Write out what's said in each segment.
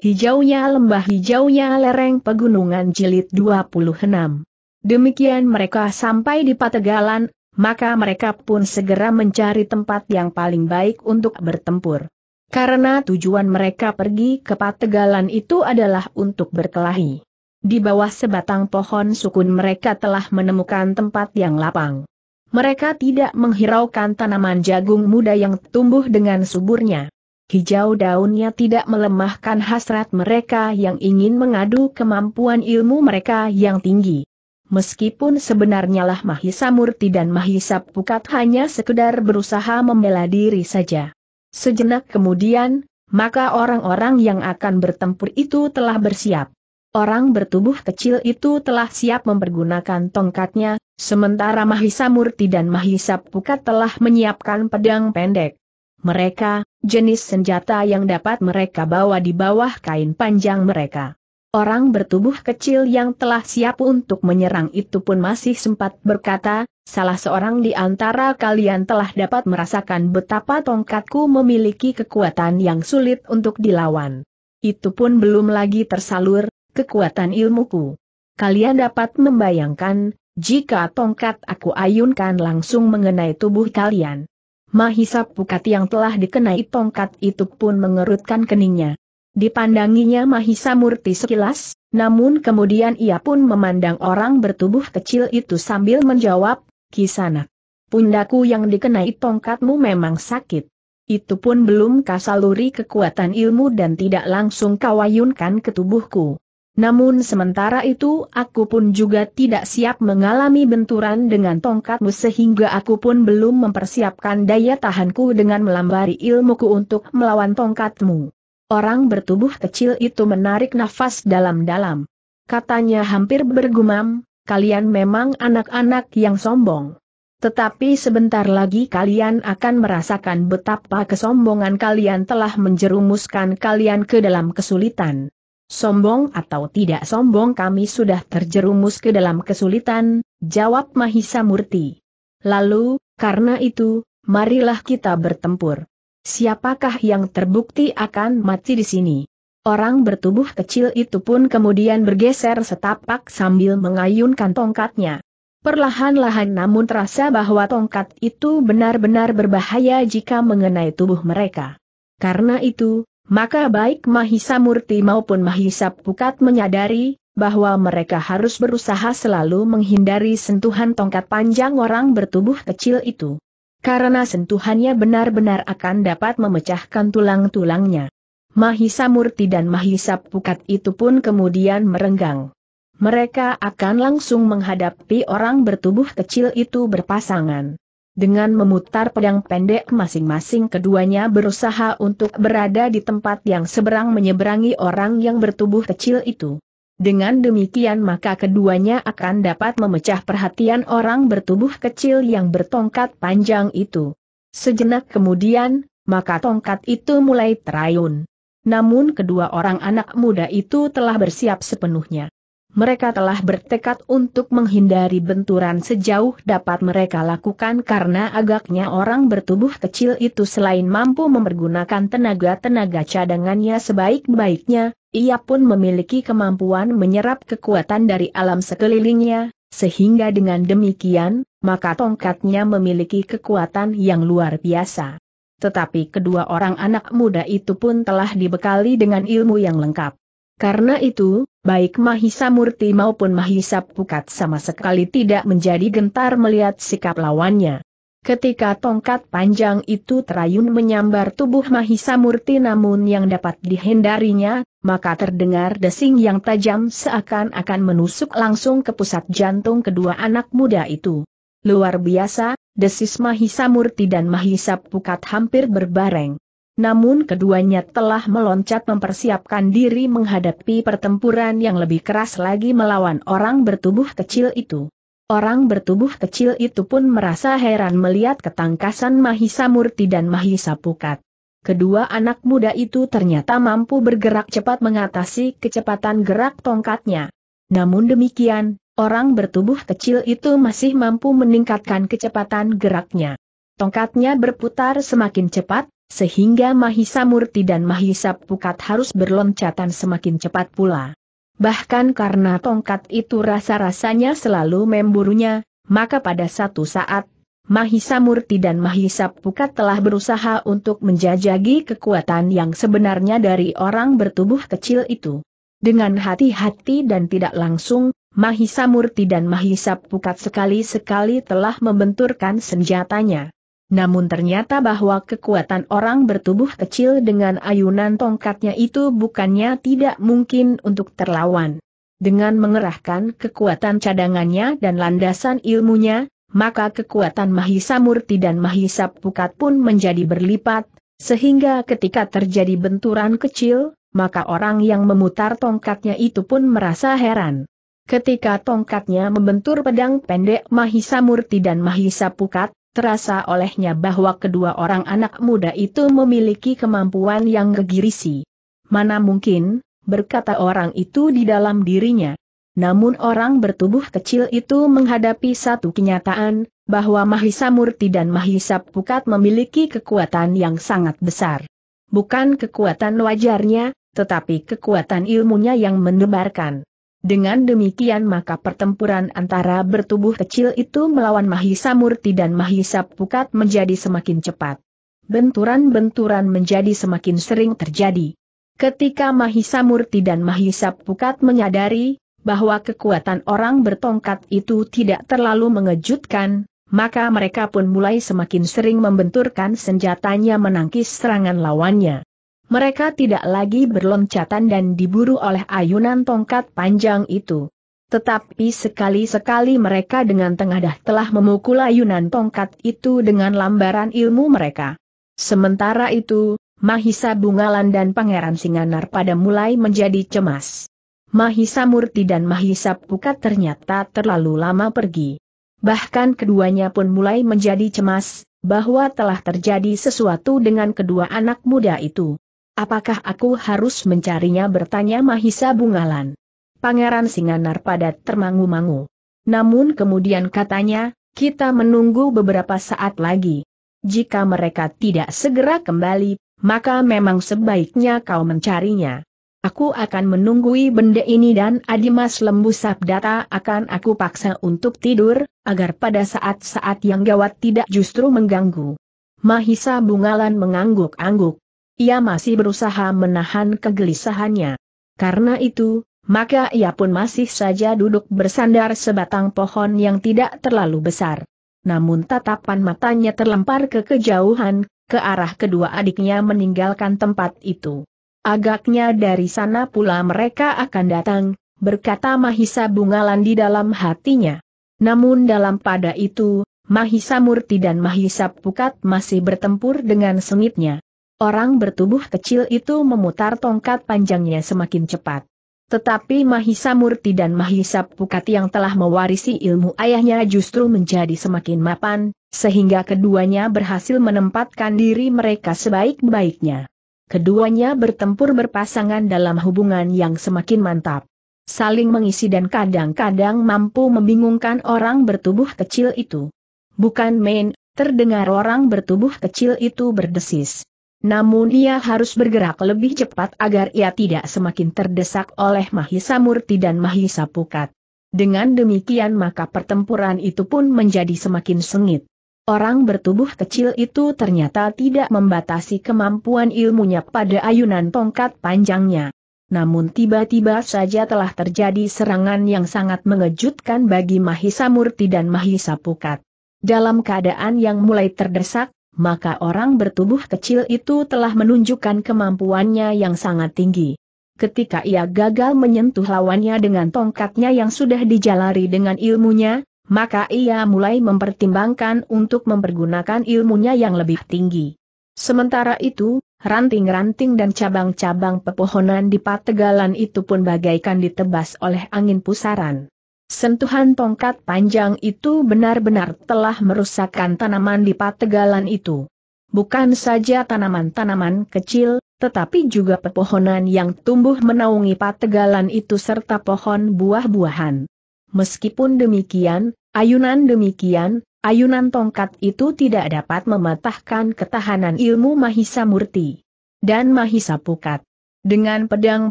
Hijaunya lembah hijaunya lereng pegunungan jilid 26. Demikian mereka sampai di Pategalan, maka mereka pun segera mencari tempat yang paling baik untuk bertempur. Karena tujuan mereka pergi ke Pategalan itu adalah untuk berkelahi. Di bawah sebatang pohon sukun mereka telah menemukan tempat yang lapang. Mereka tidak menghiraukan tanaman jagung muda yang tumbuh dengan suburnya hijau daunnya tidak melemahkan hasrat mereka yang ingin mengadu kemampuan ilmu mereka yang tinggi. Meskipun sebenarnya lah Mahisa Murti dan Mahisa Pukat hanya sekedar berusaha membela diri saja. Sejenak kemudian, maka orang-orang yang akan bertempur itu telah bersiap. Orang bertubuh kecil itu telah siap mempergunakan tongkatnya, sementara Mahisa Murti dan Mahisa Pukat telah menyiapkan pedang pendek mereka, jenis senjata yang dapat mereka bawa di bawah kain panjang mereka. Orang bertubuh kecil yang telah siap untuk menyerang itu pun masih sempat berkata, salah seorang di antara kalian telah dapat merasakan betapa tongkatku memiliki kekuatan yang sulit untuk dilawan. Itu pun belum lagi tersalur, kekuatan ilmuku. Kalian dapat membayangkan, jika tongkat aku ayunkan langsung mengenai tubuh kalian. Mahisa Pukat yang telah dikenai tongkat itu pun mengerutkan keningnya. Dipandanginya Mahisa Murti sekilas, namun kemudian ia pun memandang orang bertubuh kecil itu sambil menjawab, Kisana, Pundaku yang dikenai tongkatmu memang sakit. Itu pun belum kasaluri kekuatan ilmu dan tidak langsung kawayunkan ke tubuhku. Namun sementara itu aku pun juga tidak siap mengalami benturan dengan tongkatmu sehingga aku pun belum mempersiapkan daya tahanku dengan melambari ilmuku untuk melawan tongkatmu. Orang bertubuh kecil itu menarik nafas dalam-dalam. Katanya hampir bergumam, kalian memang anak-anak yang sombong. Tetapi sebentar lagi kalian akan merasakan betapa kesombongan kalian telah menjerumuskan kalian ke dalam kesulitan. Sombong atau tidak sombong kami sudah terjerumus ke dalam kesulitan, jawab Mahisa Murti. Lalu, karena itu, marilah kita bertempur. Siapakah yang terbukti akan mati di sini? Orang bertubuh kecil itu pun kemudian bergeser setapak sambil mengayunkan tongkatnya. Perlahan-lahan namun terasa bahwa tongkat itu benar-benar berbahaya jika mengenai tubuh mereka. Karena itu, maka baik Mahisa Murti maupun Mahisa Pukat menyadari, bahwa mereka harus berusaha selalu menghindari sentuhan tongkat panjang orang bertubuh kecil itu. Karena sentuhannya benar-benar akan dapat memecahkan tulang-tulangnya. Mahisa Murti dan Mahisa Pukat itu pun kemudian merenggang. Mereka akan langsung menghadapi orang bertubuh kecil itu berpasangan. Dengan memutar pedang pendek masing-masing keduanya berusaha untuk berada di tempat yang seberang menyeberangi orang yang bertubuh kecil itu. Dengan demikian maka keduanya akan dapat memecah perhatian orang bertubuh kecil yang bertongkat panjang itu. Sejenak kemudian, maka tongkat itu mulai terayun. Namun kedua orang anak muda itu telah bersiap sepenuhnya mereka telah bertekad untuk menghindari benturan sejauh dapat mereka lakukan karena agaknya orang bertubuh kecil itu selain mampu mempergunakan tenaga-tenaga cadangannya sebaik-baiknya, ia pun memiliki kemampuan menyerap kekuatan dari alam sekelilingnya, sehingga dengan demikian, maka tongkatnya memiliki kekuatan yang luar biasa. Tetapi kedua orang anak muda itu pun telah dibekali dengan ilmu yang lengkap. Karena itu, baik Mahisa Murti maupun Mahisa Pukat sama sekali tidak menjadi gentar melihat sikap lawannya. Ketika tongkat panjang itu terayun menyambar tubuh Mahisa Murti namun yang dapat dihindarinya, maka terdengar desing yang tajam seakan-akan menusuk langsung ke pusat jantung kedua anak muda itu. Luar biasa, desis Mahisa Murti dan Mahisa Pukat hampir berbareng namun keduanya telah meloncat mempersiapkan diri menghadapi pertempuran yang lebih keras lagi melawan orang bertubuh kecil itu. Orang bertubuh kecil itu pun merasa heran melihat ketangkasan Mahisa Murti dan Mahisa Pukat. Kedua anak muda itu ternyata mampu bergerak cepat mengatasi kecepatan gerak tongkatnya. Namun demikian, orang bertubuh kecil itu masih mampu meningkatkan kecepatan geraknya. Tongkatnya berputar semakin cepat, sehingga Mahisa Murti dan Mahisa Pukat harus berloncatan semakin cepat pula. Bahkan karena tongkat itu rasa-rasanya selalu memburunya, maka pada satu saat, Mahisa Murti dan Mahisa Pukat telah berusaha untuk menjajagi kekuatan yang sebenarnya dari orang bertubuh kecil itu. Dengan hati-hati dan tidak langsung, Mahisa Murti dan Mahisa Pukat sekali-sekali telah membenturkan senjatanya. Namun ternyata bahwa kekuatan orang bertubuh kecil dengan ayunan tongkatnya itu bukannya tidak mungkin untuk terlawan. Dengan mengerahkan kekuatan cadangannya dan landasan ilmunya, maka kekuatan Mahisa Murti dan Mahisa Pukat pun menjadi berlipat, sehingga ketika terjadi benturan kecil, maka orang yang memutar tongkatnya itu pun merasa heran. Ketika tongkatnya membentur pedang pendek Mahisa Murti dan Mahisa Pukat, terasa olehnya bahwa kedua orang anak muda itu memiliki kemampuan yang gegirisi. Mana mungkin, berkata orang itu di dalam dirinya. Namun orang bertubuh kecil itu menghadapi satu kenyataan, bahwa Mahisa Murti dan Mahisa Pukat memiliki kekuatan yang sangat besar. Bukan kekuatan wajarnya, tetapi kekuatan ilmunya yang menebarkan. Dengan demikian maka pertempuran antara bertubuh kecil itu melawan Mahisa Murti dan Mahisa Pukat menjadi semakin cepat. Benturan-benturan menjadi semakin sering terjadi. Ketika Mahisa Murti dan Mahisa Pukat menyadari bahwa kekuatan orang bertongkat itu tidak terlalu mengejutkan, maka mereka pun mulai semakin sering membenturkan senjatanya menangkis serangan lawannya. Mereka tidak lagi berloncatan dan diburu oleh ayunan tongkat panjang itu. Tetapi sekali-sekali mereka dengan tengadah telah memukul ayunan tongkat itu dengan lambaran ilmu mereka. Sementara itu, Mahisa Bungalan dan Pangeran Singanar pada mulai menjadi cemas. Mahisa Murti dan Mahisa Pukat ternyata terlalu lama pergi. Bahkan keduanya pun mulai menjadi cemas, bahwa telah terjadi sesuatu dengan kedua anak muda itu. Apakah aku harus mencarinya bertanya Mahisa Bungalan. Pangeran Singanar padat termangu-mangu. Namun kemudian katanya, kita menunggu beberapa saat lagi. Jika mereka tidak segera kembali, maka memang sebaiknya kau mencarinya. Aku akan menunggui benda ini dan Adimas Lembu Sabdata akan aku paksa untuk tidur, agar pada saat-saat yang gawat tidak justru mengganggu. Mahisa Bungalan mengangguk-angguk, ia masih berusaha menahan kegelisahannya. Karena itu, maka ia pun masih saja duduk bersandar sebatang pohon yang tidak terlalu besar. Namun tatapan matanya terlempar ke kejauhan, ke arah kedua adiknya meninggalkan tempat itu. Agaknya dari sana pula mereka akan datang, berkata Mahisa Bungalan di dalam hatinya. Namun dalam pada itu, Mahisa Murti dan Mahisa Pukat masih bertempur dengan sengitnya. Orang bertubuh kecil itu memutar tongkat panjangnya semakin cepat. Tetapi Mahisa Murti dan Mahisa Pukati yang telah mewarisi ilmu ayahnya justru menjadi semakin mapan, sehingga keduanya berhasil menempatkan diri mereka sebaik-baiknya. Keduanya bertempur berpasangan dalam hubungan yang semakin mantap. Saling mengisi dan kadang-kadang mampu membingungkan orang bertubuh kecil itu. Bukan main, terdengar orang bertubuh kecil itu berdesis. Namun ia harus bergerak lebih cepat agar ia tidak semakin terdesak oleh Mahisa Murti dan Mahisa Pukat. Dengan demikian maka pertempuran itu pun menjadi semakin sengit. Orang bertubuh kecil itu ternyata tidak membatasi kemampuan ilmunya pada ayunan tongkat panjangnya. Namun tiba-tiba saja telah terjadi serangan yang sangat mengejutkan bagi Mahisa Murti dan Mahisa Pukat. Dalam keadaan yang mulai terdesak, maka orang bertubuh kecil itu telah menunjukkan kemampuannya yang sangat tinggi. Ketika ia gagal menyentuh lawannya dengan tongkatnya yang sudah dijalari dengan ilmunya, maka ia mulai mempertimbangkan untuk mempergunakan ilmunya yang lebih tinggi. Sementara itu, ranting-ranting dan cabang-cabang pepohonan di pategalan itu pun bagaikan ditebas oleh angin pusaran. Sentuhan tongkat panjang itu benar-benar telah merusakkan tanaman di pategalan itu. Bukan saja tanaman-tanaman kecil, tetapi juga pepohonan yang tumbuh menaungi pategalan itu serta pohon buah-buahan. Meskipun demikian, ayunan demikian, ayunan tongkat itu tidak dapat mematahkan ketahanan ilmu Mahisa Murti dan Mahisa Pukat. Dengan pedang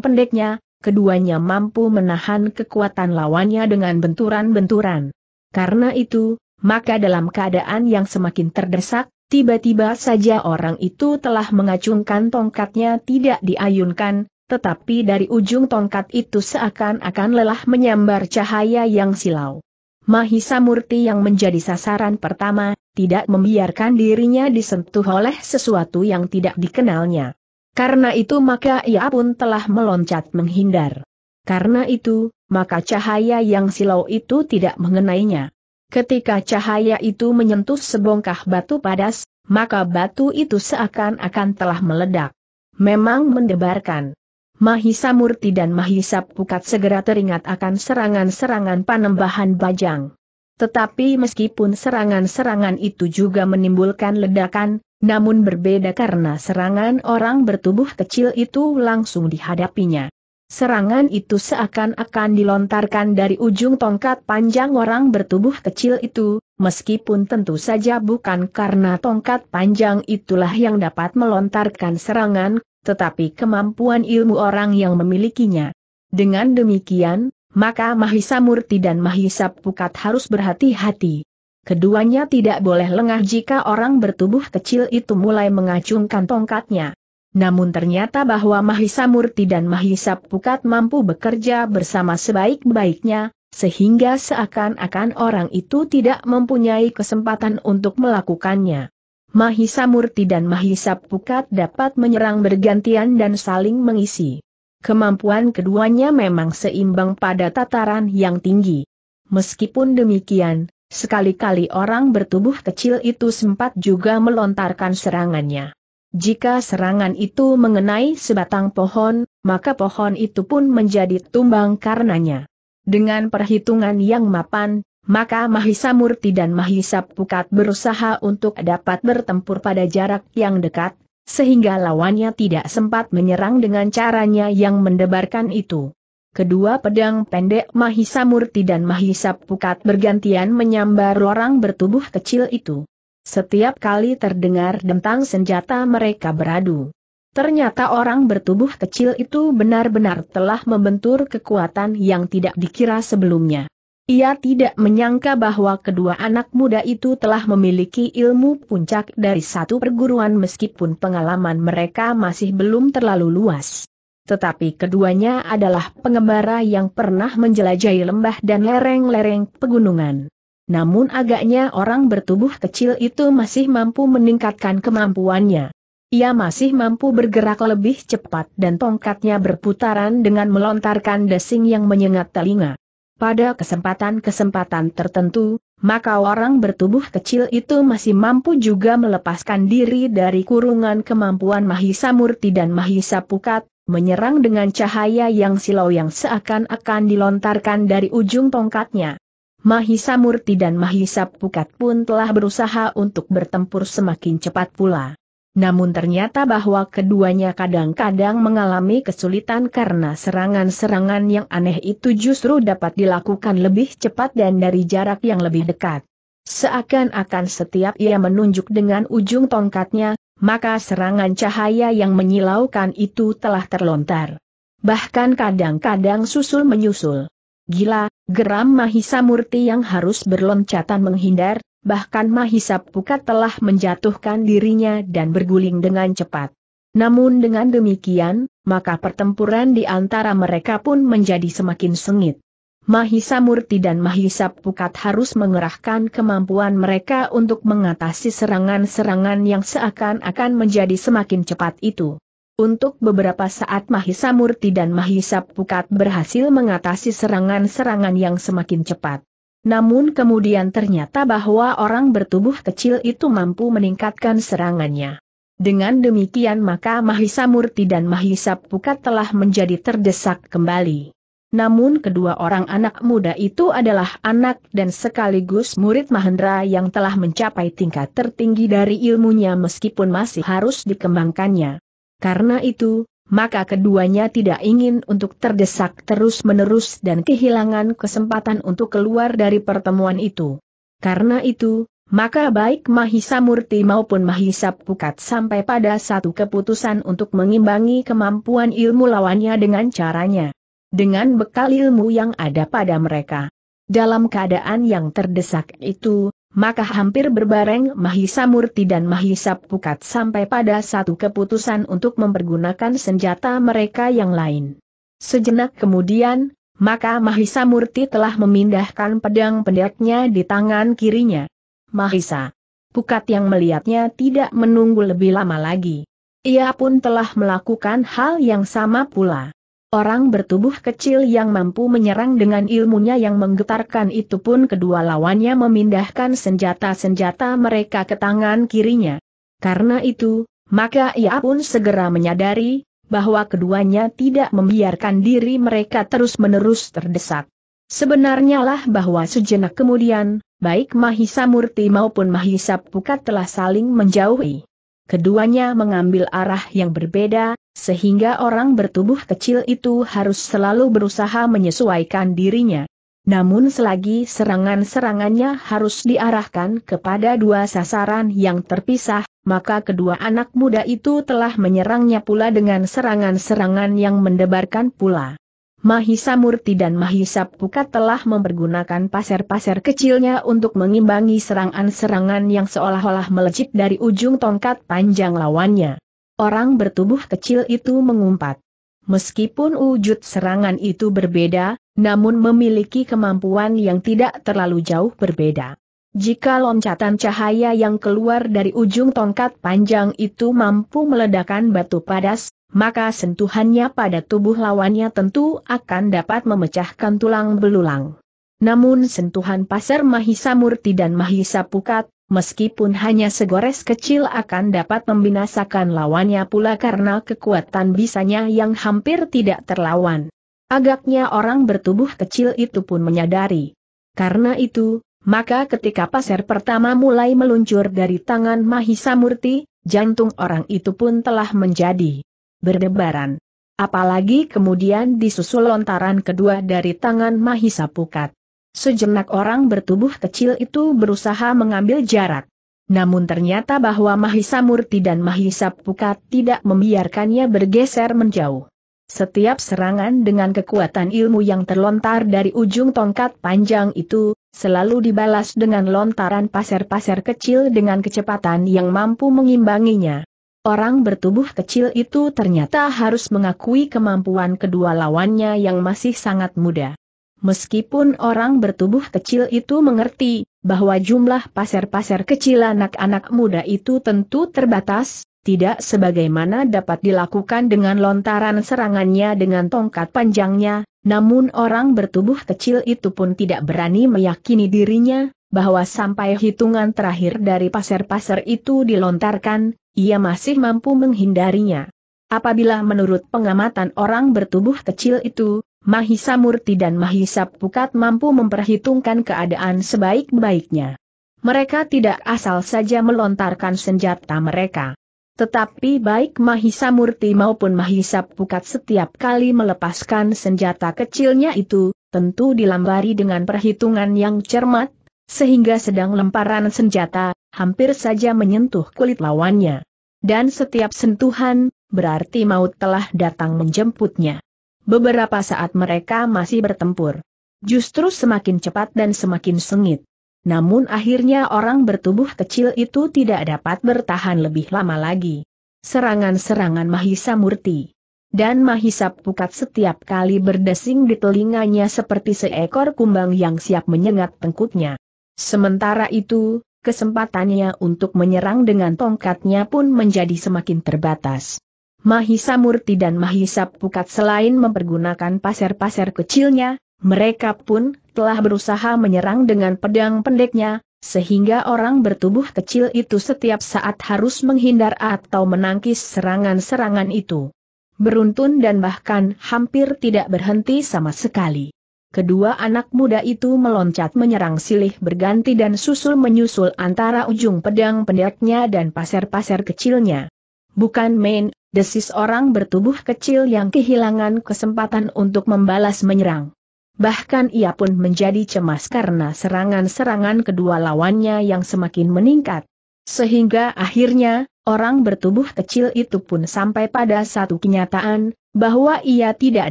pendeknya, keduanya mampu menahan kekuatan lawannya dengan benturan-benturan. Karena itu, maka dalam keadaan yang semakin terdesak, tiba-tiba saja orang itu telah mengacungkan tongkatnya tidak diayunkan, tetapi dari ujung tongkat itu seakan-akan lelah menyambar cahaya yang silau. Mahisa Murti yang menjadi sasaran pertama, tidak membiarkan dirinya disentuh oleh sesuatu yang tidak dikenalnya. Karena itu maka ia pun telah meloncat menghindar. Karena itu, maka cahaya yang silau itu tidak mengenainya. Ketika cahaya itu menyentuh sebongkah batu padas, maka batu itu seakan-akan telah meledak. Memang mendebarkan. Mahisa Murti dan Mahisa Pukat segera teringat akan serangan-serangan panembahan Bajang. Tetapi meskipun serangan-serangan itu juga menimbulkan ledakan, namun berbeda karena serangan orang bertubuh kecil itu langsung dihadapinya. Serangan itu seakan-akan dilontarkan dari ujung tongkat panjang orang bertubuh kecil itu, meskipun tentu saja bukan karena tongkat panjang itulah yang dapat melontarkan serangan, tetapi kemampuan ilmu orang yang memilikinya. Dengan demikian, maka Mahisa Murti dan Mahisa Pukat harus berhati-hati. Keduanya tidak boleh lengah jika orang bertubuh kecil itu mulai mengacungkan tongkatnya. Namun ternyata bahwa Mahisa Murti dan Mahisa Pukat mampu bekerja bersama sebaik-baiknya, sehingga seakan-akan orang itu tidak mempunyai kesempatan untuk melakukannya. Mahisa Murti dan Mahisa Pukat dapat menyerang bergantian dan saling mengisi. Kemampuan keduanya memang seimbang pada tataran yang tinggi. Meskipun demikian, Sekali-kali orang bertubuh kecil itu sempat juga melontarkan serangannya. Jika serangan itu mengenai sebatang pohon, maka pohon itu pun menjadi tumbang karenanya. Dengan perhitungan yang mapan, maka Mahisa Murti dan Mahisa Pukat berusaha untuk dapat bertempur pada jarak yang dekat, sehingga lawannya tidak sempat menyerang dengan caranya yang mendebarkan itu. Kedua pedang pendek Mahisa Murti dan Mahisa Pukat bergantian menyambar orang bertubuh kecil itu. Setiap kali terdengar dentang senjata mereka beradu. Ternyata orang bertubuh kecil itu benar-benar telah membentur kekuatan yang tidak dikira sebelumnya. Ia tidak menyangka bahwa kedua anak muda itu telah memiliki ilmu puncak dari satu perguruan meskipun pengalaman mereka masih belum terlalu luas. Tetapi keduanya adalah pengembara yang pernah menjelajahi lembah dan lereng-lereng pegunungan. Namun agaknya orang bertubuh kecil itu masih mampu meningkatkan kemampuannya. Ia masih mampu bergerak lebih cepat dan tongkatnya berputaran dengan melontarkan desing yang menyengat telinga. Pada kesempatan-kesempatan tertentu, maka orang bertubuh kecil itu masih mampu juga melepaskan diri dari kurungan kemampuan Mahisa Murti dan Mahisa Pukat, menyerang dengan cahaya yang silau yang seakan-akan dilontarkan dari ujung tongkatnya. Mahisa Murti dan Mahisa Pukat pun telah berusaha untuk bertempur semakin cepat pula. Namun ternyata bahwa keduanya kadang-kadang mengalami kesulitan karena serangan-serangan yang aneh itu justru dapat dilakukan lebih cepat dan dari jarak yang lebih dekat. Seakan-akan setiap ia menunjuk dengan ujung tongkatnya, maka serangan cahaya yang menyilaukan itu telah terlontar. Bahkan kadang-kadang susul menyusul. Gila, geram Mahisa Murti yang harus berloncatan menghindar, bahkan Mahisa Pukat telah menjatuhkan dirinya dan berguling dengan cepat. Namun dengan demikian, maka pertempuran di antara mereka pun menjadi semakin sengit. Mahisa Murti dan Mahisa Pukat harus mengerahkan kemampuan mereka untuk mengatasi serangan-serangan yang seakan-akan menjadi semakin cepat itu. Untuk beberapa saat Mahisa Murti dan Mahisa Pukat berhasil mengatasi serangan-serangan yang semakin cepat. Namun kemudian ternyata bahwa orang bertubuh kecil itu mampu meningkatkan serangannya. Dengan demikian maka Mahisa Murti dan Mahisa Pukat telah menjadi terdesak kembali. Namun kedua orang anak muda itu adalah anak dan sekaligus murid Mahendra yang telah mencapai tingkat tertinggi dari ilmunya meskipun masih harus dikembangkannya. Karena itu, maka keduanya tidak ingin untuk terdesak terus-menerus dan kehilangan kesempatan untuk keluar dari pertemuan itu. Karena itu, maka baik Mahisa Murti maupun Mahisa Pukat sampai pada satu keputusan untuk mengimbangi kemampuan ilmu lawannya dengan caranya dengan bekal ilmu yang ada pada mereka. Dalam keadaan yang terdesak itu, maka hampir berbareng Mahisa Murti dan Mahisa Pukat sampai pada satu keputusan untuk mempergunakan senjata mereka yang lain. Sejenak kemudian, maka Mahisa Murti telah memindahkan pedang pendeknya di tangan kirinya. Mahisa Pukat yang melihatnya tidak menunggu lebih lama lagi. Ia pun telah melakukan hal yang sama pula. Orang bertubuh kecil yang mampu menyerang dengan ilmunya yang menggetarkan itu pun kedua lawannya memindahkan senjata-senjata mereka ke tangan kirinya. Karena itu, maka ia pun segera menyadari, bahwa keduanya tidak membiarkan diri mereka terus-menerus terdesak. Sebenarnya lah bahwa sejenak kemudian, baik Mahisa Murti maupun Mahisa Pukat telah saling menjauhi. Keduanya mengambil arah yang berbeda, sehingga orang bertubuh kecil itu harus selalu berusaha menyesuaikan dirinya. Namun selagi serangan-serangannya harus diarahkan kepada dua sasaran yang terpisah, maka kedua anak muda itu telah menyerangnya pula dengan serangan-serangan yang mendebarkan pula. Mahisa Murti dan Mahisa Pukat telah mempergunakan pasir-pasir kecilnya untuk mengimbangi serangan-serangan yang seolah-olah melejit dari ujung tongkat panjang lawannya. Orang bertubuh kecil itu mengumpat. Meskipun wujud serangan itu berbeda, namun memiliki kemampuan yang tidak terlalu jauh berbeda. Jika loncatan cahaya yang keluar dari ujung tongkat panjang itu mampu meledakkan batu padas, maka sentuhannya pada tubuh lawannya tentu akan dapat memecahkan tulang belulang. Namun sentuhan pasar mahisa murti dan mahisa pukat meskipun hanya segores kecil akan dapat membinasakan lawannya pula karena kekuatan bisanya yang hampir tidak terlawan. Agaknya orang bertubuh kecil itu pun menyadari. Karena itu, maka ketika pasir pertama mulai meluncur dari tangan Mahisa Murti, jantung orang itu pun telah menjadi berdebaran. Apalagi kemudian disusul lontaran kedua dari tangan Mahisa Pukat. Sejenak orang bertubuh kecil itu berusaha mengambil jarak. Namun ternyata bahwa Mahisa Murti dan Mahisa Pukat tidak membiarkannya bergeser menjauh. Setiap serangan dengan kekuatan ilmu yang terlontar dari ujung tongkat panjang itu, selalu dibalas dengan lontaran pasir-pasir kecil dengan kecepatan yang mampu mengimbanginya. Orang bertubuh kecil itu ternyata harus mengakui kemampuan kedua lawannya yang masih sangat muda. Meskipun orang bertubuh kecil itu mengerti bahwa jumlah pasir-pasir kecil anak-anak muda itu tentu terbatas, tidak sebagaimana dapat dilakukan dengan lontaran serangannya dengan tongkat panjangnya, namun orang bertubuh kecil itu pun tidak berani meyakini dirinya, bahwa sampai hitungan terakhir dari pasir-pasir itu dilontarkan, ia masih mampu menghindarinya. Apabila menurut pengamatan orang bertubuh kecil itu, Mahisa Murti dan Mahisa Pukat mampu memperhitungkan keadaan sebaik-baiknya. Mereka tidak asal saja melontarkan senjata mereka. Tetapi baik Mahisa Murti maupun Mahisa Pukat setiap kali melepaskan senjata kecilnya itu, tentu dilambari dengan perhitungan yang cermat, sehingga sedang lemparan senjata, hampir saja menyentuh kulit lawannya. Dan setiap sentuhan, berarti maut telah datang menjemputnya beberapa saat mereka masih bertempur. Justru semakin cepat dan semakin sengit. Namun akhirnya orang bertubuh kecil itu tidak dapat bertahan lebih lama lagi. Serangan-serangan Mahisa Murti dan Mahisa Pukat setiap kali berdesing di telinganya seperti seekor kumbang yang siap menyengat tengkuknya. Sementara itu, kesempatannya untuk menyerang dengan tongkatnya pun menjadi semakin terbatas. Mahisa Murti dan Mahisa Pukat selain mempergunakan pasir-pasir kecilnya, mereka pun telah berusaha menyerang dengan pedang pendeknya, sehingga orang bertubuh kecil itu setiap saat harus menghindar atau menangkis serangan-serangan itu. Beruntun dan bahkan hampir tidak berhenti sama sekali. Kedua anak muda itu meloncat menyerang silih berganti dan susul menyusul antara ujung pedang pendeknya dan pasir-pasir kecilnya. Bukan main, desis orang bertubuh kecil yang kehilangan kesempatan untuk membalas menyerang. Bahkan ia pun menjadi cemas karena serangan-serangan kedua lawannya yang semakin meningkat. Sehingga akhirnya, orang bertubuh kecil itu pun sampai pada satu kenyataan, bahwa ia tidak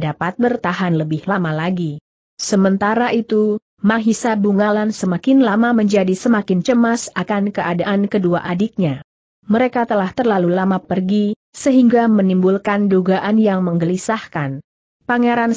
dapat bertahan lebih lama lagi. Sementara itu, Mahisa Bungalan semakin lama menjadi semakin cemas akan keadaan kedua adiknya mereka telah terlalu lama pergi, sehingga menimbulkan dugaan yang menggelisahkan. Pangeran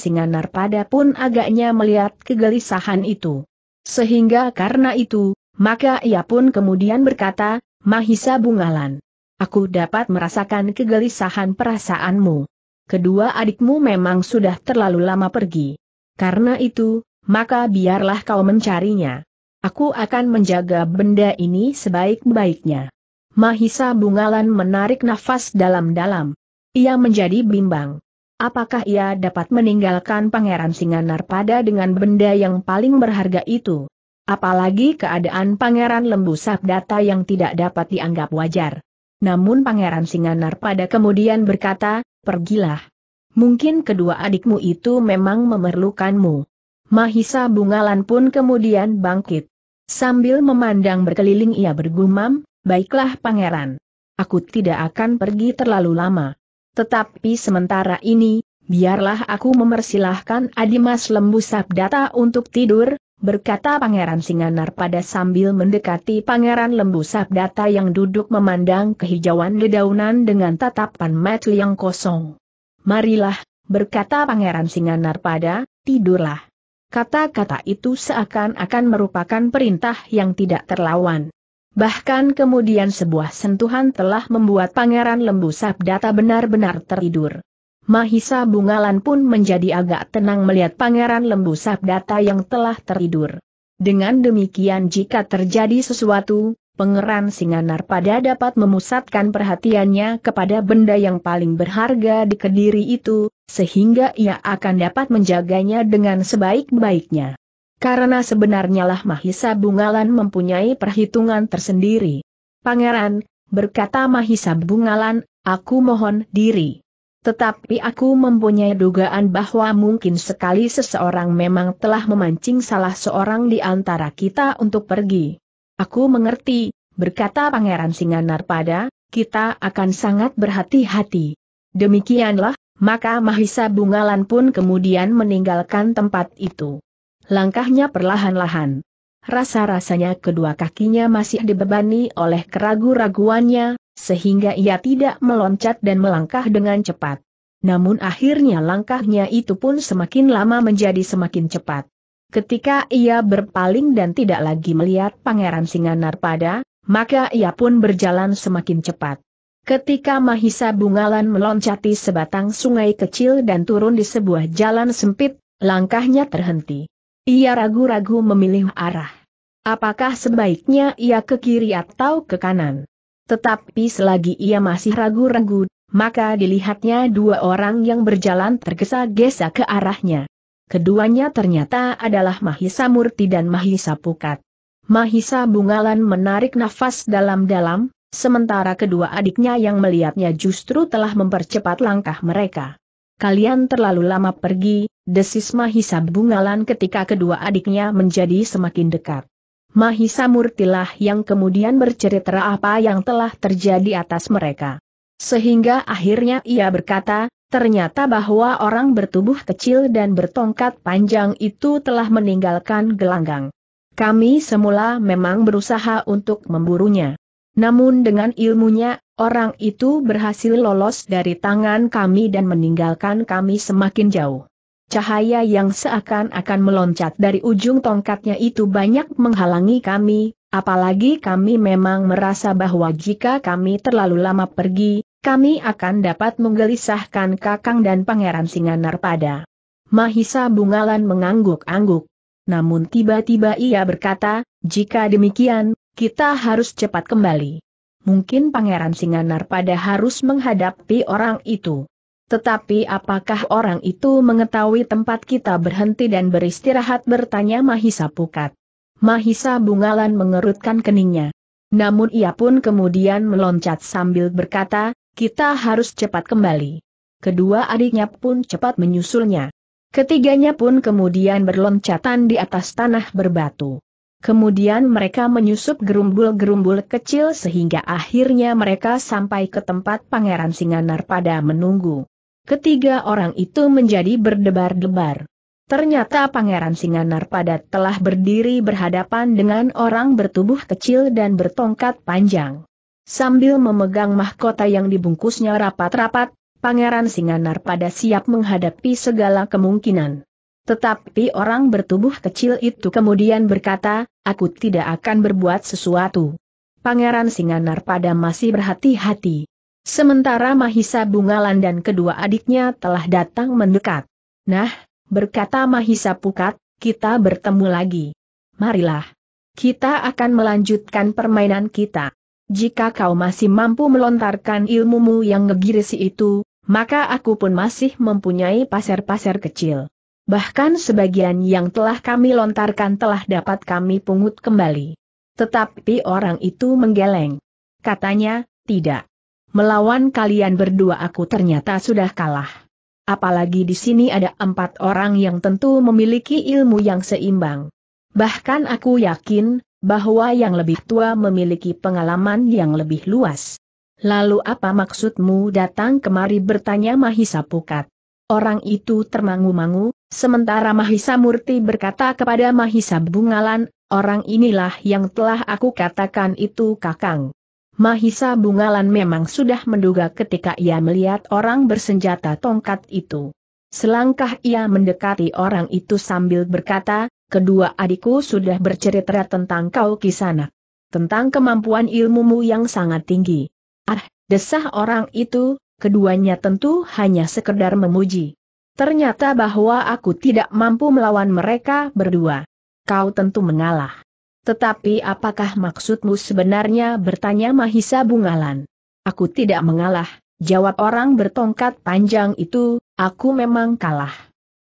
pada pun agaknya melihat kegelisahan itu. Sehingga karena itu, maka ia pun kemudian berkata, Mahisa Bungalan. Aku dapat merasakan kegelisahan perasaanmu. Kedua adikmu memang sudah terlalu lama pergi. Karena itu, maka biarlah kau mencarinya. Aku akan menjaga benda ini sebaik-baiknya. Mahisa Bungalan menarik nafas dalam-dalam. Ia menjadi bimbang. Apakah ia dapat meninggalkan Pangeran Singanar pada dengan benda yang paling berharga itu? Apalagi keadaan Pangeran Lembu Sabdata yang tidak dapat dianggap wajar. Namun Pangeran Singanar pada kemudian berkata, pergilah. Mungkin kedua adikmu itu memang memerlukanmu. Mahisa Bungalan pun kemudian bangkit. Sambil memandang berkeliling ia bergumam, Baiklah pangeran. Aku tidak akan pergi terlalu lama. Tetapi sementara ini, biarlah aku memersilahkan Adimas Lembu Sabdata untuk tidur, berkata Pangeran Singanar pada sambil mendekati Pangeran Lembu Sabdata yang duduk memandang kehijauan dedaunan dengan tatapan mata yang kosong. Marilah, berkata Pangeran Singanar pada, tidurlah. Kata-kata itu seakan-akan merupakan perintah yang tidak terlawan. Bahkan kemudian sebuah sentuhan telah membuat Pangeran Lembu Sabdata benar-benar tertidur. Mahisa Bungalan pun menjadi agak tenang melihat Pangeran Lembu Sabdata yang telah tertidur. Dengan demikian jika terjadi sesuatu, Pangeran Singanar pada dapat memusatkan perhatiannya kepada benda yang paling berharga di kediri itu, sehingga ia akan dapat menjaganya dengan sebaik-baiknya. Karena sebenarnya lah Mahisa Bungalan mempunyai perhitungan tersendiri. Pangeran, berkata Mahisa Bungalan, aku mohon diri. Tetapi aku mempunyai dugaan bahwa mungkin sekali seseorang memang telah memancing salah seorang di antara kita untuk pergi. Aku mengerti, berkata Pangeran Singanar pada. kita akan sangat berhati-hati. Demikianlah, maka Mahisa Bungalan pun kemudian meninggalkan tempat itu. Langkahnya perlahan-lahan. Rasa-rasanya kedua kakinya masih dibebani oleh keragu-raguannya, sehingga ia tidak meloncat dan melangkah dengan cepat. Namun akhirnya langkahnya itu pun semakin lama menjadi semakin cepat. Ketika ia berpaling dan tidak lagi melihat Pangeran Singanar pada, maka ia pun berjalan semakin cepat. Ketika Mahisa Bungalan meloncati sebatang sungai kecil dan turun di sebuah jalan sempit, langkahnya terhenti. Ia ragu-ragu memilih arah. Apakah sebaiknya ia ke kiri atau ke kanan? Tetapi selagi ia masih ragu-ragu, maka dilihatnya dua orang yang berjalan tergesa-gesa ke arahnya. Keduanya ternyata adalah Mahisa Murti dan Mahisa Pukat. Mahisa Bungalan menarik nafas dalam-dalam, sementara kedua adiknya yang melihatnya justru telah mempercepat langkah mereka. Kalian terlalu lama pergi, desis Mahisa Bungalan ketika kedua adiknya menjadi semakin dekat. Mahisa Murtilah yang kemudian bercerita apa yang telah terjadi atas mereka. Sehingga akhirnya ia berkata, ternyata bahwa orang bertubuh kecil dan bertongkat panjang itu telah meninggalkan gelanggang. Kami semula memang berusaha untuk memburunya. Namun dengan ilmunya, orang itu berhasil lolos dari tangan kami dan meninggalkan kami semakin jauh. Cahaya yang seakan-akan meloncat dari ujung tongkatnya itu banyak menghalangi kami, apalagi kami memang merasa bahwa jika kami terlalu lama pergi, kami akan dapat menggelisahkan Kakang dan Pangeran Singanar pada. Mahisa Bungalan mengangguk-angguk. Namun tiba-tiba ia berkata, jika demikian, kita harus cepat kembali. Mungkin Pangeran Singanar pada harus menghadapi orang itu. Tetapi apakah orang itu mengetahui tempat kita berhenti dan beristirahat bertanya Mahisa Pukat. Mahisa Bungalan mengerutkan keningnya. Namun ia pun kemudian meloncat sambil berkata, kita harus cepat kembali. Kedua adiknya pun cepat menyusulnya. Ketiganya pun kemudian berloncatan di atas tanah berbatu. Kemudian mereka menyusup gerumbul-gerumbul kecil sehingga akhirnya mereka sampai ke tempat Pangeran Singanar pada menunggu. Ketiga orang itu menjadi berdebar-debar. Ternyata Pangeran Singanar padat telah berdiri berhadapan dengan orang bertubuh kecil dan bertongkat panjang. Sambil memegang mahkota yang dibungkusnya rapat-rapat, Pangeran Singanar pada siap menghadapi segala kemungkinan. Tetapi orang bertubuh kecil itu kemudian berkata, aku tidak akan berbuat sesuatu. Pangeran Singanar pada masih berhati-hati. Sementara Mahisa Bungalan dan kedua adiknya telah datang mendekat. Nah, berkata Mahisa Pukat, kita bertemu lagi. Marilah. Kita akan melanjutkan permainan kita. Jika kau masih mampu melontarkan ilmumu yang ngegirisi itu, maka aku pun masih mempunyai pasir-pasir kecil. Bahkan sebagian yang telah kami lontarkan telah dapat kami pungut kembali. Tetapi orang itu menggeleng. Katanya, tidak melawan kalian berdua aku ternyata sudah kalah. Apalagi di sini ada empat orang yang tentu memiliki ilmu yang seimbang. Bahkan aku yakin, bahwa yang lebih tua memiliki pengalaman yang lebih luas. Lalu apa maksudmu datang kemari bertanya Mahisa Pukat? Orang itu termangu-mangu, sementara Mahisa Murti berkata kepada Mahisa Bungalan, orang inilah yang telah aku katakan itu kakang. Mahisa Bungalan memang sudah menduga ketika ia melihat orang bersenjata tongkat itu. Selangkah ia mendekati orang itu sambil berkata, kedua adikku sudah bercerita tentang kau kisana, Tentang kemampuan ilmumu yang sangat tinggi. Ah, desah orang itu, keduanya tentu hanya sekedar memuji. Ternyata bahwa aku tidak mampu melawan mereka berdua. Kau tentu mengalah. Tetapi apakah maksudmu sebenarnya bertanya Mahisa Bungalan? Aku tidak mengalah, jawab orang bertongkat panjang itu, aku memang kalah.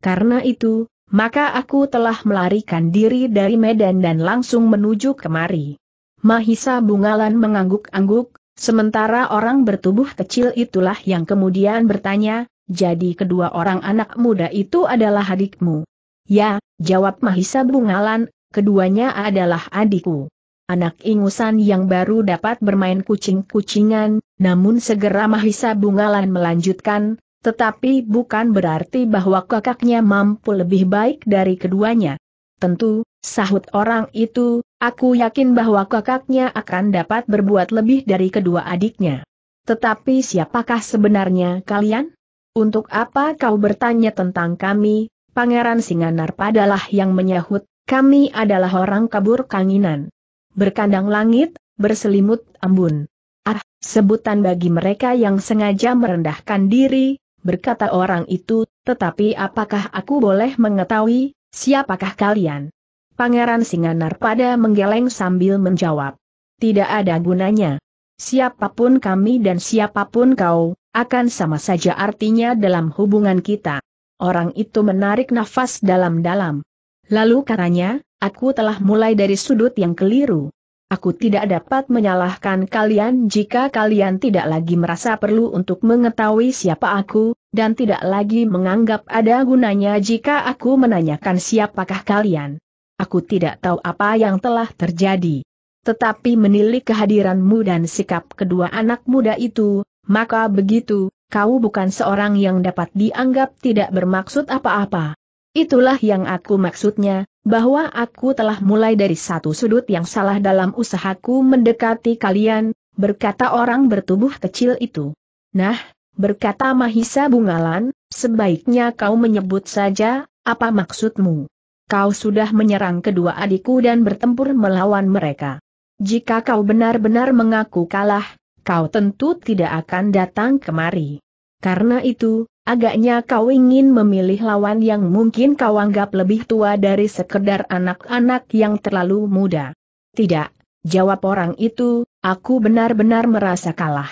Karena itu, maka aku telah melarikan diri dari Medan dan langsung menuju kemari. Mahisa Bungalan mengangguk-angguk, sementara orang bertubuh kecil itulah yang kemudian bertanya, jadi kedua orang anak muda itu adalah adikmu. Ya, jawab Mahisa Bungalan, keduanya adalah adikku. Anak ingusan yang baru dapat bermain kucing-kucingan, namun segera Mahisa Bungalan melanjutkan, tetapi bukan berarti bahwa kakaknya mampu lebih baik dari keduanya. Tentu, sahut orang itu, aku yakin bahwa kakaknya akan dapat berbuat lebih dari kedua adiknya. Tetapi siapakah sebenarnya kalian? Untuk apa kau bertanya tentang kami, Pangeran Singanar padalah yang menyahut, kami adalah orang kabur kanginan. Berkandang langit, berselimut embun. Ah, sebutan bagi mereka yang sengaja merendahkan diri, berkata orang itu, tetapi apakah aku boleh mengetahui, siapakah kalian? Pangeran Singanar pada menggeleng sambil menjawab. Tidak ada gunanya. Siapapun kami dan siapapun kau, akan sama saja artinya dalam hubungan kita. Orang itu menarik nafas dalam-dalam. Lalu katanya, aku telah mulai dari sudut yang keliru. Aku tidak dapat menyalahkan kalian jika kalian tidak lagi merasa perlu untuk mengetahui siapa aku, dan tidak lagi menganggap ada gunanya jika aku menanyakan siapakah kalian. Aku tidak tahu apa yang telah terjadi. Tetapi menilik kehadiranmu dan sikap kedua anak muda itu, maka begitu, kau bukan seorang yang dapat dianggap tidak bermaksud apa-apa. Itulah yang aku maksudnya, bahwa aku telah mulai dari satu sudut yang salah dalam usahaku mendekati kalian, berkata orang bertubuh kecil itu. Nah, berkata Mahisa Bungalan, sebaiknya kau menyebut saja, apa maksudmu? Kau sudah menyerang kedua adikku dan bertempur melawan mereka. Jika kau benar-benar mengaku kalah, kau tentu tidak akan datang kemari. Karena itu, Agaknya kau ingin memilih lawan yang mungkin kau anggap lebih tua dari sekedar anak-anak yang terlalu muda. Tidak, jawab orang itu, aku benar-benar merasa kalah.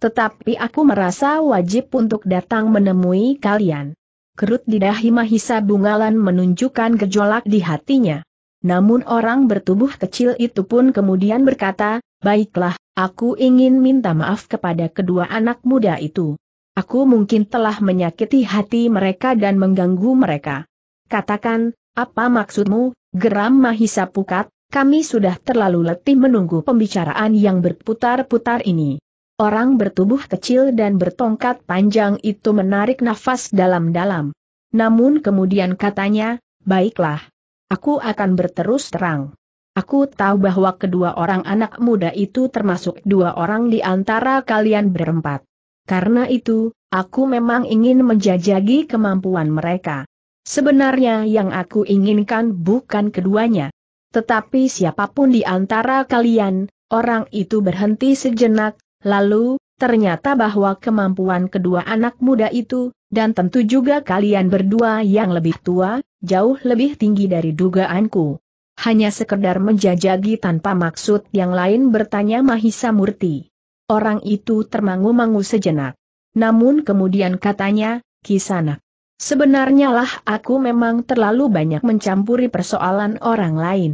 Tetapi aku merasa wajib untuk datang menemui kalian. Kerut di dahi Mahisa Bungalan menunjukkan gejolak di hatinya. Namun orang bertubuh kecil itu pun kemudian berkata, baiklah, aku ingin minta maaf kepada kedua anak muda itu. Aku mungkin telah menyakiti hati mereka dan mengganggu mereka. Katakan, apa maksudmu, geram Mahisa Pukat, kami sudah terlalu letih menunggu pembicaraan yang berputar-putar ini. Orang bertubuh kecil dan bertongkat panjang itu menarik nafas dalam-dalam. Namun kemudian katanya, baiklah. Aku akan berterus terang. Aku tahu bahwa kedua orang anak muda itu termasuk dua orang di antara kalian berempat. Karena itu, aku memang ingin menjajagi kemampuan mereka. Sebenarnya yang aku inginkan bukan keduanya. Tetapi siapapun di antara kalian, orang itu berhenti sejenak, lalu, ternyata bahwa kemampuan kedua anak muda itu, dan tentu juga kalian berdua yang lebih tua, jauh lebih tinggi dari dugaanku. Hanya sekedar menjajagi tanpa maksud yang lain bertanya Mahisa Murti. Orang itu termangu-mangu sejenak. Namun kemudian katanya, Kisanak. Sebenarnya lah aku memang terlalu banyak mencampuri persoalan orang lain.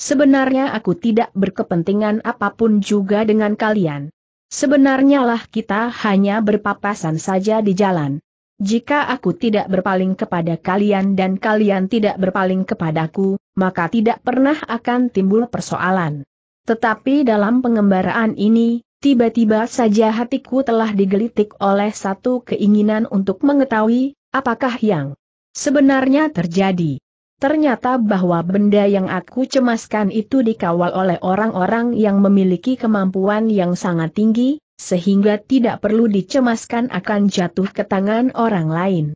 Sebenarnya aku tidak berkepentingan apapun juga dengan kalian. Sebenarnya lah kita hanya berpapasan saja di jalan. Jika aku tidak berpaling kepada kalian dan kalian tidak berpaling kepadaku, maka tidak pernah akan timbul persoalan. Tetapi dalam pengembaraan ini, Tiba-tiba saja hatiku telah digelitik oleh satu keinginan untuk mengetahui, apakah yang sebenarnya terjadi. Ternyata bahwa benda yang aku cemaskan itu dikawal oleh orang-orang yang memiliki kemampuan yang sangat tinggi, sehingga tidak perlu dicemaskan akan jatuh ke tangan orang lain.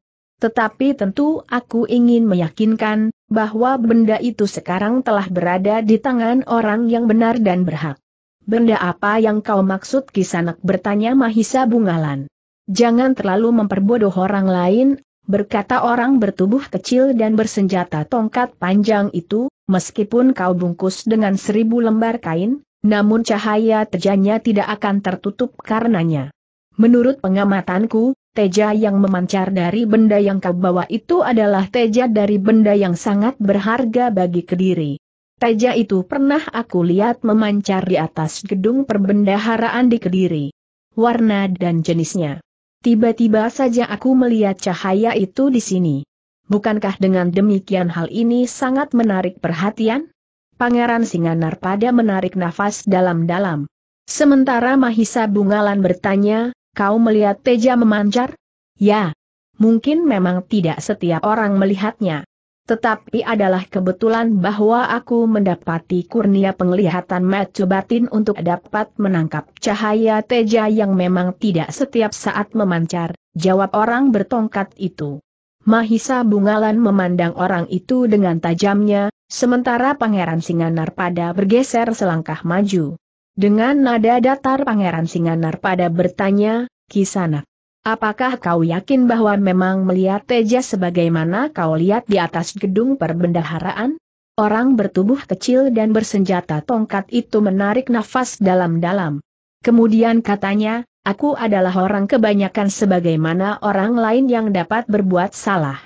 Tetapi tentu aku ingin meyakinkan, bahwa benda itu sekarang telah berada di tangan orang yang benar dan berhak. Benda apa yang kau maksud kisanak bertanya Mahisa Bungalan. Jangan terlalu memperbodoh orang lain, berkata orang bertubuh kecil dan bersenjata tongkat panjang itu, meskipun kau bungkus dengan seribu lembar kain, namun cahaya tejanya tidak akan tertutup karenanya. Menurut pengamatanku, teja yang memancar dari benda yang kau bawa itu adalah teja dari benda yang sangat berharga bagi Kediri. Teja itu pernah aku lihat memancar di atas gedung perbendaharaan di Kediri. Warna dan jenisnya. Tiba-tiba saja aku melihat cahaya itu di sini. Bukankah dengan demikian hal ini sangat menarik perhatian? Pangeran Singanar pada menarik nafas dalam-dalam. Sementara Mahisa Bungalan bertanya, kau melihat Teja memancar? Ya. Mungkin memang tidak setiap orang melihatnya. Tetapi adalah kebetulan bahwa aku mendapati kurnia penglihatan mata batin untuk dapat menangkap cahaya teja yang memang tidak setiap saat memancar, jawab orang bertongkat itu. Mahisa Bungalan memandang orang itu dengan tajamnya, sementara Pangeran Singanar pada bergeser selangkah maju. Dengan nada datar Pangeran Singanar pada bertanya, Kisanak, Apakah kau yakin bahwa memang melihat Teja sebagaimana kau lihat di atas gedung perbendaharaan? Orang bertubuh kecil dan bersenjata tongkat itu menarik nafas dalam-dalam. Kemudian katanya, aku adalah orang kebanyakan sebagaimana orang lain yang dapat berbuat salah.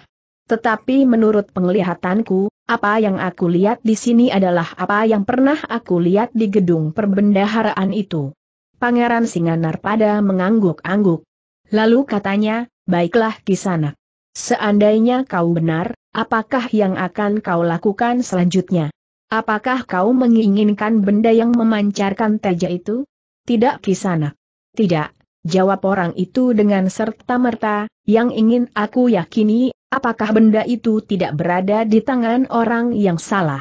Tetapi menurut penglihatanku, apa yang aku lihat di sini adalah apa yang pernah aku lihat di gedung perbendaharaan itu. Pangeran Singanar pada mengangguk-angguk. Lalu katanya, baiklah kisanak. Seandainya kau benar, apakah yang akan kau lakukan selanjutnya? Apakah kau menginginkan benda yang memancarkan teja itu? Tidak kisanak. Tidak, jawab orang itu dengan serta-merta, yang ingin aku yakini, apakah benda itu tidak berada di tangan orang yang salah?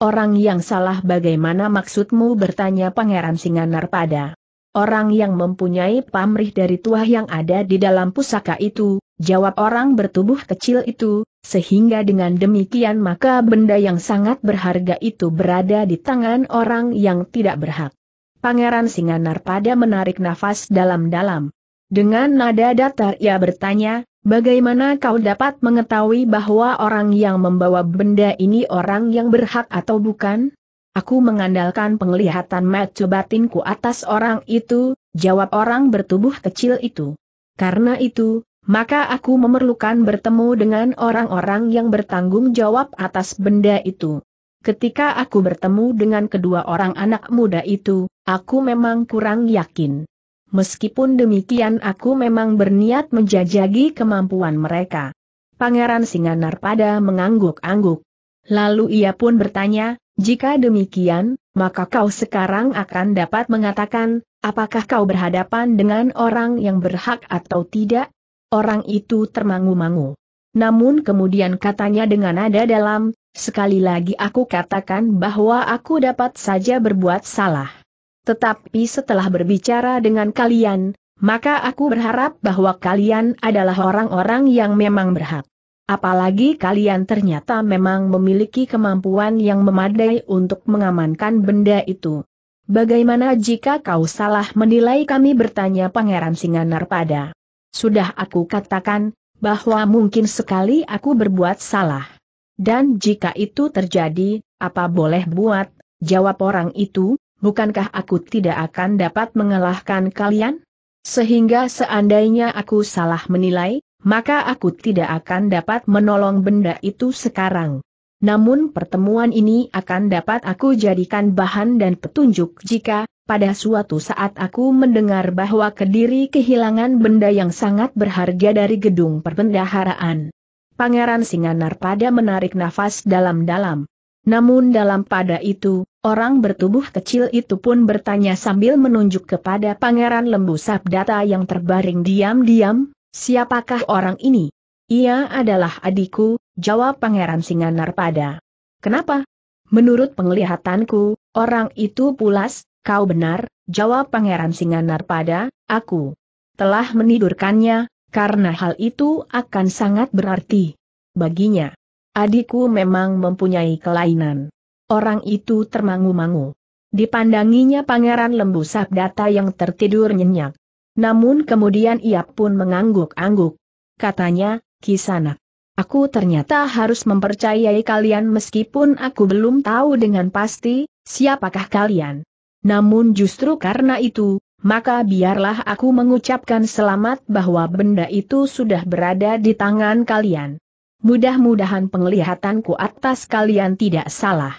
Orang yang salah bagaimana maksudmu bertanya Pangeran Singanar pada Orang yang mempunyai pamrih dari tuah yang ada di dalam pusaka itu, jawab orang bertubuh kecil itu, sehingga dengan demikian maka benda yang sangat berharga itu berada di tangan orang yang tidak berhak. Pangeran Singanar pada menarik nafas dalam-dalam. Dengan nada datar ia bertanya, bagaimana kau dapat mengetahui bahwa orang yang membawa benda ini orang yang berhak atau bukan? Aku mengandalkan penglihatan mata batinku atas orang itu, jawab orang bertubuh kecil itu. Karena itu, maka aku memerlukan bertemu dengan orang-orang yang bertanggung jawab atas benda itu. Ketika aku bertemu dengan kedua orang anak muda itu, aku memang kurang yakin. Meskipun demikian aku memang berniat menjajagi kemampuan mereka. Pangeran Singanar pada mengangguk-angguk. Lalu ia pun bertanya, jika demikian, maka kau sekarang akan dapat mengatakan, apakah kau berhadapan dengan orang yang berhak atau tidak? Orang itu termangu-mangu. Namun kemudian katanya dengan nada dalam, sekali lagi aku katakan bahwa aku dapat saja berbuat salah. Tetapi setelah berbicara dengan kalian, maka aku berharap bahwa kalian adalah orang-orang yang memang berhak apalagi kalian ternyata memang memiliki kemampuan yang memadai untuk mengamankan benda itu. Bagaimana jika kau salah menilai kami bertanya Pangeran Singanar pada? Sudah aku katakan, bahwa mungkin sekali aku berbuat salah. Dan jika itu terjadi, apa boleh buat, jawab orang itu, bukankah aku tidak akan dapat mengalahkan kalian? Sehingga seandainya aku salah menilai, maka aku tidak akan dapat menolong benda itu sekarang. Namun pertemuan ini akan dapat aku jadikan bahan dan petunjuk jika, pada suatu saat aku mendengar bahwa Kediri kehilangan benda yang sangat berharga dari gedung perbendaharaan. Pangeran Singanar pada menarik nafas dalam-dalam. Namun dalam pada itu, orang bertubuh kecil itu pun bertanya sambil menunjuk kepada Pangeran Lembu Sabdata yang terbaring diam-diam, Siapakah orang ini? Ia adalah adikku, jawab Pangeran pada. Kenapa? Menurut penglihatanku, orang itu pulas, kau benar, jawab Pangeran pada. aku telah menidurkannya, karena hal itu akan sangat berarti baginya. Adikku memang mempunyai kelainan. Orang itu termangu-mangu. Dipandanginya Pangeran Lembu Sabdata yang tertidur nyenyak. Namun kemudian ia pun mengangguk-angguk. Katanya, Kisanak. Aku ternyata harus mempercayai kalian meskipun aku belum tahu dengan pasti, siapakah kalian. Namun justru karena itu, maka biarlah aku mengucapkan selamat bahwa benda itu sudah berada di tangan kalian. Mudah-mudahan penglihatanku atas kalian tidak salah.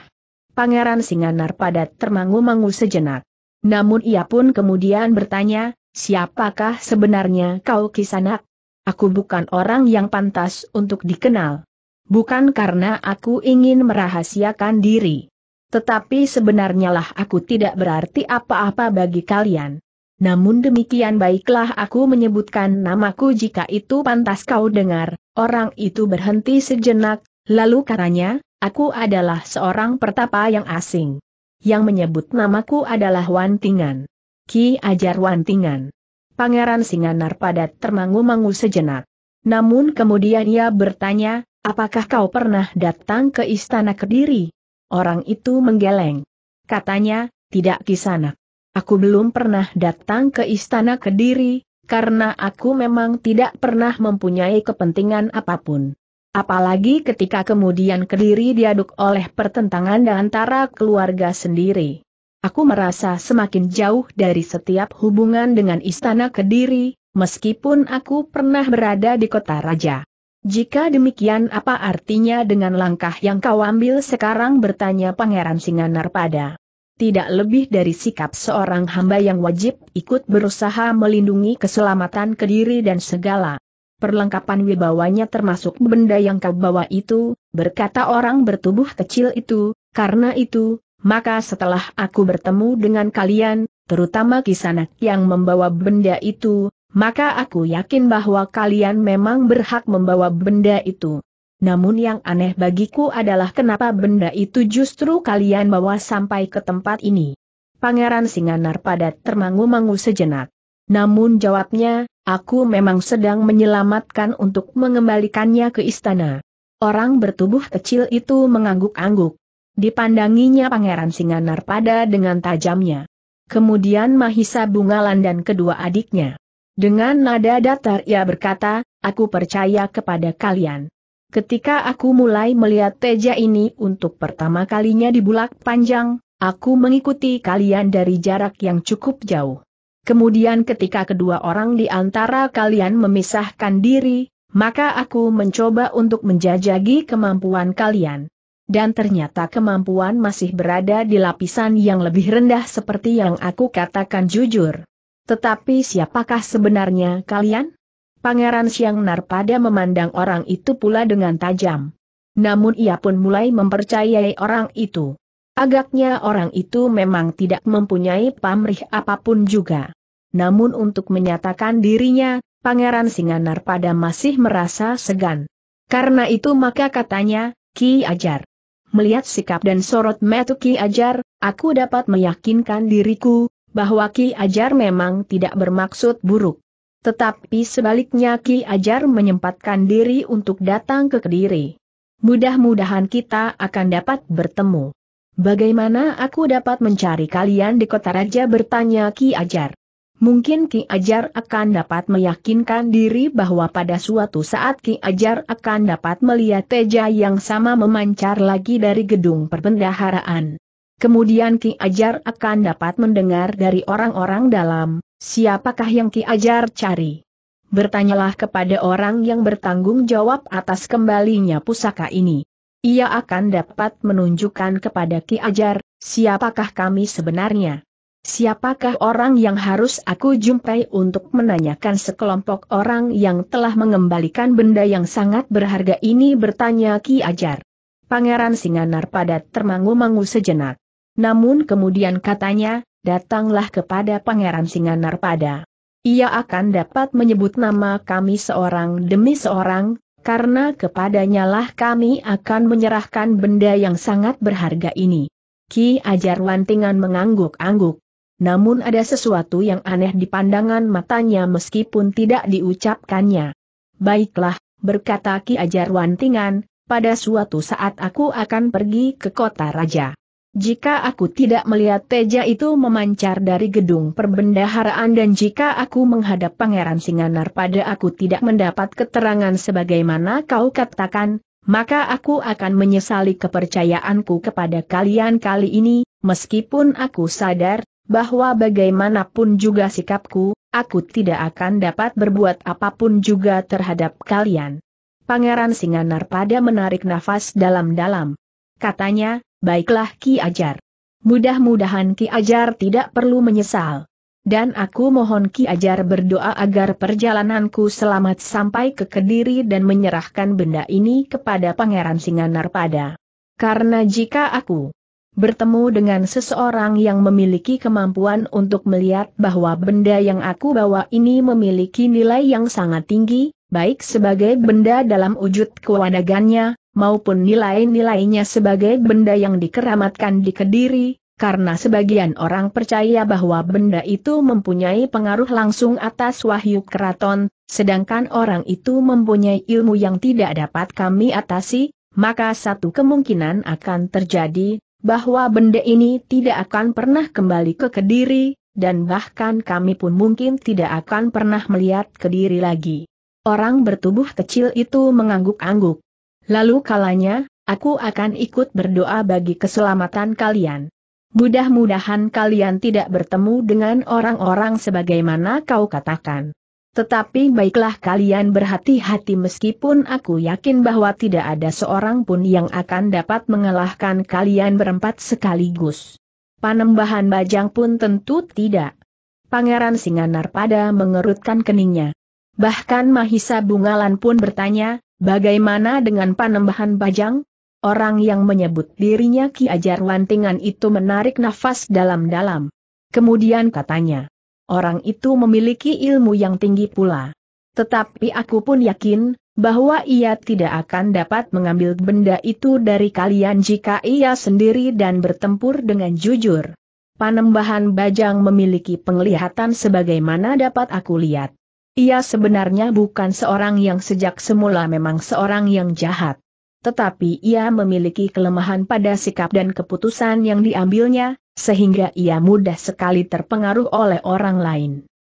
Pangeran Singanar padat termangu-mangu sejenak. Namun ia pun kemudian bertanya, Siapakah sebenarnya kau kisanak? Aku bukan orang yang pantas untuk dikenal. Bukan karena aku ingin merahasiakan diri. Tetapi sebenarnya lah aku tidak berarti apa-apa bagi kalian. Namun demikian baiklah aku menyebutkan namaku jika itu pantas kau dengar, orang itu berhenti sejenak, lalu katanya, aku adalah seorang pertapa yang asing. Yang menyebut namaku adalah Wantingan. Ki Ajar Wantingan. Pangeran Singanar padat termangu-mangu sejenak. Namun kemudian ia bertanya, apakah kau pernah datang ke istana Kediri? Orang itu menggeleng. Katanya, tidak kisana. Aku belum pernah datang ke istana Kediri, karena aku memang tidak pernah mempunyai kepentingan apapun. Apalagi ketika kemudian Kediri diaduk oleh pertentangan antara keluarga sendiri. Aku merasa semakin jauh dari setiap hubungan dengan istana Kediri, meskipun aku pernah berada di kota raja. Jika demikian apa artinya dengan langkah yang kau ambil sekarang bertanya Pangeran Singanar pada tidak lebih dari sikap seorang hamba yang wajib ikut berusaha melindungi keselamatan kediri dan segala perlengkapan wibawanya termasuk benda yang kau bawa itu, berkata orang bertubuh kecil itu, karena itu, maka setelah aku bertemu dengan kalian, terutama kisanak yang membawa benda itu, maka aku yakin bahwa kalian memang berhak membawa benda itu. Namun yang aneh bagiku adalah kenapa benda itu justru kalian bawa sampai ke tempat ini. Pangeran Singanar pada termangu-mangu sejenak. Namun jawabnya, aku memang sedang menyelamatkan untuk mengembalikannya ke istana. Orang bertubuh kecil itu mengangguk-angguk. Dipandanginya Pangeran Singanar pada dengan tajamnya. Kemudian Mahisa Bungalan dan kedua adiknya. Dengan nada datar ia berkata, aku percaya kepada kalian. Ketika aku mulai melihat teja ini untuk pertama kalinya di bulak panjang, aku mengikuti kalian dari jarak yang cukup jauh. Kemudian ketika kedua orang di antara kalian memisahkan diri, maka aku mencoba untuk menjajagi kemampuan kalian dan ternyata kemampuan masih berada di lapisan yang lebih rendah seperti yang aku katakan jujur. Tetapi siapakah sebenarnya kalian? Pangeran Siang Narpada memandang orang itu pula dengan tajam. Namun ia pun mulai mempercayai orang itu. Agaknya orang itu memang tidak mempunyai pamrih apapun juga. Namun untuk menyatakan dirinya, Pangeran Singa Narpada masih merasa segan. Karena itu maka katanya, Ki Ajar melihat sikap dan sorot metu Ki Ajar, aku dapat meyakinkan diriku, bahwa Ki Ajar memang tidak bermaksud buruk. Tetapi sebaliknya Ki Ajar menyempatkan diri untuk datang ke Kediri. Mudah-mudahan kita akan dapat bertemu. Bagaimana aku dapat mencari kalian di kota raja bertanya Ki Ajar. Mungkin Ki Ajar akan dapat meyakinkan diri bahwa pada suatu saat Ki Ajar akan dapat melihat teja yang sama memancar lagi dari gedung perbendaharaan. Kemudian Ki Ajar akan dapat mendengar dari orang-orang dalam, siapakah yang Ki Ajar cari. Bertanyalah kepada orang yang bertanggung jawab atas kembalinya pusaka ini. Ia akan dapat menunjukkan kepada Ki Ajar, siapakah kami sebenarnya. Siapakah orang yang harus aku jumpai untuk menanyakan sekelompok orang yang telah mengembalikan benda yang sangat berharga ini bertanya Ki Ajar. Pangeran Singanar pada termangu-mangu sejenak. Namun kemudian katanya, datanglah kepada Pangeran Singanar pada. Ia akan dapat menyebut nama kami seorang demi seorang, karena kepadanya lah kami akan menyerahkan benda yang sangat berharga ini. Ki Ajar Wantingan mengangguk-angguk namun ada sesuatu yang aneh di pandangan matanya meskipun tidak diucapkannya. Baiklah, berkata Ki Ajar Wantingan, pada suatu saat aku akan pergi ke kota raja. Jika aku tidak melihat teja itu memancar dari gedung perbendaharaan dan jika aku menghadap Pangeran Singanar pada aku tidak mendapat keterangan sebagaimana kau katakan, maka aku akan menyesali kepercayaanku kepada kalian kali ini, meskipun aku sadar, bahwa bagaimanapun juga sikapku, aku tidak akan dapat berbuat apapun juga terhadap kalian. Pangeran Singanar pada menarik nafas dalam-dalam. Katanya, baiklah Ki Ajar. Mudah-mudahan Ki Ajar tidak perlu menyesal. Dan aku mohon Ki Ajar berdoa agar perjalananku selamat sampai ke Kediri dan menyerahkan benda ini kepada Pangeran Singanar pada. Karena jika aku bertemu dengan seseorang yang memiliki kemampuan untuk melihat bahwa benda yang aku bawa ini memiliki nilai yang sangat tinggi, baik sebagai benda dalam wujud kewadagannya maupun nilai-nilainya sebagai benda yang dikeramatkan di Kediri, karena sebagian orang percaya bahwa benda itu mempunyai pengaruh langsung atas wahyu keraton, sedangkan orang itu mempunyai ilmu yang tidak dapat kami atasi, maka satu kemungkinan akan terjadi, bahwa benda ini tidak akan pernah kembali ke Kediri, dan bahkan kami pun mungkin tidak akan pernah melihat Kediri lagi. Orang bertubuh kecil itu mengangguk-angguk. Lalu kalanya, aku akan ikut berdoa bagi keselamatan kalian. Mudah-mudahan kalian tidak bertemu dengan orang-orang sebagaimana kau katakan. Tetapi baiklah kalian berhati-hati meskipun aku yakin bahwa tidak ada seorang pun yang akan dapat mengalahkan kalian berempat sekaligus. Panembahan bajang pun tentu tidak. Pangeran Singanar pada mengerutkan keningnya. Bahkan Mahisa Bungalan pun bertanya, bagaimana dengan panembahan bajang? Orang yang menyebut dirinya Ki Ajar Lantingan itu menarik nafas dalam-dalam. Kemudian katanya, orang itu memiliki ilmu yang tinggi pula. Tetapi aku pun yakin, bahwa ia tidak akan dapat mengambil benda itu dari kalian jika ia sendiri dan bertempur dengan jujur. Panembahan Bajang memiliki penglihatan sebagaimana dapat aku lihat. Ia sebenarnya bukan seorang yang sejak semula memang seorang yang jahat. Tetapi ia memiliki kelemahan pada sikap dan keputusan yang diambilnya, sehingga ia mudah sekali terpengaruh oleh orang lain.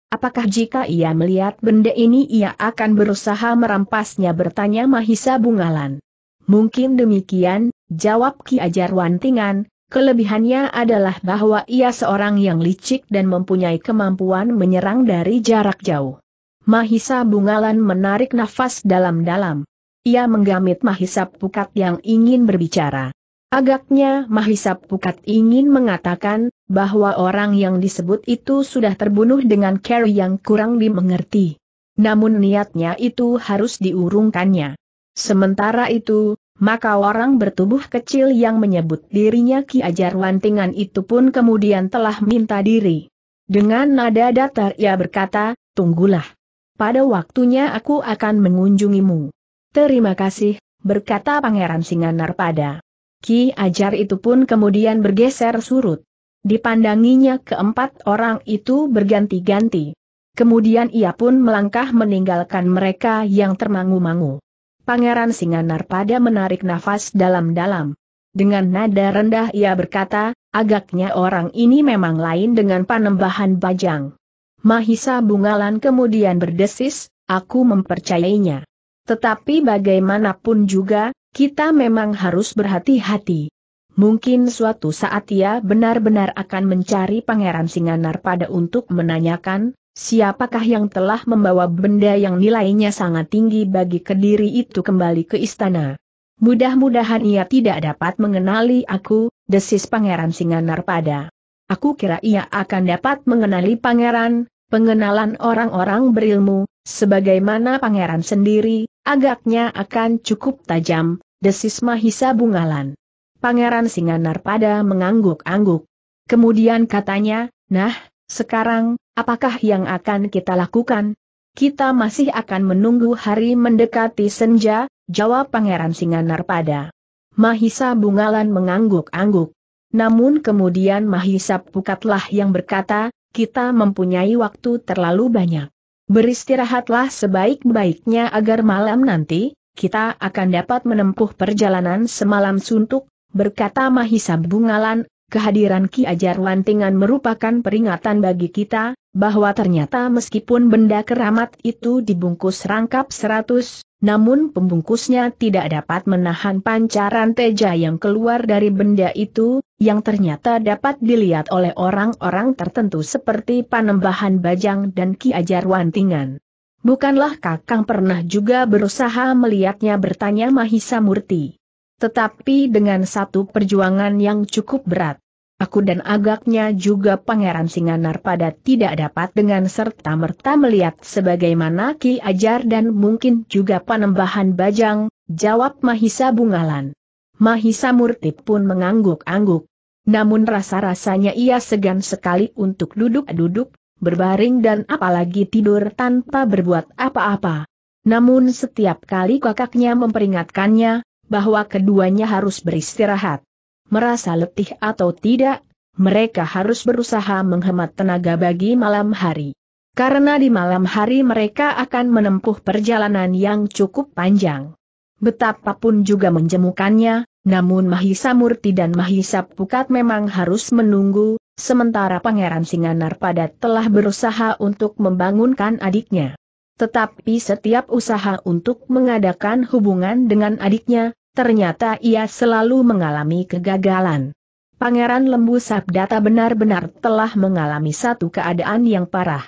Apakah jika ia melihat benda ini ia akan berusaha merampasnya bertanya Mahisa Bungalan. Mungkin demikian, jawab Ki Ajar Wantingan, kelebihannya adalah bahwa ia seorang yang licik dan mempunyai kemampuan menyerang dari jarak jauh. Mahisa Bungalan menarik nafas dalam-dalam. Ia menggamit Mahisa Pukat yang ingin berbicara. Agaknya Mahisa Pukat ingin mengatakan, bahwa orang yang disebut itu sudah terbunuh dengan cara yang kurang dimengerti. Namun niatnya itu harus diurungkannya. Sementara itu, maka orang bertubuh kecil yang menyebut dirinya Ki Ajar Wantingan itu pun kemudian telah minta diri. Dengan nada datar ia berkata, tunggulah. Pada waktunya aku akan mengunjungimu. Terima kasih, berkata Pangeran Singanar pada Ki Ajar itu pun kemudian bergeser surut. Dipandanginya keempat orang itu berganti-ganti. Kemudian ia pun melangkah meninggalkan mereka yang termangu-mangu. Pangeran Singanar pada menarik nafas dalam-dalam. Dengan nada rendah ia berkata, agaknya orang ini memang lain dengan panembahan bajang. Mahisa Bungalan kemudian berdesis, aku mempercayainya. Tetapi bagaimanapun juga, kita memang harus berhati-hati. Mungkin suatu saat ia benar-benar akan mencari Pangeran Singanar pada untuk menanyakan, siapakah yang telah membawa benda yang nilainya sangat tinggi bagi kediri itu kembali ke istana. Mudah-mudahan ia tidak dapat mengenali aku, desis Pangeran Singanar pada. Aku kira ia akan dapat mengenali pangeran, pengenalan orang-orang berilmu, sebagaimana pangeran sendiri, agaknya akan cukup tajam, desis Mahisa Bungalan. Pangeran Singanarpada mengangguk-angguk. Kemudian katanya, nah, sekarang, apakah yang akan kita lakukan? Kita masih akan menunggu hari mendekati senja, jawab Pangeran Singanarpada. Mahisa Bungalan mengangguk-angguk. Namun kemudian Mahisa Pukatlah yang berkata, kita mempunyai waktu terlalu banyak. Beristirahatlah sebaik-baiknya agar malam nanti, kita akan dapat menempuh perjalanan semalam suntuk, berkata Mahisa Bungalan, kehadiran Ki Ajar Wantingan merupakan peringatan bagi kita, bahwa ternyata meskipun benda keramat itu dibungkus rangkap seratus, namun pembungkusnya tidak dapat menahan pancaran teja yang keluar dari benda itu, yang ternyata dapat dilihat oleh orang-orang tertentu seperti Panembahan Bajang dan Ki Ajar Wantingan. Bukanlah Kakang pernah juga berusaha melihatnya bertanya Mahisa Murti. Tetapi dengan satu perjuangan yang cukup berat. Aku dan agaknya juga Pangeran Singanar pada tidak dapat dengan serta-merta melihat sebagaimana Ki Ajar dan mungkin juga Panembahan Bajang, jawab Mahisa Bungalan. Mahisa Murti pun mengangguk-angguk. Namun rasa-rasanya ia segan sekali untuk duduk-duduk, berbaring dan apalagi tidur tanpa berbuat apa-apa. Namun setiap kali kakaknya memperingatkannya, bahwa keduanya harus beristirahat. Merasa letih atau tidak, mereka harus berusaha menghemat tenaga bagi malam hari. Karena di malam hari mereka akan menempuh perjalanan yang cukup panjang. Betapapun juga menjemukannya, namun Mahisa Murti dan Mahisa Pukat memang harus menunggu, sementara Pangeran Singanar Padat telah berusaha untuk membangunkan adiknya. Tetapi setiap usaha untuk mengadakan hubungan dengan adiknya, ternyata ia selalu mengalami kegagalan. Pangeran Lembu Sabdata benar-benar telah mengalami satu keadaan yang parah.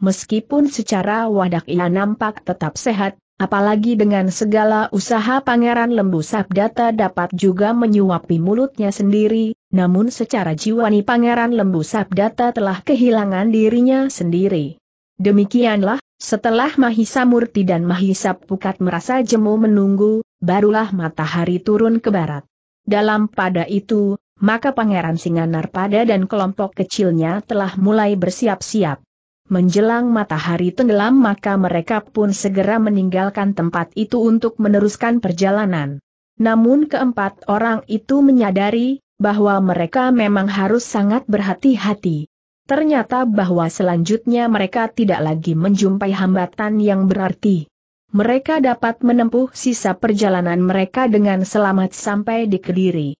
Meskipun secara wadak ia nampak tetap sehat, Apalagi dengan segala usaha Pangeran Lembu Sabdata dapat juga menyuapi mulutnya sendiri, namun secara jiwani Pangeran Lembu Sabdata telah kehilangan dirinya sendiri. Demikianlah, setelah Mahisa Murti dan Mahisa Pukat merasa jemu menunggu, barulah matahari turun ke barat. Dalam pada itu, maka Pangeran Singanarpada dan kelompok kecilnya telah mulai bersiap-siap. Menjelang matahari tenggelam maka mereka pun segera meninggalkan tempat itu untuk meneruskan perjalanan. Namun keempat orang itu menyadari bahwa mereka memang harus sangat berhati-hati. Ternyata bahwa selanjutnya mereka tidak lagi menjumpai hambatan yang berarti. Mereka dapat menempuh sisa perjalanan mereka dengan selamat sampai di Kediri.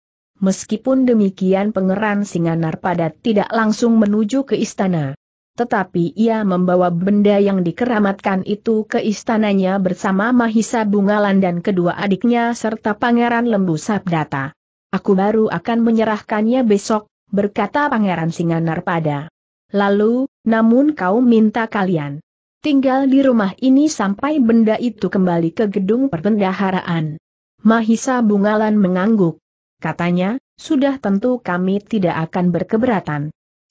Meskipun demikian pangeran Singanar pada tidak langsung menuju ke istana tetapi ia membawa benda yang dikeramatkan itu ke istananya bersama Mahisa Bungalan dan kedua adiknya serta Pangeran Lembu Sabdata. Aku baru akan menyerahkannya besok, berkata Pangeran Singanar pada. Lalu, namun kau minta kalian tinggal di rumah ini sampai benda itu kembali ke gedung perbendaharaan. Mahisa Bungalan mengangguk. Katanya, sudah tentu kami tidak akan berkeberatan.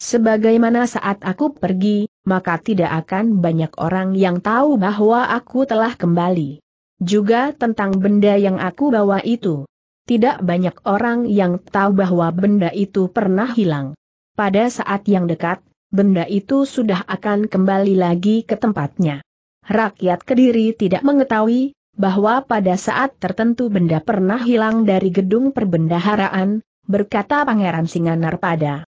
Sebagaimana saat aku pergi, maka tidak akan banyak orang yang tahu bahwa aku telah kembali. Juga tentang benda yang aku bawa itu. Tidak banyak orang yang tahu bahwa benda itu pernah hilang. Pada saat yang dekat, benda itu sudah akan kembali lagi ke tempatnya. Rakyat Kediri tidak mengetahui bahwa pada saat tertentu benda pernah hilang dari gedung perbendaharaan, berkata Pangeran Singanar pada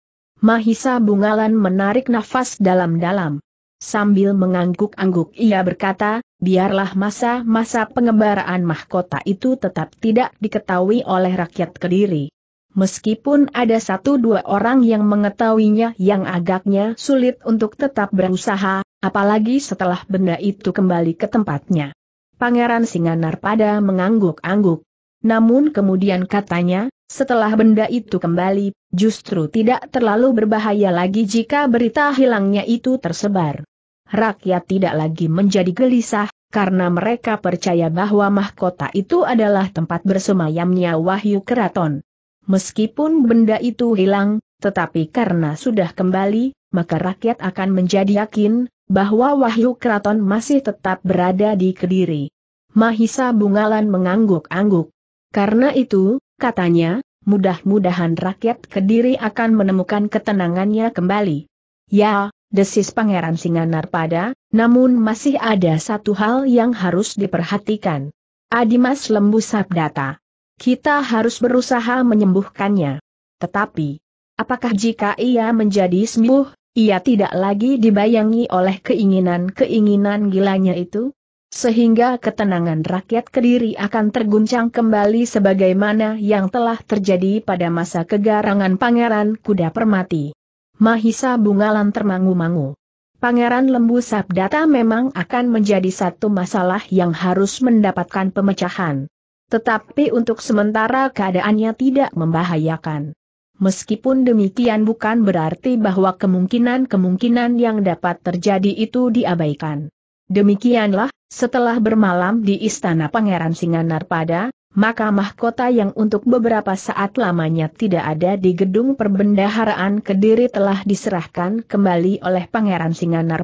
Mahisa Bungalan menarik nafas dalam-dalam. Sambil mengangguk-angguk ia berkata, biarlah masa-masa pengembaraan mahkota itu tetap tidak diketahui oleh rakyat Kediri. Meskipun ada satu dua orang yang mengetahuinya yang agaknya sulit untuk tetap berusaha, apalagi setelah benda itu kembali ke tempatnya. Pangeran Singanar pada mengangguk-angguk. Namun kemudian katanya, setelah benda itu kembali, Justru tidak terlalu berbahaya lagi jika berita hilangnya itu tersebar. Rakyat tidak lagi menjadi gelisah, karena mereka percaya bahwa mahkota itu adalah tempat bersemayamnya wahyu keraton. Meskipun benda itu hilang, tetapi karena sudah kembali, maka rakyat akan menjadi yakin bahwa wahyu keraton masih tetap berada di Kediri. Mahisa Bungalan mengangguk-angguk. Karena itu, katanya, mudah-mudahan rakyat Kediri akan menemukan ketenangannya kembali. Ya, desis Pangeran Singanar pada. namun masih ada satu hal yang harus diperhatikan. Adimas Lembu Sabdata. Kita harus berusaha menyembuhkannya. Tetapi, apakah jika ia menjadi sembuh, ia tidak lagi dibayangi oleh keinginan-keinginan gilanya itu? sehingga ketenangan rakyat Kediri akan terguncang kembali sebagaimana yang telah terjadi pada masa kegarangan Pangeran Kuda Permati. Mahisa Bungalan termangu-mangu. Pangeran Lembu Sabdata memang akan menjadi satu masalah yang harus mendapatkan pemecahan. Tetapi untuk sementara keadaannya tidak membahayakan. Meskipun demikian bukan berarti bahwa kemungkinan-kemungkinan yang dapat terjadi itu diabaikan. Demikianlah, setelah bermalam di istana Pangeran pada, maka mahkota yang untuk beberapa saat lamanya tidak ada di gedung perbendaharaan Kediri telah diserahkan kembali oleh Pangeran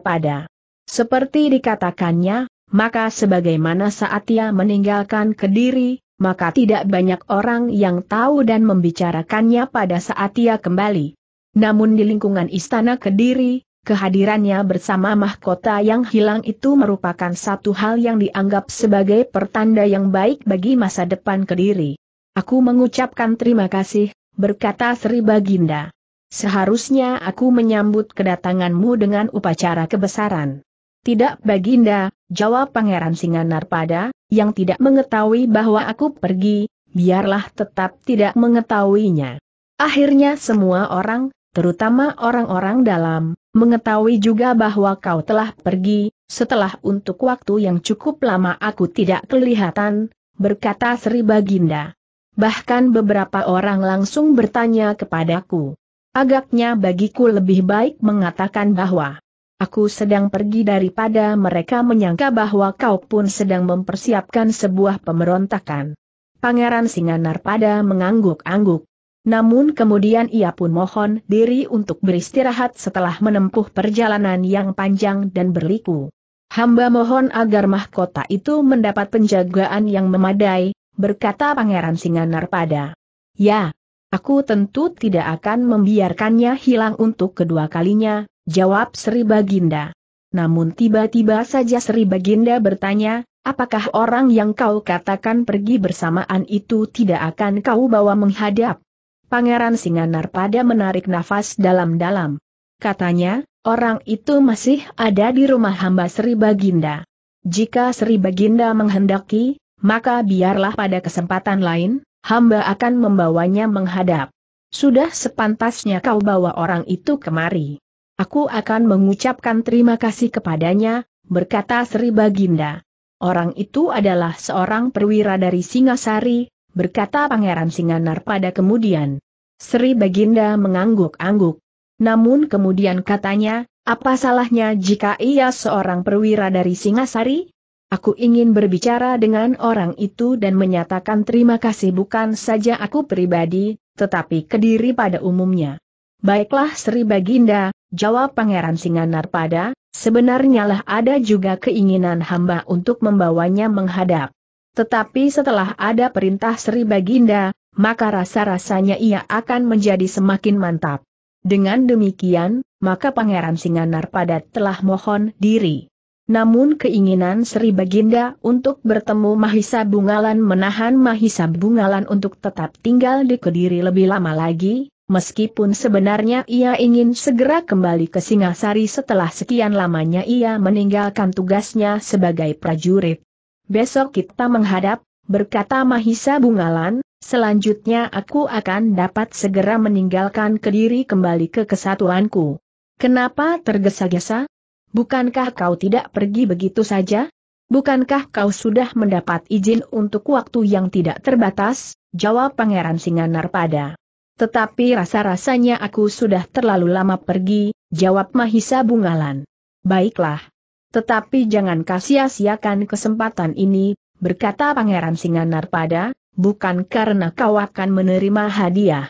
pada. Seperti dikatakannya, maka sebagaimana saat ia meninggalkan Kediri, maka tidak banyak orang yang tahu dan membicarakannya pada saat ia kembali. Namun di lingkungan istana Kediri, Kehadirannya bersama mahkota yang hilang itu merupakan satu hal yang dianggap sebagai pertanda yang baik bagi masa depan Kediri. Aku mengucapkan terima kasih, berkata Sri Baginda. Seharusnya aku menyambut kedatanganmu dengan upacara kebesaran. Tidak Baginda, jawab Pangeran Singanar pada, yang tidak mengetahui bahwa aku pergi, biarlah tetap tidak mengetahuinya. Akhirnya semua orang, terutama orang-orang dalam, mengetahui juga bahwa kau telah pergi, setelah untuk waktu yang cukup lama aku tidak kelihatan, berkata Sri Baginda. Bahkan beberapa orang langsung bertanya kepadaku. Agaknya bagiku lebih baik mengatakan bahwa aku sedang pergi daripada mereka menyangka bahwa kau pun sedang mempersiapkan sebuah pemberontakan. Pangeran Singanar pada mengangguk-angguk, namun kemudian ia pun mohon diri untuk beristirahat setelah menempuh perjalanan yang panjang dan berliku. Hamba mohon agar mahkota itu mendapat penjagaan yang memadai, berkata Pangeran Singanar pada. Ya, aku tentu tidak akan membiarkannya hilang untuk kedua kalinya, jawab Sri Baginda. Namun tiba-tiba saja Sri Baginda bertanya, Apakah orang yang kau katakan pergi bersamaan itu tidak akan kau bawa menghadap? Pangeran Singanar pada menarik nafas dalam-dalam. Katanya, orang itu masih ada di rumah hamba Sri Baginda. Jika Sri Baginda menghendaki, maka biarlah pada kesempatan lain, hamba akan membawanya menghadap. Sudah sepantasnya kau bawa orang itu kemari. Aku akan mengucapkan terima kasih kepadanya, berkata Sri Baginda. Orang itu adalah seorang perwira dari Singasari, berkata Pangeran Singanar pada kemudian. Sri Baginda mengangguk-angguk. Namun kemudian katanya, apa salahnya jika ia seorang perwira dari Singasari? Aku ingin berbicara dengan orang itu dan menyatakan terima kasih bukan saja aku pribadi, tetapi kediri pada umumnya. Baiklah Sri Baginda, jawab Pangeran Singanar pada, sebenarnya lah ada juga keinginan hamba untuk membawanya menghadap. Tetapi setelah ada perintah Sri Baginda, maka rasa-rasanya ia akan menjadi semakin mantap. Dengan demikian, maka Pangeran Singanar padat telah mohon diri. Namun keinginan Sri Baginda untuk bertemu Mahisa Bungalan menahan Mahisa Bungalan untuk tetap tinggal di Kediri lebih lama lagi, meskipun sebenarnya ia ingin segera kembali ke Singasari setelah sekian lamanya ia meninggalkan tugasnya sebagai prajurit besok kita menghadap, berkata Mahisa Bungalan, selanjutnya aku akan dapat segera meninggalkan Kediri kembali ke kesatuanku. Kenapa tergesa-gesa? Bukankah kau tidak pergi begitu saja? Bukankah kau sudah mendapat izin untuk waktu yang tidak terbatas? Jawab Pangeran pada. Tetapi rasa-rasanya aku sudah terlalu lama pergi, jawab Mahisa Bungalan. Baiklah, tetapi jangan kasia-siakan kesempatan ini, berkata Pangeran Singanarpada, bukan karena kau akan menerima hadiah.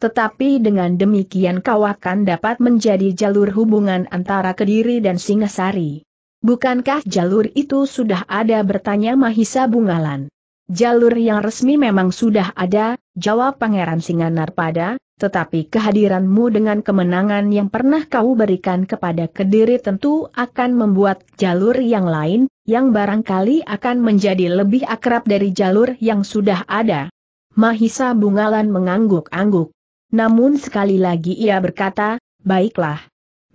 Tetapi dengan demikian kau akan dapat menjadi jalur hubungan antara Kediri dan Singasari. Bukankah jalur itu sudah ada bertanya Mahisa Bungalan? Jalur yang resmi memang sudah ada, jawab Pangeran Singanarpada, tetapi kehadiranmu dengan kemenangan yang pernah kau berikan kepada Kediri tentu akan membuat jalur yang lain, yang barangkali akan menjadi lebih akrab dari jalur yang sudah ada. Mahisa Bungalan mengangguk-angguk. Namun sekali lagi ia berkata, baiklah.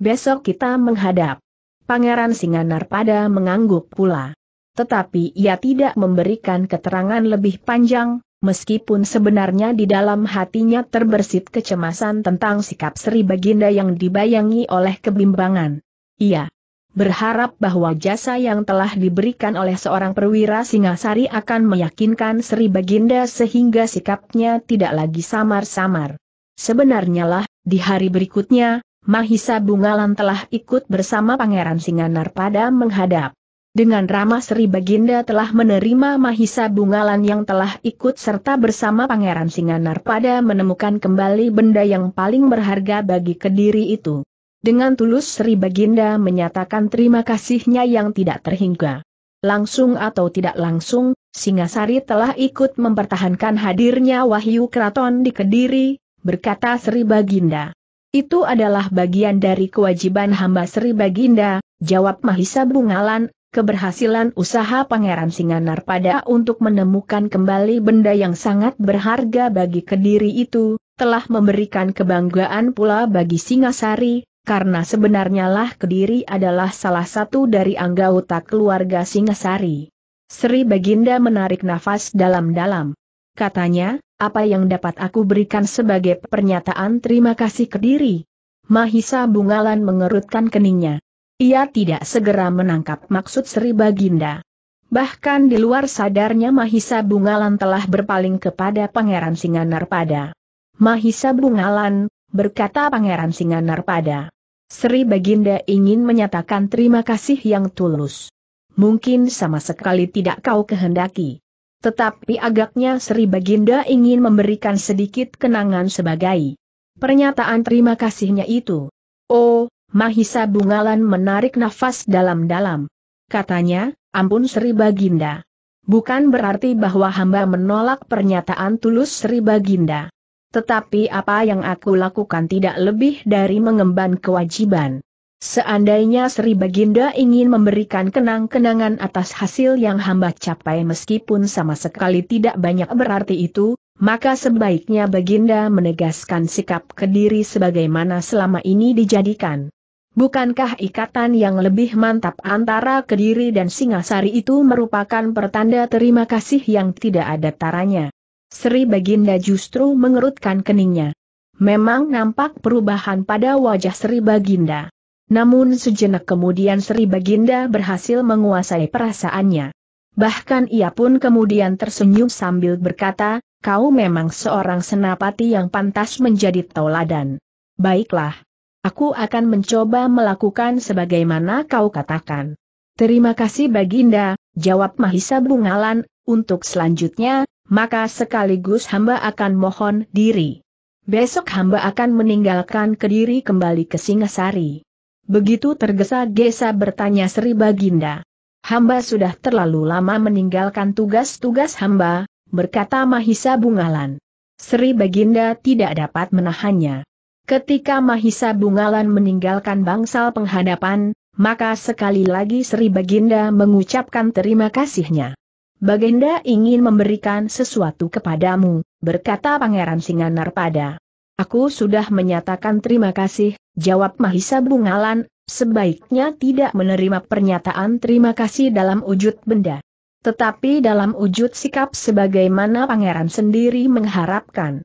Besok kita menghadap. Pangeran Singanar pada mengangguk pula. Tetapi ia tidak memberikan keterangan lebih panjang, meskipun sebenarnya di dalam hatinya terbersit kecemasan tentang sikap Sri Baginda yang dibayangi oleh kebimbangan. ia Berharap bahwa jasa yang telah diberikan oleh seorang perwira Singasari akan meyakinkan Sri Baginda sehingga sikapnya tidak lagi samar-samar. Sebenarnya lah, di hari berikutnya, Mahisa Bungalan telah ikut bersama Pangeran Singanar pada menghadap dengan ramah Sri Baginda telah menerima Mahisa Bungalan yang telah ikut serta bersama Pangeran Singanar pada menemukan kembali benda yang paling berharga bagi kediri itu. Dengan tulus Sri Baginda menyatakan terima kasihnya yang tidak terhingga. Langsung atau tidak langsung, Singasari telah ikut mempertahankan hadirnya Wahyu Keraton di Kediri, berkata Sri Baginda. Itu adalah bagian dari kewajiban hamba Sri Baginda, jawab Mahisa Bungalan, keberhasilan usaha Pangeran Singanar pada untuk menemukan kembali benda yang sangat berharga bagi Kediri itu, telah memberikan kebanggaan pula bagi Singasari, karena sebenarnya lah Kediri adalah salah satu dari anggota keluarga Singasari. Sri Baginda menarik nafas dalam-dalam. Katanya, apa yang dapat aku berikan sebagai pernyataan terima kasih Kediri? Mahisa Bungalan mengerutkan keningnya. Ia tidak segera menangkap maksud Sri Baginda. Bahkan di luar sadarnya Mahisa Bungalan telah berpaling kepada Pangeran Singanarpada. Mahisa Bungalan, berkata Pangeran Singanarpada. Sri Baginda ingin menyatakan terima kasih yang tulus. Mungkin sama sekali tidak kau kehendaki. Tetapi agaknya Sri Baginda ingin memberikan sedikit kenangan sebagai pernyataan terima kasihnya itu. Oh, Mahisa Bungalan menarik nafas dalam-dalam. Katanya, ampun Sri Baginda. Bukan berarti bahwa hamba menolak pernyataan tulus Sri Baginda. Tetapi apa yang aku lakukan tidak lebih dari mengemban kewajiban. Seandainya Sri Baginda ingin memberikan kenang-kenangan atas hasil yang hamba capai meskipun sama sekali tidak banyak berarti itu, maka sebaiknya Baginda menegaskan sikap kediri sebagaimana selama ini dijadikan. Bukankah ikatan yang lebih mantap antara Kediri dan Singasari itu merupakan pertanda terima kasih yang tidak ada taranya? Sri Baginda justru mengerutkan keningnya. Memang nampak perubahan pada wajah Sri Baginda. Namun sejenak kemudian Sri Baginda berhasil menguasai perasaannya. Bahkan ia pun kemudian tersenyum sambil berkata, kau memang seorang senapati yang pantas menjadi tauladan. Baiklah, Aku akan mencoba melakukan sebagaimana kau katakan. Terima kasih Baginda, jawab Mahisa Bungalan, untuk selanjutnya, maka sekaligus hamba akan mohon diri. Besok hamba akan meninggalkan Kediri kembali ke Singasari. Begitu tergesa-gesa bertanya Sri Baginda. Hamba sudah terlalu lama meninggalkan tugas-tugas hamba, berkata Mahisa Bungalan. Sri Baginda tidak dapat menahannya. Ketika Mahisa Bungalan meninggalkan bangsal penghadapan, maka sekali lagi Sri Baginda mengucapkan terima kasihnya. Baginda ingin memberikan sesuatu kepadamu, berkata Pangeran Singanar pada. Aku sudah menyatakan terima kasih, jawab Mahisa Bungalan, sebaiknya tidak menerima pernyataan terima kasih dalam wujud benda. Tetapi dalam wujud sikap sebagaimana Pangeran sendiri mengharapkan.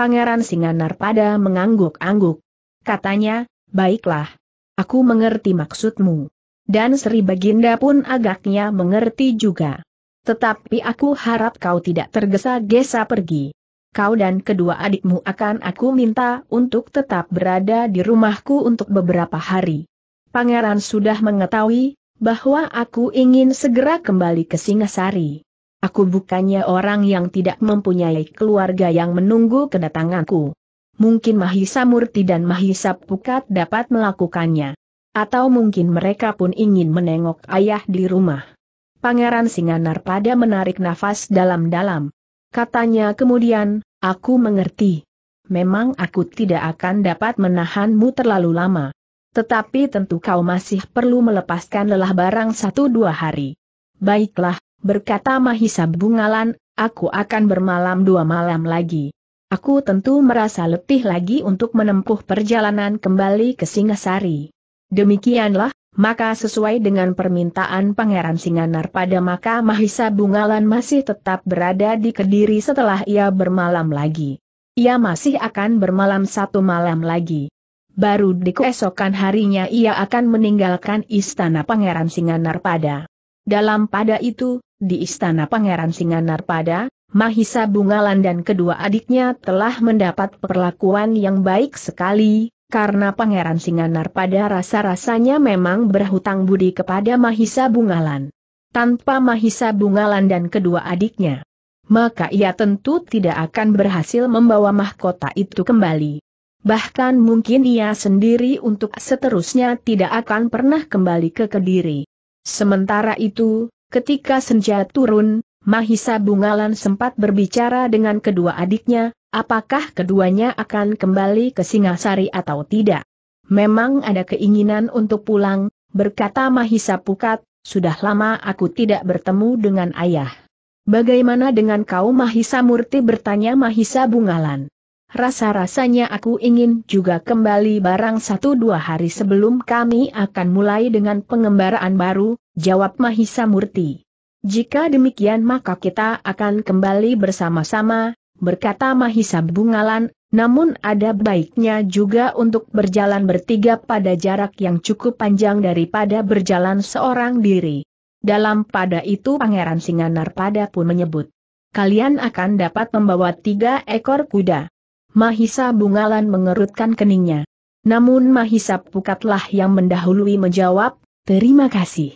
Pangeran Singanar pada mengangguk-angguk. Katanya, baiklah. Aku mengerti maksudmu. Dan Sri Baginda pun agaknya mengerti juga. Tetapi aku harap kau tidak tergesa-gesa pergi. Kau dan kedua adikmu akan aku minta untuk tetap berada di rumahku untuk beberapa hari. Pangeran sudah mengetahui bahwa aku ingin segera kembali ke Singasari. Aku bukannya orang yang tidak mempunyai keluarga yang menunggu kedatanganku. Mungkin Mahisa Murti dan Mahisa Pukat dapat melakukannya. Atau mungkin mereka pun ingin menengok ayah di rumah. Pangeran Singanar pada menarik nafas dalam-dalam. Katanya kemudian, aku mengerti. Memang aku tidak akan dapat menahanmu terlalu lama. Tetapi tentu kau masih perlu melepaskan lelah barang satu dua hari. Baiklah, berkata Mahisa Bungalan, aku akan bermalam dua malam lagi. Aku tentu merasa letih lagi untuk menempuh perjalanan kembali ke Singasari. Demikianlah, maka sesuai dengan permintaan Pangeran Singanar pada maka Mahisa Bungalan masih tetap berada di Kediri setelah ia bermalam lagi. Ia masih akan bermalam satu malam lagi. Baru di keesokan harinya ia akan meninggalkan istana Pangeran Singanar pada. Dalam pada itu, di istana Pangeran Singanarpada, Mahisa Bungalan dan kedua adiknya telah mendapat perlakuan yang baik sekali, karena Pangeran Singanar pada rasa-rasanya memang berhutang budi kepada Mahisa Bungalan. Tanpa Mahisa Bungalan dan kedua adiknya, maka ia tentu tidak akan berhasil membawa mahkota itu kembali. Bahkan mungkin ia sendiri untuk seterusnya tidak akan pernah kembali ke Kediri. Sementara itu, Ketika senja turun, Mahisa Bungalan sempat berbicara dengan kedua adiknya, apakah keduanya akan kembali ke Singasari atau tidak. Memang ada keinginan untuk pulang, berkata Mahisa Pukat, sudah lama aku tidak bertemu dengan ayah. Bagaimana dengan kau Mahisa Murti bertanya Mahisa Bungalan. Rasa-rasanya aku ingin juga kembali barang satu dua hari sebelum kami akan mulai dengan pengembaraan baru, jawab Mahisa Murti. Jika demikian maka kita akan kembali bersama-sama, berkata Mahisa Bungalan, namun ada baiknya juga untuk berjalan bertiga pada jarak yang cukup panjang daripada berjalan seorang diri. Dalam pada itu Pangeran Singanar pada pun menyebut, kalian akan dapat membawa tiga ekor kuda. Mahisa Bungalan mengerutkan keningnya. Namun Mahisa Pukatlah yang mendahului menjawab, terima kasih.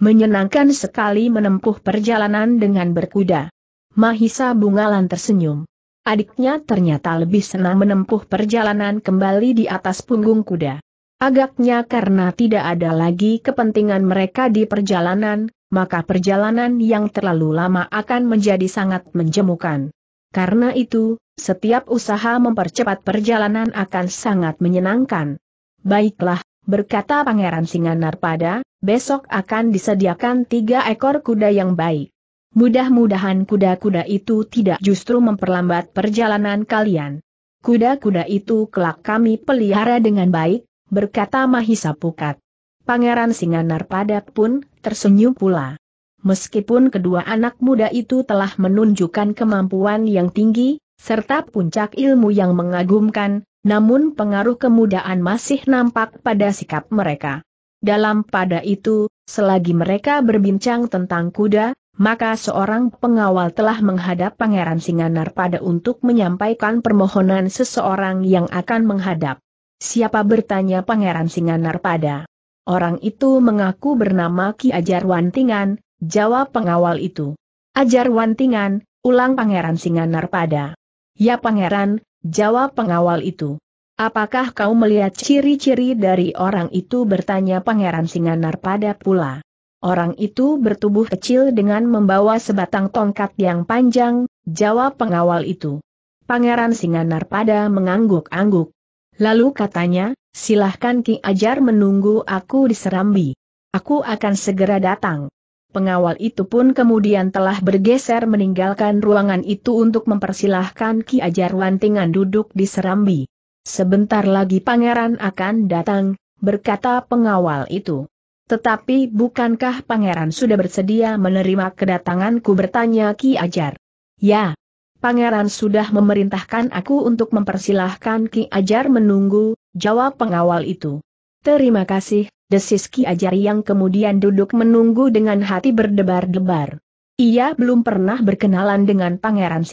Menyenangkan sekali menempuh perjalanan dengan berkuda. Mahisa Bungalan tersenyum. Adiknya ternyata lebih senang menempuh perjalanan kembali di atas punggung kuda. Agaknya karena tidak ada lagi kepentingan mereka di perjalanan, maka perjalanan yang terlalu lama akan menjadi sangat menjemukan. Karena itu, setiap usaha mempercepat perjalanan akan sangat menyenangkan. Baiklah, berkata Pangeran Singanar pada, besok akan disediakan tiga ekor kuda yang baik. Mudah-mudahan kuda-kuda itu tidak justru memperlambat perjalanan kalian. Kuda-kuda itu kelak kami pelihara dengan baik, berkata Mahisa Pukat. Pangeran Singanar Padat pun tersenyum pula. Meskipun kedua anak muda itu telah menunjukkan kemampuan yang tinggi, serta puncak ilmu yang mengagumkan, namun pengaruh kemudaan masih nampak pada sikap mereka. Dalam pada itu, selagi mereka berbincang tentang kuda, maka seorang pengawal telah menghadap Pangeran Singanar pada untuk menyampaikan permohonan seseorang yang akan menghadap. Siapa bertanya Pangeran Singanar pada? Orang itu mengaku bernama Ki Ajar Wantingan, jawab pengawal itu. Ajar Wantingan, ulang Pangeran Singanar pada. Ya pangeran, jawab pengawal itu. Apakah kau melihat ciri-ciri dari orang itu bertanya pangeran Singanar pada pula. Orang itu bertubuh kecil dengan membawa sebatang tongkat yang panjang, jawab pengawal itu. Pangeran Singanar pada mengangguk-angguk. Lalu katanya, silahkan Ki Ajar menunggu aku di Serambi. Aku akan segera datang. Pengawal itu pun kemudian telah bergeser meninggalkan ruangan itu untuk mempersilahkan Ki Ajar Wantingan duduk di serambi. Sebentar lagi pangeran akan datang, berkata pengawal itu. Tetapi bukankah pangeran sudah bersedia menerima kedatanganku bertanya Ki Ajar? Ya. Pangeran sudah memerintahkan aku untuk mempersilahkan Ki Ajar menunggu, jawab pengawal itu. Terima kasih, desis Ki Ajar yang kemudian duduk menunggu dengan hati berdebar-debar. Ia belum pernah berkenalan dengan Pangeran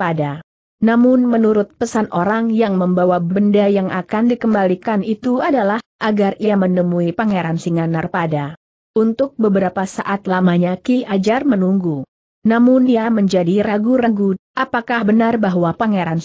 pada. Namun menurut pesan orang yang membawa benda yang akan dikembalikan itu adalah, agar ia menemui Pangeran pada. Untuk beberapa saat lamanya Ki Ajar menunggu. Namun ia menjadi ragu-ragu, apakah benar bahwa Pangeran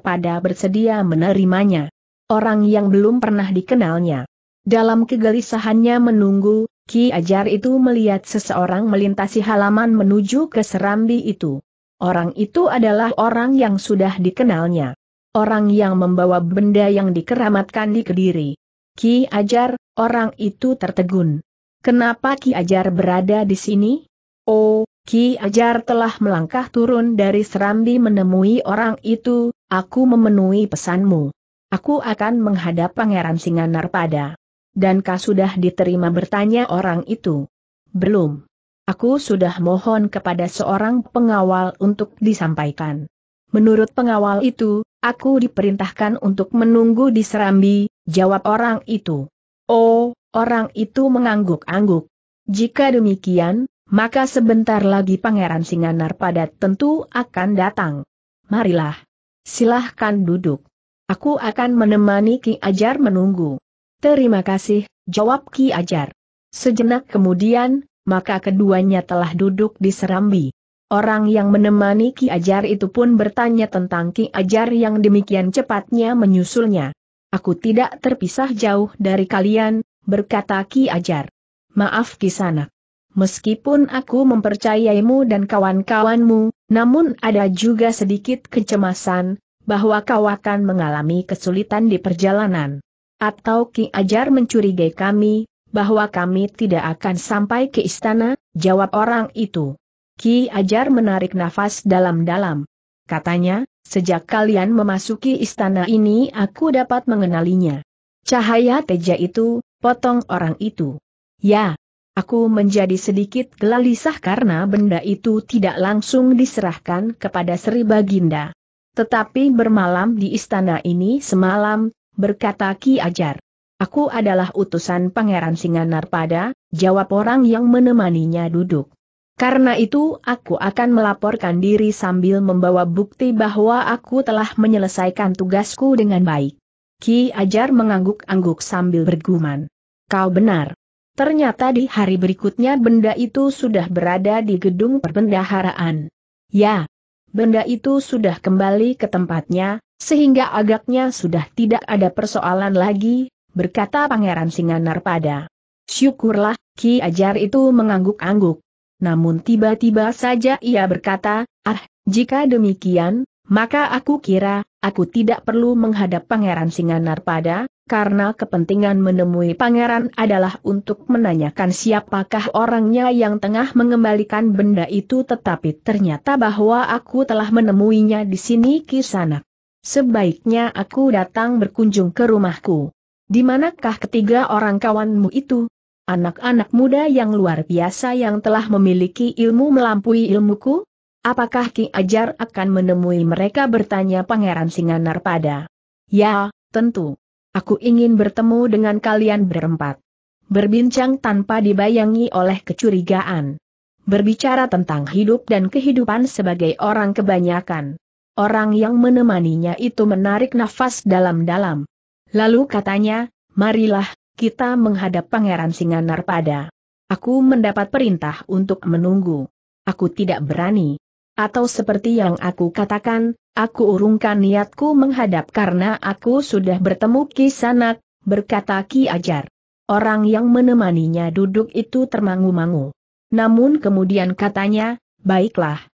pada bersedia menerimanya. Orang yang belum pernah dikenalnya. Dalam kegelisahannya menunggu, Ki Ajar itu melihat seseorang melintasi halaman menuju ke serambi itu. Orang itu adalah orang yang sudah dikenalnya. Orang yang membawa benda yang dikeramatkan di Kediri. Ki Ajar, orang itu tertegun. Kenapa Ki Ajar berada di sini? Oh, Ki Ajar telah melangkah turun dari serambi menemui orang itu, aku memenuhi pesanmu. Aku akan menghadap Pangeran pada. Dan kau sudah diterima bertanya orang itu? Belum. Aku sudah mohon kepada seorang pengawal untuk disampaikan. Menurut pengawal itu, aku diperintahkan untuk menunggu di Serambi, jawab orang itu. Oh, orang itu mengangguk-angguk. Jika demikian, maka sebentar lagi Pangeran Singanar pada tentu akan datang. Marilah. Silahkan duduk. Aku akan menemani Ki Ajar menunggu. Terima kasih, jawab Ki Ajar. Sejenak kemudian, maka keduanya telah duduk di serambi. Orang yang menemani Ki Ajar itu pun bertanya tentang Ki Ajar yang demikian cepatnya menyusulnya. Aku tidak terpisah jauh dari kalian, berkata Ki Ajar. Maaf Kisanak. Meskipun aku mempercayaimu dan kawan-kawanmu, namun ada juga sedikit kecemasan, bahwa kau akan mengalami kesulitan di perjalanan. Atau Ki Ajar mencurigai kami, bahwa kami tidak akan sampai ke istana, jawab orang itu. Ki Ajar menarik nafas dalam-dalam. Katanya, sejak kalian memasuki istana ini aku dapat mengenalinya. Cahaya teja itu, potong orang itu. Ya, aku menjadi sedikit gelisah karena benda itu tidak langsung diserahkan kepada Sri Baginda. Tetapi bermalam di istana ini semalam, berkata Ki Ajar. Aku adalah utusan Pangeran Singanar pada, jawab orang yang menemaninya duduk. Karena itu aku akan melaporkan diri sambil membawa bukti bahwa aku telah menyelesaikan tugasku dengan baik. Ki Ajar mengangguk-angguk sambil bergumam. Kau benar. Ternyata di hari berikutnya benda itu sudah berada di gedung perbendaharaan. Ya, benda itu sudah kembali ke tempatnya, sehingga agaknya sudah tidak ada persoalan lagi, berkata Pangeran Singanar pada. Syukurlah, Ki Ajar itu mengangguk-angguk. Namun tiba-tiba saja ia berkata, ah, jika demikian, maka aku kira, aku tidak perlu menghadap Pangeran Singanar pada, karena kepentingan menemui pangeran adalah untuk menanyakan siapakah orangnya yang tengah mengembalikan benda itu tetapi ternyata bahwa aku telah menemuinya di sini kisanak. Sebaiknya aku datang berkunjung ke rumahku. Di manakah ketiga orang kawanmu itu? Anak-anak muda yang luar biasa yang telah memiliki ilmu melampaui ilmuku? Apakah Ki Ajar akan menemui mereka bertanya Pangeran pada? Ya, tentu. Aku ingin bertemu dengan kalian berempat. Berbincang tanpa dibayangi oleh kecurigaan. Berbicara tentang hidup dan kehidupan sebagai orang kebanyakan. Orang yang menemaninya itu menarik nafas dalam-dalam. Lalu katanya, marilah, kita menghadap Pangeran pada. Aku mendapat perintah untuk menunggu. Aku tidak berani. Atau seperti yang aku katakan, aku urungkan niatku menghadap karena aku sudah bertemu Kisanak, berkata Ki Ajar. Orang yang menemaninya duduk itu termangu-mangu. Namun kemudian katanya, baiklah,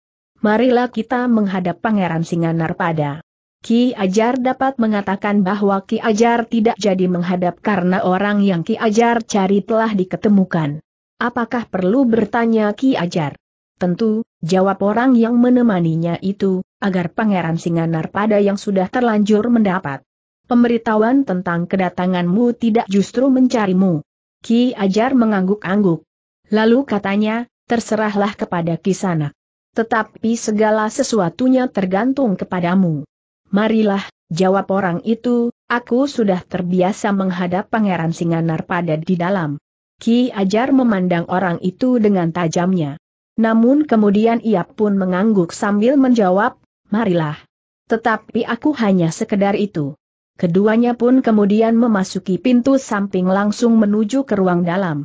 marilah kita menghadap Pangeran Singanarpada. Ki Ajar dapat mengatakan bahwa Ki Ajar tidak jadi menghadap karena orang yang Ki Ajar cari telah diketemukan. Apakah perlu bertanya Ki Ajar? Tentu, jawab orang yang menemaninya itu, agar Pangeran Singanarpada yang sudah terlanjur mendapat pemberitahuan tentang kedatanganmu tidak justru mencarimu. Ki Ajar mengangguk-angguk. Lalu katanya, terserahlah kepada Kisanak. Tetapi segala sesuatunya tergantung kepadamu. Marilah, jawab orang itu, aku sudah terbiasa menghadap Pangeran Singanar pada di dalam. Ki Ajar memandang orang itu dengan tajamnya. Namun kemudian ia pun mengangguk sambil menjawab, marilah. Tetapi aku hanya sekedar itu. Keduanya pun kemudian memasuki pintu samping langsung menuju ke ruang dalam.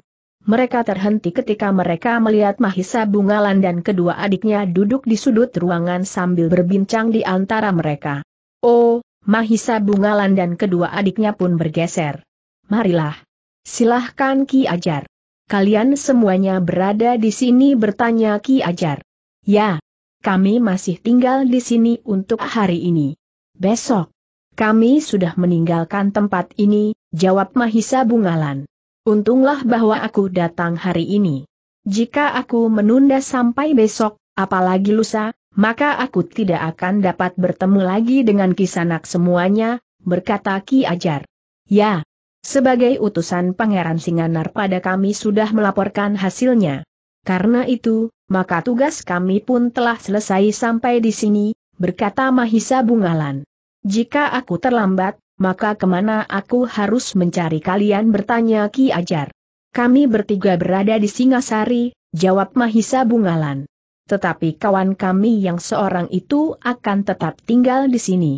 Mereka terhenti ketika mereka melihat Mahisa Bungalan dan kedua adiknya duduk di sudut ruangan sambil berbincang di antara mereka. Oh, Mahisa Bungalan dan kedua adiknya pun bergeser. Marilah. Silahkan Ki Ajar. Kalian semuanya berada di sini bertanya Ki Ajar. Ya, kami masih tinggal di sini untuk hari ini. Besok, kami sudah meninggalkan tempat ini, jawab Mahisa Bungalan. Untunglah bahwa aku datang hari ini. Jika aku menunda sampai besok, apalagi lusa, maka aku tidak akan dapat bertemu lagi dengan kisanak semuanya, berkata Ki Ajar. Ya, sebagai utusan Pangeran Singanar pada kami sudah melaporkan hasilnya. Karena itu, maka tugas kami pun telah selesai sampai di sini, berkata Mahisa Bungalan. Jika aku terlambat, maka kemana aku harus mencari kalian bertanya Ki Ajar. Kami bertiga berada di Singasari, jawab Mahisa Bungalan. Tetapi kawan kami yang seorang itu akan tetap tinggal di sini.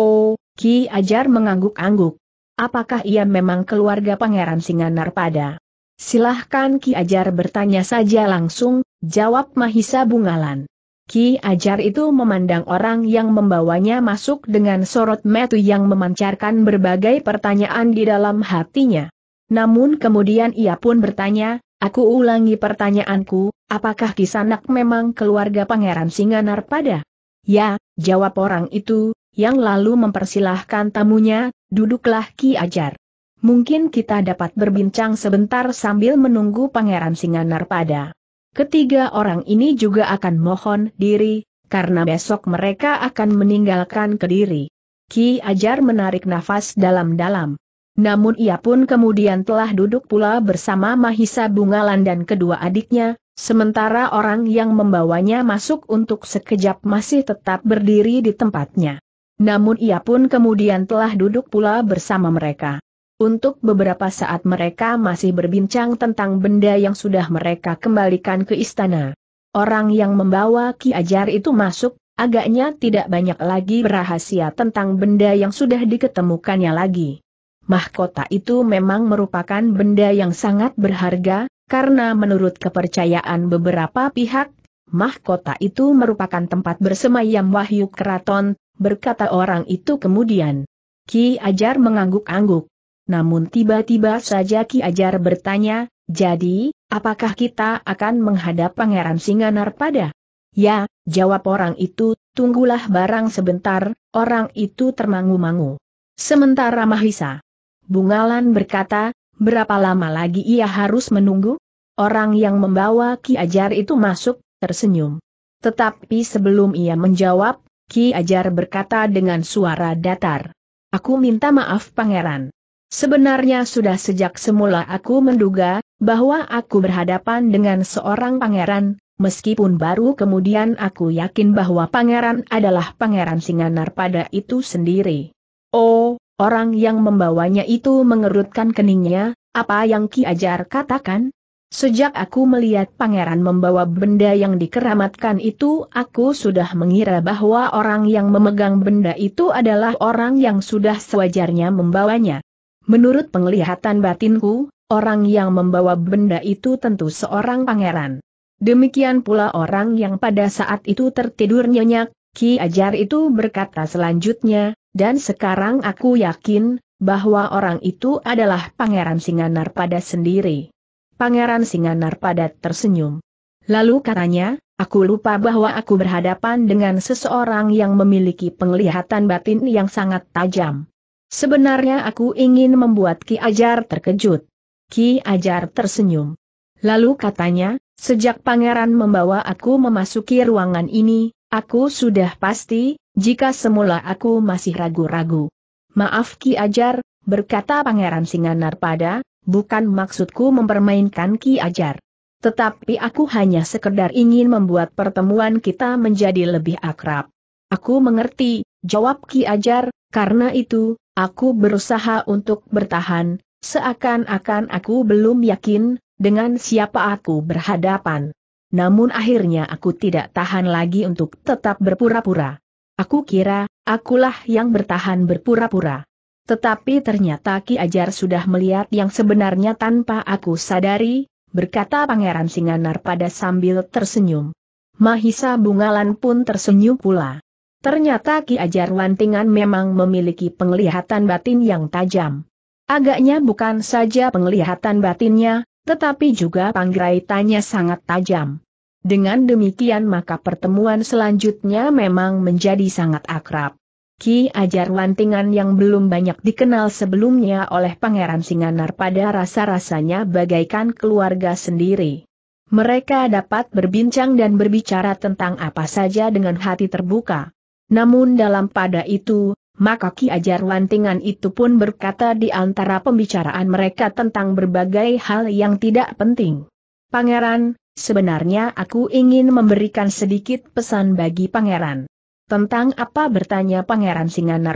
Oh, Ki Ajar mengangguk-angguk. Apakah ia memang keluarga Pangeran Singanar pada? Silahkan Ki Ajar bertanya saja langsung, jawab Mahisa Bungalan. Ki Ajar itu memandang orang yang membawanya masuk dengan sorot metu yang memancarkan berbagai pertanyaan di dalam hatinya. Namun kemudian ia pun bertanya, aku ulangi pertanyaanku, apakah Kisanak memang keluarga Pangeran Singanar pada? Ya, jawab orang itu, yang lalu mempersilahkan tamunya, duduklah Ki Ajar. Mungkin kita dapat berbincang sebentar sambil menunggu Pangeran Singanar pada. Ketiga orang ini juga akan mohon diri, karena besok mereka akan meninggalkan Kediri. Ki Ajar menarik nafas dalam-dalam. Namun ia pun kemudian telah duduk pula bersama Mahisa Bungalan dan kedua adiknya, sementara orang yang membawanya masuk untuk sekejap masih tetap berdiri di tempatnya. Namun ia pun kemudian telah duduk pula bersama mereka. Untuk beberapa saat mereka masih berbincang tentang benda yang sudah mereka kembalikan ke istana. Orang yang membawa Ki Ajar itu masuk, agaknya tidak banyak lagi rahasia tentang benda yang sudah diketemukannya lagi. Mahkota itu memang merupakan benda yang sangat berharga, karena menurut kepercayaan beberapa pihak, mahkota itu merupakan tempat bersemayam wahyu keraton, berkata orang itu kemudian. Ki Ajar mengangguk-angguk. Namun tiba-tiba saja Ki Ajar bertanya, jadi, apakah kita akan menghadap Pangeran Singanar pada? Ya, jawab orang itu, tunggulah barang sebentar, orang itu termangu-mangu. Sementara Mahisa. Bungalan berkata, berapa lama lagi ia harus menunggu? Orang yang membawa Ki Ajar itu masuk, tersenyum. Tetapi sebelum ia menjawab, Ki Ajar berkata dengan suara datar. Aku minta maaf pangeran. Sebenarnya sudah sejak semula aku menduga, bahwa aku berhadapan dengan seorang pangeran, meskipun baru kemudian aku yakin bahwa pangeran adalah pangeran Singanar pada itu sendiri. Oh, orang yang membawanya itu mengerutkan keningnya, apa yang Ki Ajar katakan? Sejak aku melihat pangeran membawa benda yang dikeramatkan itu aku sudah mengira bahwa orang yang memegang benda itu adalah orang yang sudah sewajarnya membawanya. Menurut penglihatan batinku, orang yang membawa benda itu tentu seorang pangeran. Demikian pula orang yang pada saat itu tertidur nyenyak, Ki Ajar itu berkata selanjutnya, dan sekarang aku yakin, bahwa orang itu adalah Pangeran Singanar pada sendiri. Pangeran Singanar pada tersenyum. Lalu katanya, aku lupa bahwa aku berhadapan dengan seseorang yang memiliki penglihatan batin yang sangat tajam. Sebenarnya aku ingin membuat Ki Ajar terkejut. Ki Ajar tersenyum. Lalu katanya, sejak pangeran membawa aku memasuki ruangan ini, aku sudah pasti, jika semula aku masih ragu-ragu. Maaf Ki Ajar, berkata pangeran Singanar pada, bukan maksudku mempermainkan Ki Ajar. Tetapi aku hanya sekedar ingin membuat pertemuan kita menjadi lebih akrab. Aku mengerti, jawab Ki Ajar, karena itu, Aku berusaha untuk bertahan, seakan-akan aku belum yakin, dengan siapa aku berhadapan. Namun akhirnya aku tidak tahan lagi untuk tetap berpura-pura. Aku kira, akulah yang bertahan berpura-pura. Tetapi ternyata Ki Ajar sudah melihat yang sebenarnya tanpa aku sadari, berkata Pangeran Singanar pada sambil tersenyum. Mahisa Bungalan pun tersenyum pula. Ternyata Ki Ajar Wantingan memang memiliki penglihatan batin yang tajam. Agaknya bukan saja penglihatan batinnya, tetapi juga panggraitannya sangat tajam. Dengan demikian maka pertemuan selanjutnya memang menjadi sangat akrab. Ki Ajar Wantingan yang belum banyak dikenal sebelumnya oleh Pangeran Singanar pada rasa-rasanya bagaikan keluarga sendiri. Mereka dapat berbincang dan berbicara tentang apa saja dengan hati terbuka. Namun dalam pada itu, maka Ki Ajar Wantingan itu pun berkata di antara pembicaraan mereka tentang berbagai hal yang tidak penting. Pangeran, sebenarnya aku ingin memberikan sedikit pesan bagi pangeran. Tentang apa bertanya pangeran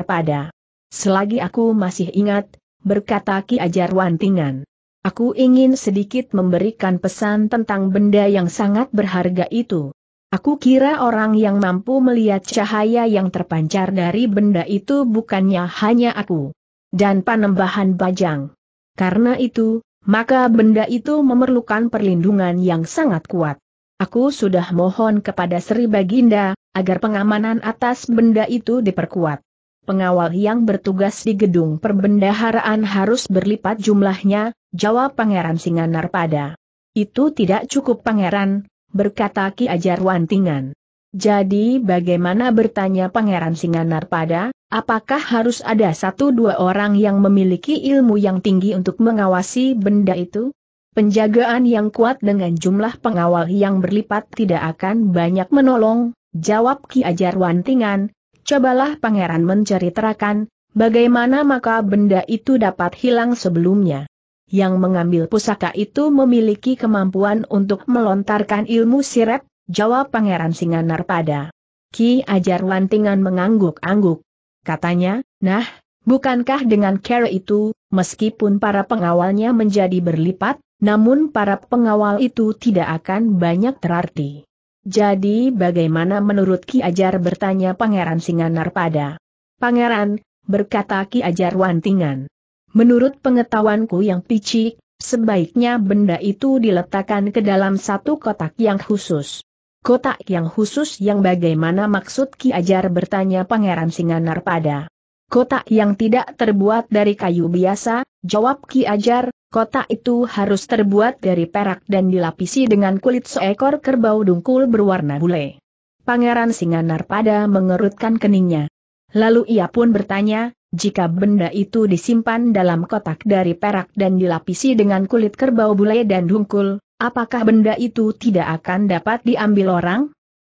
pada. Selagi aku masih ingat, berkata Ki Ajar Wantingan. Aku ingin sedikit memberikan pesan tentang benda yang sangat berharga itu. Aku kira orang yang mampu melihat cahaya yang terpancar dari benda itu bukannya hanya aku. Dan panembahan bajang. Karena itu, maka benda itu memerlukan perlindungan yang sangat kuat. Aku sudah mohon kepada Sri Baginda, agar pengamanan atas benda itu diperkuat. Pengawal yang bertugas di gedung perbendaharaan harus berlipat jumlahnya, jawab Pangeran Singanar pada. Itu tidak cukup Pangeran, berkata Ki Ajar Wantingan. Jadi bagaimana bertanya Pangeran Singanar pada, apakah harus ada satu dua orang yang memiliki ilmu yang tinggi untuk mengawasi benda itu? Penjagaan yang kuat dengan jumlah pengawal yang berlipat tidak akan banyak menolong, jawab Ki Ajar Wantingan, cobalah Pangeran menceritakan, bagaimana maka benda itu dapat hilang sebelumnya yang mengambil pusaka itu memiliki kemampuan untuk melontarkan ilmu sirep, jawab Pangeran Singanarpada. Ki Ajar Wantingan mengangguk-angguk. Katanya, nah, bukankah dengan care itu, meskipun para pengawalnya menjadi berlipat, namun para pengawal itu tidak akan banyak terarti. Jadi bagaimana menurut Ki Ajar bertanya Pangeran Singanarpada? Pangeran, berkata Ki Ajar Wantingan. Menurut pengetahuanku yang picik, sebaiknya benda itu diletakkan ke dalam satu kotak yang khusus. Kotak yang khusus yang bagaimana maksud Ki Ajar bertanya Pangeran Singanar pada. Kotak yang tidak terbuat dari kayu biasa, jawab Ki Ajar, kotak itu harus terbuat dari perak dan dilapisi dengan kulit seekor kerbau dungkul berwarna bule. Pangeran Singanar pada mengerutkan keningnya. Lalu ia pun bertanya, jika benda itu disimpan dalam kotak dari perak dan dilapisi dengan kulit kerbau bule dan dungkul, apakah benda itu tidak akan dapat diambil orang?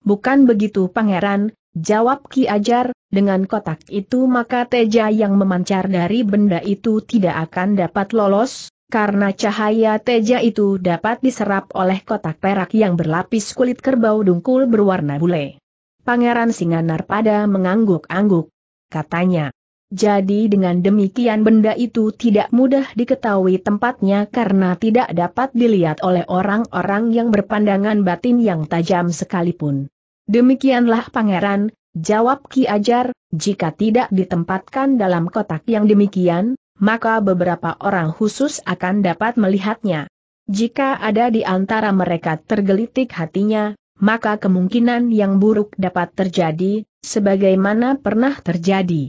Bukan begitu pangeran, jawab Ki Ajar, dengan kotak itu maka teja yang memancar dari benda itu tidak akan dapat lolos, karena cahaya teja itu dapat diserap oleh kotak perak yang berlapis kulit kerbau dungkul berwarna bule. Pangeran Singanar pada mengangguk-angguk. Katanya, jadi dengan demikian benda itu tidak mudah diketahui tempatnya karena tidak dapat dilihat oleh orang-orang yang berpandangan batin yang tajam sekalipun. Demikianlah pangeran, jawab Ki Ajar, jika tidak ditempatkan dalam kotak yang demikian, maka beberapa orang khusus akan dapat melihatnya. Jika ada di antara mereka tergelitik hatinya, maka kemungkinan yang buruk dapat terjadi, sebagaimana pernah terjadi.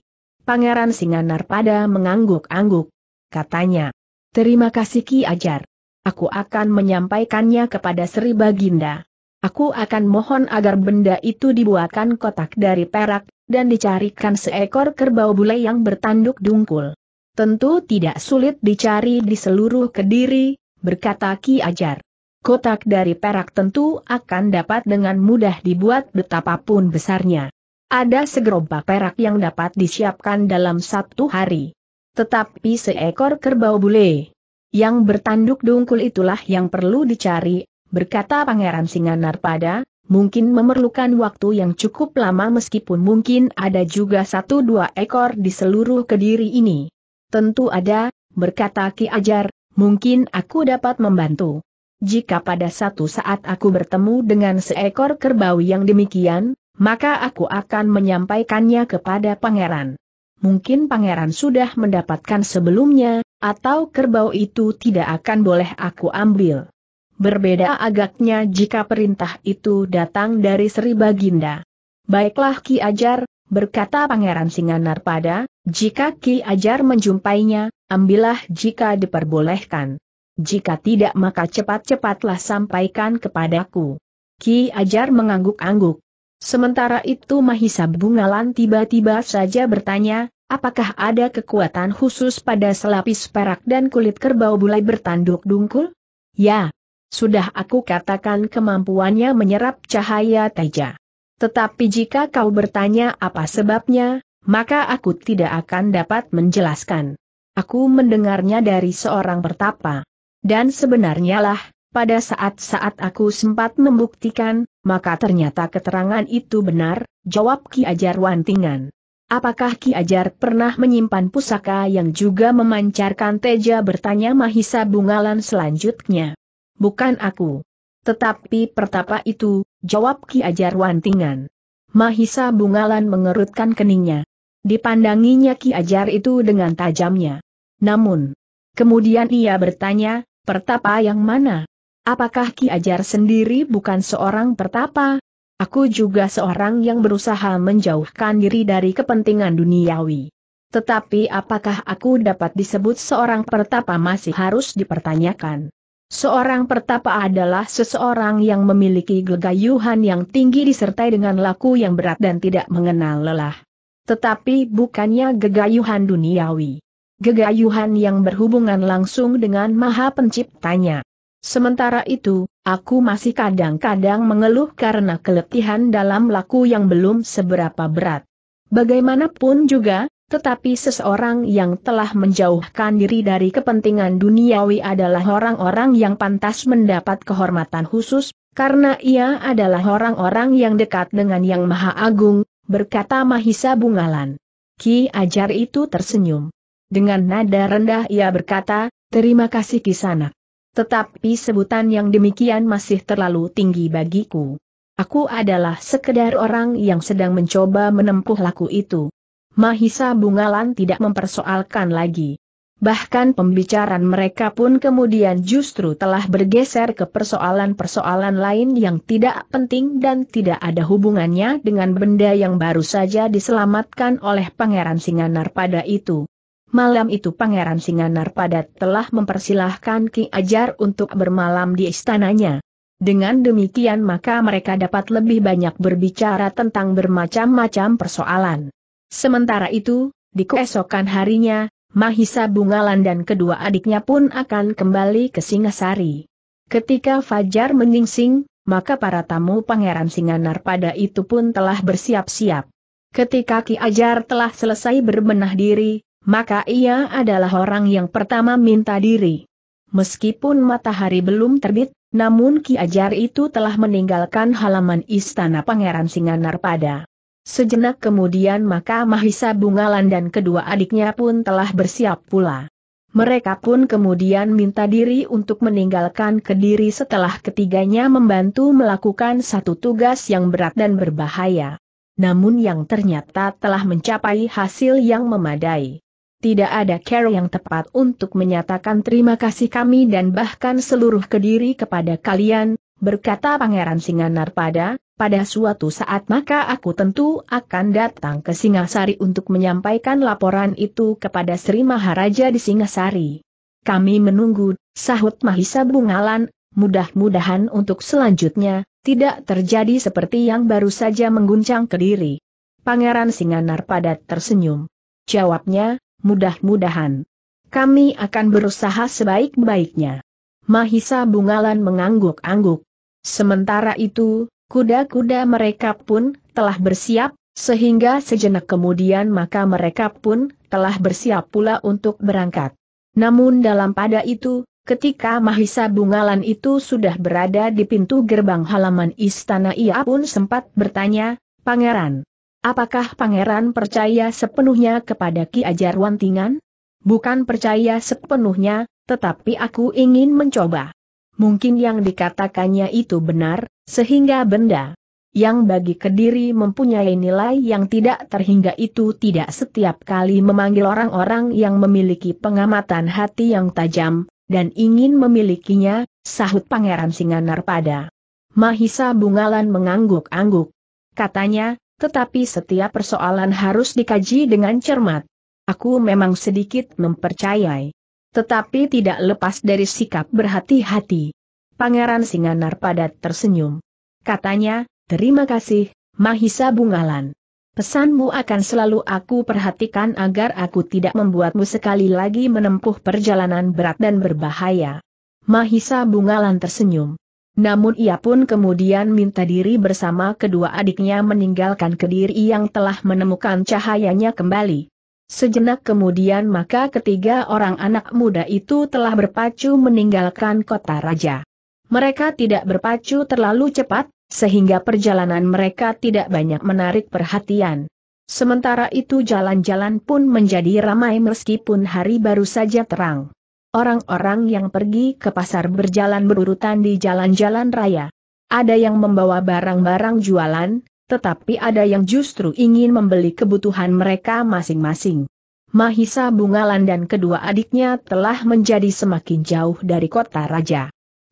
Pangeran pada mengangguk-angguk. Katanya, terima kasih Ki Ajar. Aku akan menyampaikannya kepada Sri Baginda. Aku akan mohon agar benda itu dibuatkan kotak dari perak, dan dicarikan seekor kerbau bule yang bertanduk dungkul. Tentu tidak sulit dicari di seluruh kediri, berkata Ki Ajar. Kotak dari perak tentu akan dapat dengan mudah dibuat betapapun besarnya. Ada segerobak perak yang dapat disiapkan dalam satu hari. Tetapi seekor kerbau bule yang bertanduk dungkul itulah yang perlu dicari, berkata Pangeran Singanar pada. mungkin memerlukan waktu yang cukup lama meskipun mungkin ada juga satu dua ekor di seluruh kediri ini. Tentu ada, berkata Ki Ajar, mungkin aku dapat membantu. Jika pada satu saat aku bertemu dengan seekor kerbau yang demikian, maka aku akan menyampaikannya kepada pangeran. Mungkin pangeran sudah mendapatkan sebelumnya, atau kerbau itu tidak akan boleh aku ambil. Berbeda agaknya jika perintah itu datang dari Sri Baginda. Baiklah Ki Ajar, berkata Pangeran Singanar pada, jika Ki Ajar menjumpainya, ambillah jika diperbolehkan. Jika tidak maka cepat-cepatlah sampaikan kepadaku. Ki Ajar mengangguk-angguk. Sementara itu Mahisa Bungalan tiba-tiba saja bertanya, apakah ada kekuatan khusus pada selapis perak dan kulit kerbau bulai bertanduk dungkul? Ya, sudah aku katakan kemampuannya menyerap cahaya teja. Tetapi jika kau bertanya apa sebabnya, maka aku tidak akan dapat menjelaskan. Aku mendengarnya dari seorang pertapa. Dan sebenarnya lah, pada saat-saat aku sempat membuktikan, maka ternyata keterangan itu benar, jawab Ki Ajar Wantingan. Apakah Ki Ajar pernah menyimpan pusaka yang juga memancarkan teja bertanya Mahisa Bungalan selanjutnya? Bukan aku. Tetapi pertapa itu, jawab Ki Ajar Wantingan. Mahisa Bungalan mengerutkan keningnya. Dipandanginya Ki Ajar itu dengan tajamnya. Namun, kemudian ia bertanya, pertapa yang mana? Apakah Ki Ajar sendiri bukan seorang pertapa? Aku juga seorang yang berusaha menjauhkan diri dari kepentingan duniawi. Tetapi apakah aku dapat disebut seorang pertapa masih harus dipertanyakan. Seorang pertapa adalah seseorang yang memiliki gegayuhan yang tinggi disertai dengan laku yang berat dan tidak mengenal lelah. Tetapi bukannya gegayuhan duniawi. Gegayuhan yang berhubungan langsung dengan maha penciptanya. Sementara itu, aku masih kadang-kadang mengeluh karena keletihan dalam laku yang belum seberapa berat. Bagaimanapun juga, tetapi seseorang yang telah menjauhkan diri dari kepentingan duniawi adalah orang-orang yang pantas mendapat kehormatan khusus, karena ia adalah orang-orang yang dekat dengan Yang Maha Agung, berkata Mahisa Bungalan. Ki Ajar itu tersenyum. Dengan nada rendah ia berkata, terima kasih kisanak tetapi sebutan yang demikian masih terlalu tinggi bagiku. Aku adalah sekedar orang yang sedang mencoba menempuh laku itu. Mahisa Bungalan tidak mempersoalkan lagi. Bahkan pembicaraan mereka pun kemudian justru telah bergeser ke persoalan-persoalan lain yang tidak penting dan tidak ada hubungannya dengan benda yang baru saja diselamatkan oleh Pangeran Singanar pada itu. Malam itu Pangeran Singanar Padat telah mempersilahkan Ki Ajar untuk bermalam di istananya. Dengan demikian maka mereka dapat lebih banyak berbicara tentang bermacam-macam persoalan. Sementara itu, di keesokan harinya, Mahisa Bungalan dan kedua adiknya pun akan kembali ke Singasari. Ketika Fajar menyingsing, maka para tamu Pangeran Singanar pada itu pun telah bersiap-siap. Ketika Ki Ajar telah selesai berbenah diri, maka ia adalah orang yang pertama minta diri. Meskipun matahari belum terbit, namun Ki Ajar itu telah meninggalkan halaman istana Pangeran Singanar pada. Sejenak kemudian maka Mahisa Bungalan dan kedua adiknya pun telah bersiap pula. Mereka pun kemudian minta diri untuk meninggalkan Kediri setelah ketiganya membantu melakukan satu tugas yang berat dan berbahaya. Namun yang ternyata telah mencapai hasil yang memadai tidak ada cara yang tepat untuk menyatakan terima kasih kami dan bahkan seluruh kediri kepada kalian, berkata Pangeran Singanar pada suatu saat maka aku tentu akan datang ke Singasari untuk menyampaikan laporan itu kepada Sri Maharaja di Singasari. Kami menunggu, sahut Mahisa Bungalan, mudah-mudahan untuk selanjutnya, tidak terjadi seperti yang baru saja mengguncang kediri. Pangeran Singanar pada tersenyum. Jawabnya, mudah-mudahan. Kami akan berusaha sebaik-baiknya. Mahisa Bungalan mengangguk-angguk. Sementara itu, kuda-kuda mereka pun telah bersiap, sehingga sejenak kemudian maka mereka pun telah bersiap pula untuk berangkat. Namun dalam pada itu, ketika Mahisa Bungalan itu sudah berada di pintu gerbang halaman istana ia pun sempat bertanya, Pangeran, Apakah pangeran percaya sepenuhnya kepada Ki Ajar Wantingan? Bukan percaya sepenuhnya, tetapi aku ingin mencoba. Mungkin yang dikatakannya itu benar, sehingga benda yang bagi Kediri mempunyai nilai yang tidak terhingga itu tidak setiap kali memanggil orang-orang yang memiliki pengamatan hati yang tajam, dan ingin memilikinya, sahut Pangeran Singanar pada. Mahisa Bungalan mengangguk-angguk. Katanya, tetapi setiap persoalan harus dikaji dengan cermat. Aku memang sedikit mempercayai. Tetapi tidak lepas dari sikap berhati-hati. Pangeran Singanar padat tersenyum. Katanya, terima kasih, Mahisa Bungalan. Pesanmu akan selalu aku perhatikan agar aku tidak membuatmu sekali lagi menempuh perjalanan berat dan berbahaya. Mahisa Bungalan tersenyum. Namun ia pun kemudian minta diri bersama kedua adiknya meninggalkan Kediri yang telah menemukan cahayanya kembali. Sejenak kemudian maka ketiga orang anak muda itu telah berpacu meninggalkan kota raja. Mereka tidak berpacu terlalu cepat, sehingga perjalanan mereka tidak banyak menarik perhatian. Sementara itu jalan-jalan pun menjadi ramai meskipun hari baru saja terang orang-orang yang pergi ke pasar berjalan berurutan di jalan-jalan raya. Ada yang membawa barang-barang jualan, tetapi ada yang justru ingin membeli kebutuhan mereka masing-masing. Mahisa Bungalan dan kedua adiknya telah menjadi semakin jauh dari kota raja.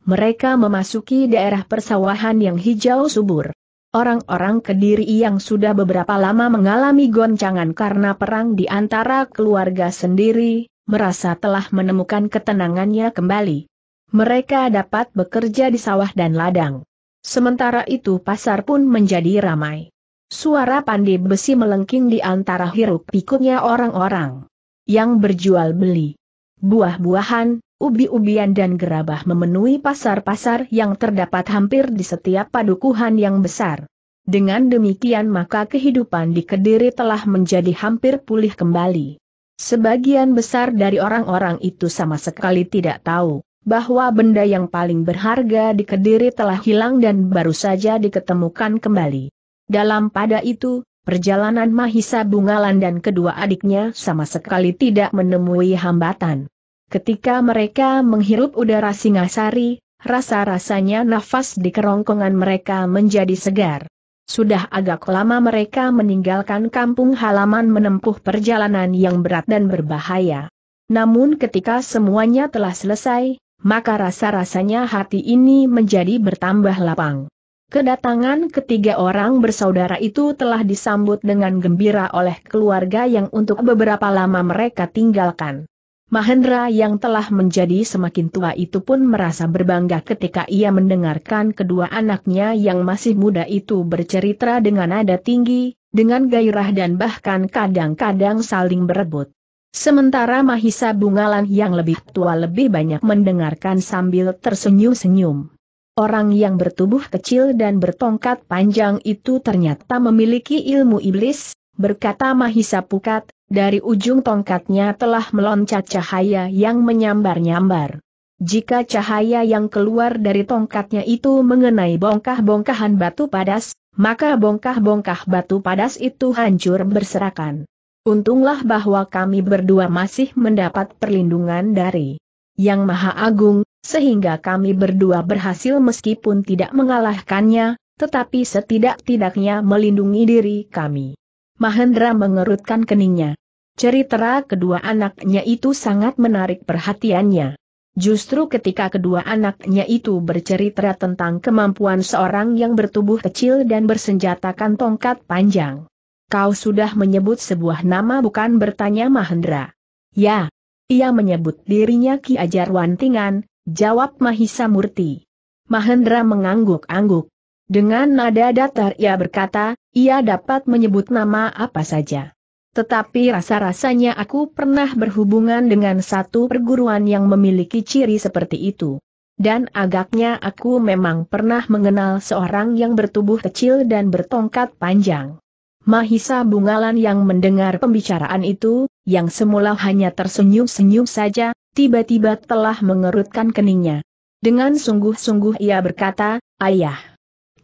Mereka memasuki daerah persawahan yang hijau subur. Orang-orang Kediri yang sudah beberapa lama mengalami goncangan karena perang di antara keluarga sendiri, merasa telah menemukan ketenangannya kembali. Mereka dapat bekerja di sawah dan ladang. Sementara itu pasar pun menjadi ramai. Suara pandai besi melengking di antara hiruk pikuknya orang-orang yang berjual beli. Buah-buahan, ubi-ubian dan gerabah memenuhi pasar-pasar yang terdapat hampir di setiap padukuhan yang besar. Dengan demikian maka kehidupan di Kediri telah menjadi hampir pulih kembali. Sebagian besar dari orang-orang itu sama sekali tidak tahu bahwa benda yang paling berharga di Kediri telah hilang dan baru saja diketemukan kembali. Dalam pada itu, perjalanan Mahisa Bungalan dan kedua adiknya sama sekali tidak menemui hambatan. Ketika mereka menghirup udara Singasari, rasa-rasanya nafas di kerongkongan mereka menjadi segar. Sudah agak lama mereka meninggalkan kampung halaman menempuh perjalanan yang berat dan berbahaya. Namun ketika semuanya telah selesai, maka rasa-rasanya hati ini menjadi bertambah lapang. Kedatangan ketiga orang bersaudara itu telah disambut dengan gembira oleh keluarga yang untuk beberapa lama mereka tinggalkan. Mahendra yang telah menjadi semakin tua itu pun merasa berbangga ketika ia mendengarkan kedua anaknya yang masih muda itu bercerita dengan nada tinggi, dengan gairah dan bahkan kadang-kadang saling berebut. Sementara Mahisa Bungalan yang lebih tua lebih banyak mendengarkan sambil tersenyum-senyum. Orang yang bertubuh kecil dan bertongkat panjang itu ternyata memiliki ilmu iblis, berkata Mahisa Pukat, dari ujung tongkatnya telah meloncat cahaya yang menyambar-nyambar. Jika cahaya yang keluar dari tongkatnya itu mengenai bongkah-bongkahan batu padas, maka bongkah-bongkah batu padas itu hancur berserakan. Untunglah bahwa kami berdua masih mendapat perlindungan dari Yang Maha Agung, sehingga kami berdua berhasil meskipun tidak mengalahkannya, tetapi setidak-tidaknya melindungi diri kami. Mahendra mengerutkan keningnya. Cerita kedua anaknya itu sangat menarik perhatiannya. Justru ketika kedua anaknya itu bercerita tentang kemampuan seorang yang bertubuh kecil dan bersenjatakan tongkat panjang. Kau sudah menyebut sebuah nama bukan bertanya Mahendra. Ya. Ia menyebut dirinya Ki Ajar Wantingan, jawab Mahisa Murti. Mahendra mengangguk-angguk. Dengan nada datar ia berkata, ia dapat menyebut nama apa saja. Tetapi rasa-rasanya aku pernah berhubungan dengan satu perguruan yang memiliki ciri seperti itu. Dan agaknya aku memang pernah mengenal seorang yang bertubuh kecil dan bertongkat panjang. Mahisa Bungalan yang mendengar pembicaraan itu, yang semula hanya tersenyum-senyum saja, tiba-tiba telah mengerutkan keningnya. Dengan sungguh-sungguh ia berkata, Ayah,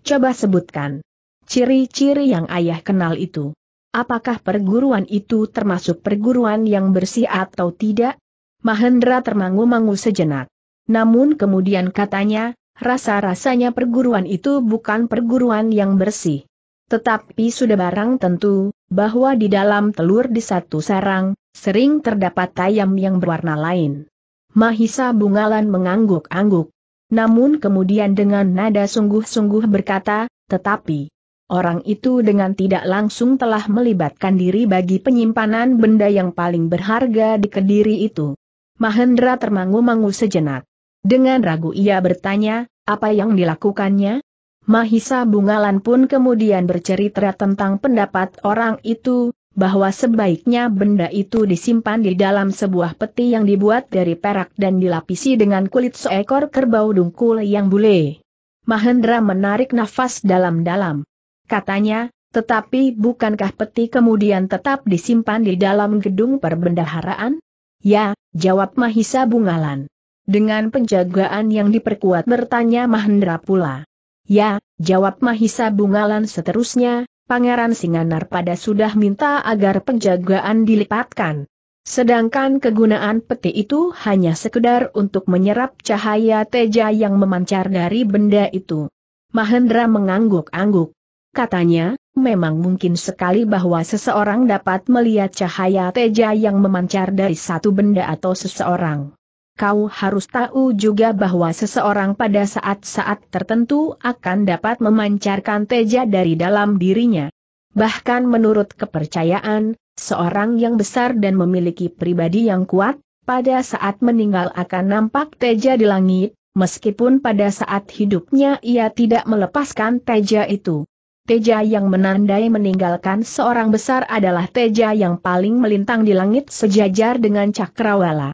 Coba sebutkan. Ciri-ciri yang ayah kenal itu. Apakah perguruan itu termasuk perguruan yang bersih atau tidak? Mahendra termangu-mangu sejenak. Namun kemudian katanya, rasa-rasanya perguruan itu bukan perguruan yang bersih. Tetapi sudah barang tentu, bahwa di dalam telur di satu sarang, sering terdapat ayam yang berwarna lain. Mahisa Bungalan mengangguk-angguk, namun kemudian dengan nada sungguh-sungguh berkata, tetapi orang itu dengan tidak langsung telah melibatkan diri bagi penyimpanan benda yang paling berharga di kediri itu. Mahendra termangu-mangu sejenak. Dengan ragu ia bertanya, apa yang dilakukannya? Mahisa Bungalan pun kemudian bercerita tentang pendapat orang itu, bahwa sebaiknya benda itu disimpan di dalam sebuah peti yang dibuat dari perak dan dilapisi dengan kulit seekor kerbau dungkul yang bule. Mahendra menarik nafas dalam-dalam. Katanya, tetapi bukankah peti kemudian tetap disimpan di dalam gedung perbendaharaan? Ya, jawab Mahisa Bungalan. Dengan penjagaan yang diperkuat bertanya Mahendra pula. Ya, jawab Mahisa Bungalan seterusnya, Pangeran Singanar pada sudah minta agar penjagaan dilipatkan. Sedangkan kegunaan peti itu hanya sekedar untuk menyerap cahaya teja yang memancar dari benda itu. Mahendra mengangguk-angguk. Katanya, memang mungkin sekali bahwa seseorang dapat melihat cahaya teja yang memancar dari satu benda atau seseorang. Kau harus tahu juga bahwa seseorang pada saat-saat tertentu akan dapat memancarkan teja dari dalam dirinya. Bahkan menurut kepercayaan, seorang yang besar dan memiliki pribadi yang kuat, pada saat meninggal akan nampak teja di langit, meskipun pada saat hidupnya ia tidak melepaskan teja itu. Teja yang menandai meninggalkan seorang besar adalah teja yang paling melintang di langit sejajar dengan cakrawala.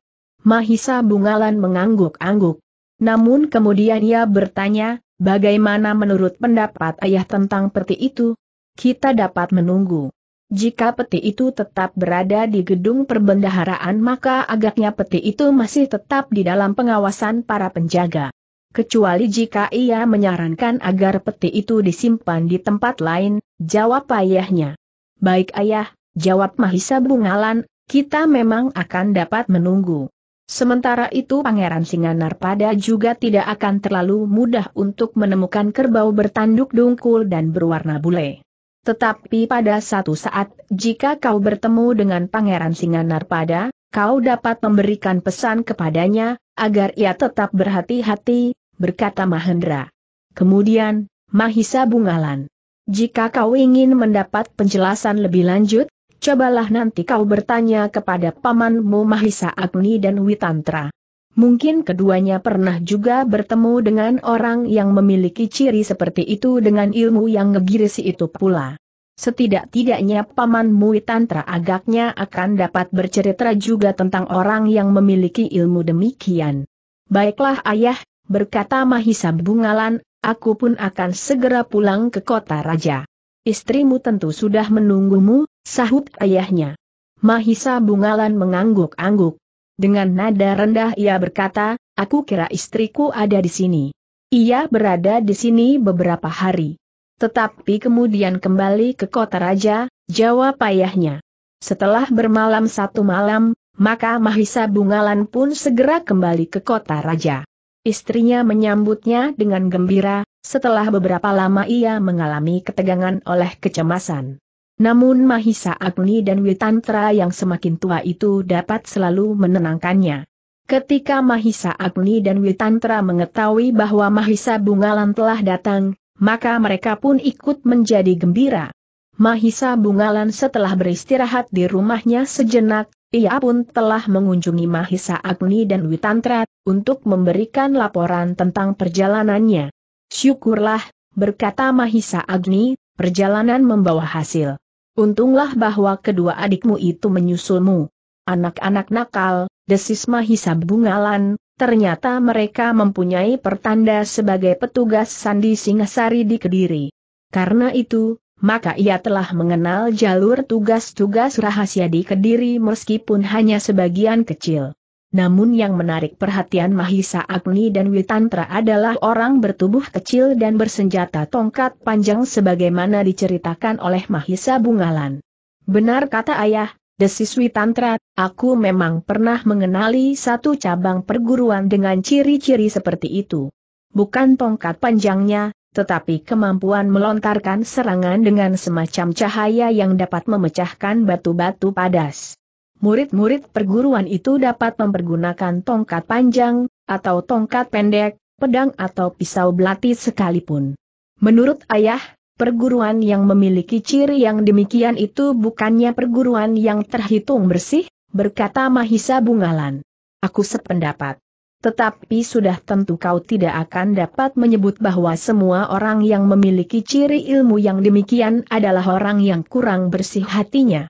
Mahisa Bungalan mengangguk-angguk. Namun kemudian ia bertanya, bagaimana menurut pendapat ayah tentang peti itu? Kita dapat menunggu. Jika peti itu tetap berada di gedung perbendaharaan maka agaknya peti itu masih tetap di dalam pengawasan para penjaga. Kecuali jika ia menyarankan agar peti itu disimpan di tempat lain, jawab ayahnya. Baik ayah, jawab Mahisa Bungalan, kita memang akan dapat menunggu. Sementara itu Pangeran Narpada juga tidak akan terlalu mudah untuk menemukan kerbau bertanduk dungkul dan berwarna bule. Tetapi pada satu saat, jika kau bertemu dengan Pangeran Narpada, kau dapat memberikan pesan kepadanya, agar ia tetap berhati-hati, berkata Mahendra. Kemudian, Mahisa Bungalan. Jika kau ingin mendapat penjelasan lebih lanjut, cobalah nanti kau bertanya kepada pamanmu Mahisa Agni dan Witantra. Mungkin keduanya pernah juga bertemu dengan orang yang memiliki ciri seperti itu dengan ilmu yang ngegirisi itu pula. Setidak-tidaknya Paman Muitantra agaknya akan dapat bercerita juga tentang orang yang memiliki ilmu demikian. Baiklah ayah, berkata Mahisa Bungalan, aku pun akan segera pulang ke kota raja. Istrimu tentu sudah menunggumu, sahut ayahnya. Mahisa Bungalan mengangguk-angguk. Dengan nada rendah ia berkata, aku kira istriku ada di sini. Ia berada di sini beberapa hari. Tetapi kemudian kembali ke kota raja, jawab ayahnya. Setelah bermalam satu malam, maka Mahisa Bungalan pun segera kembali ke kota raja. Istrinya menyambutnya dengan gembira, setelah beberapa lama ia mengalami ketegangan oleh kecemasan. Namun Mahisa Agni dan Witantra yang semakin tua itu dapat selalu menenangkannya. Ketika Mahisa Agni dan Witantra mengetahui bahwa Mahisa Bungalan telah datang, maka mereka pun ikut menjadi gembira. Mahisa Bungalan setelah beristirahat di rumahnya sejenak, ia pun telah mengunjungi Mahisa Agni dan Witantra, untuk memberikan laporan tentang perjalanannya. Syukurlah, berkata Mahisa Agni, perjalanan membawa hasil. Untunglah bahwa kedua adikmu itu menyusulmu. Anak-anak nakal, desis Mahisa Bungalan, ternyata mereka mempunyai pertanda sebagai petugas Sandi Singasari di Kediri. Karena itu, maka ia telah mengenal jalur tugas-tugas rahasia di Kediri meskipun hanya sebagian kecil. Namun yang menarik perhatian Mahisa Agni dan Witantra adalah orang bertubuh kecil dan bersenjata tongkat panjang sebagaimana diceritakan oleh Mahisa Bungalan. Benar kata ayah, desis Witantra, aku memang pernah mengenali satu cabang perguruan dengan ciri-ciri seperti itu. Bukan tongkat panjangnya, tetapi kemampuan melontarkan serangan dengan semacam cahaya yang dapat memecahkan batu-batu padas murid-murid perguruan itu dapat mempergunakan tongkat panjang, atau tongkat pendek, pedang atau pisau belati sekalipun. Menurut ayah, perguruan yang memiliki ciri yang demikian itu bukannya perguruan yang terhitung bersih, berkata Mahisa Bungalan. Aku sependapat. Tetapi sudah tentu kau tidak akan dapat menyebut bahwa semua orang yang memiliki ciri ilmu yang demikian adalah orang yang kurang bersih hatinya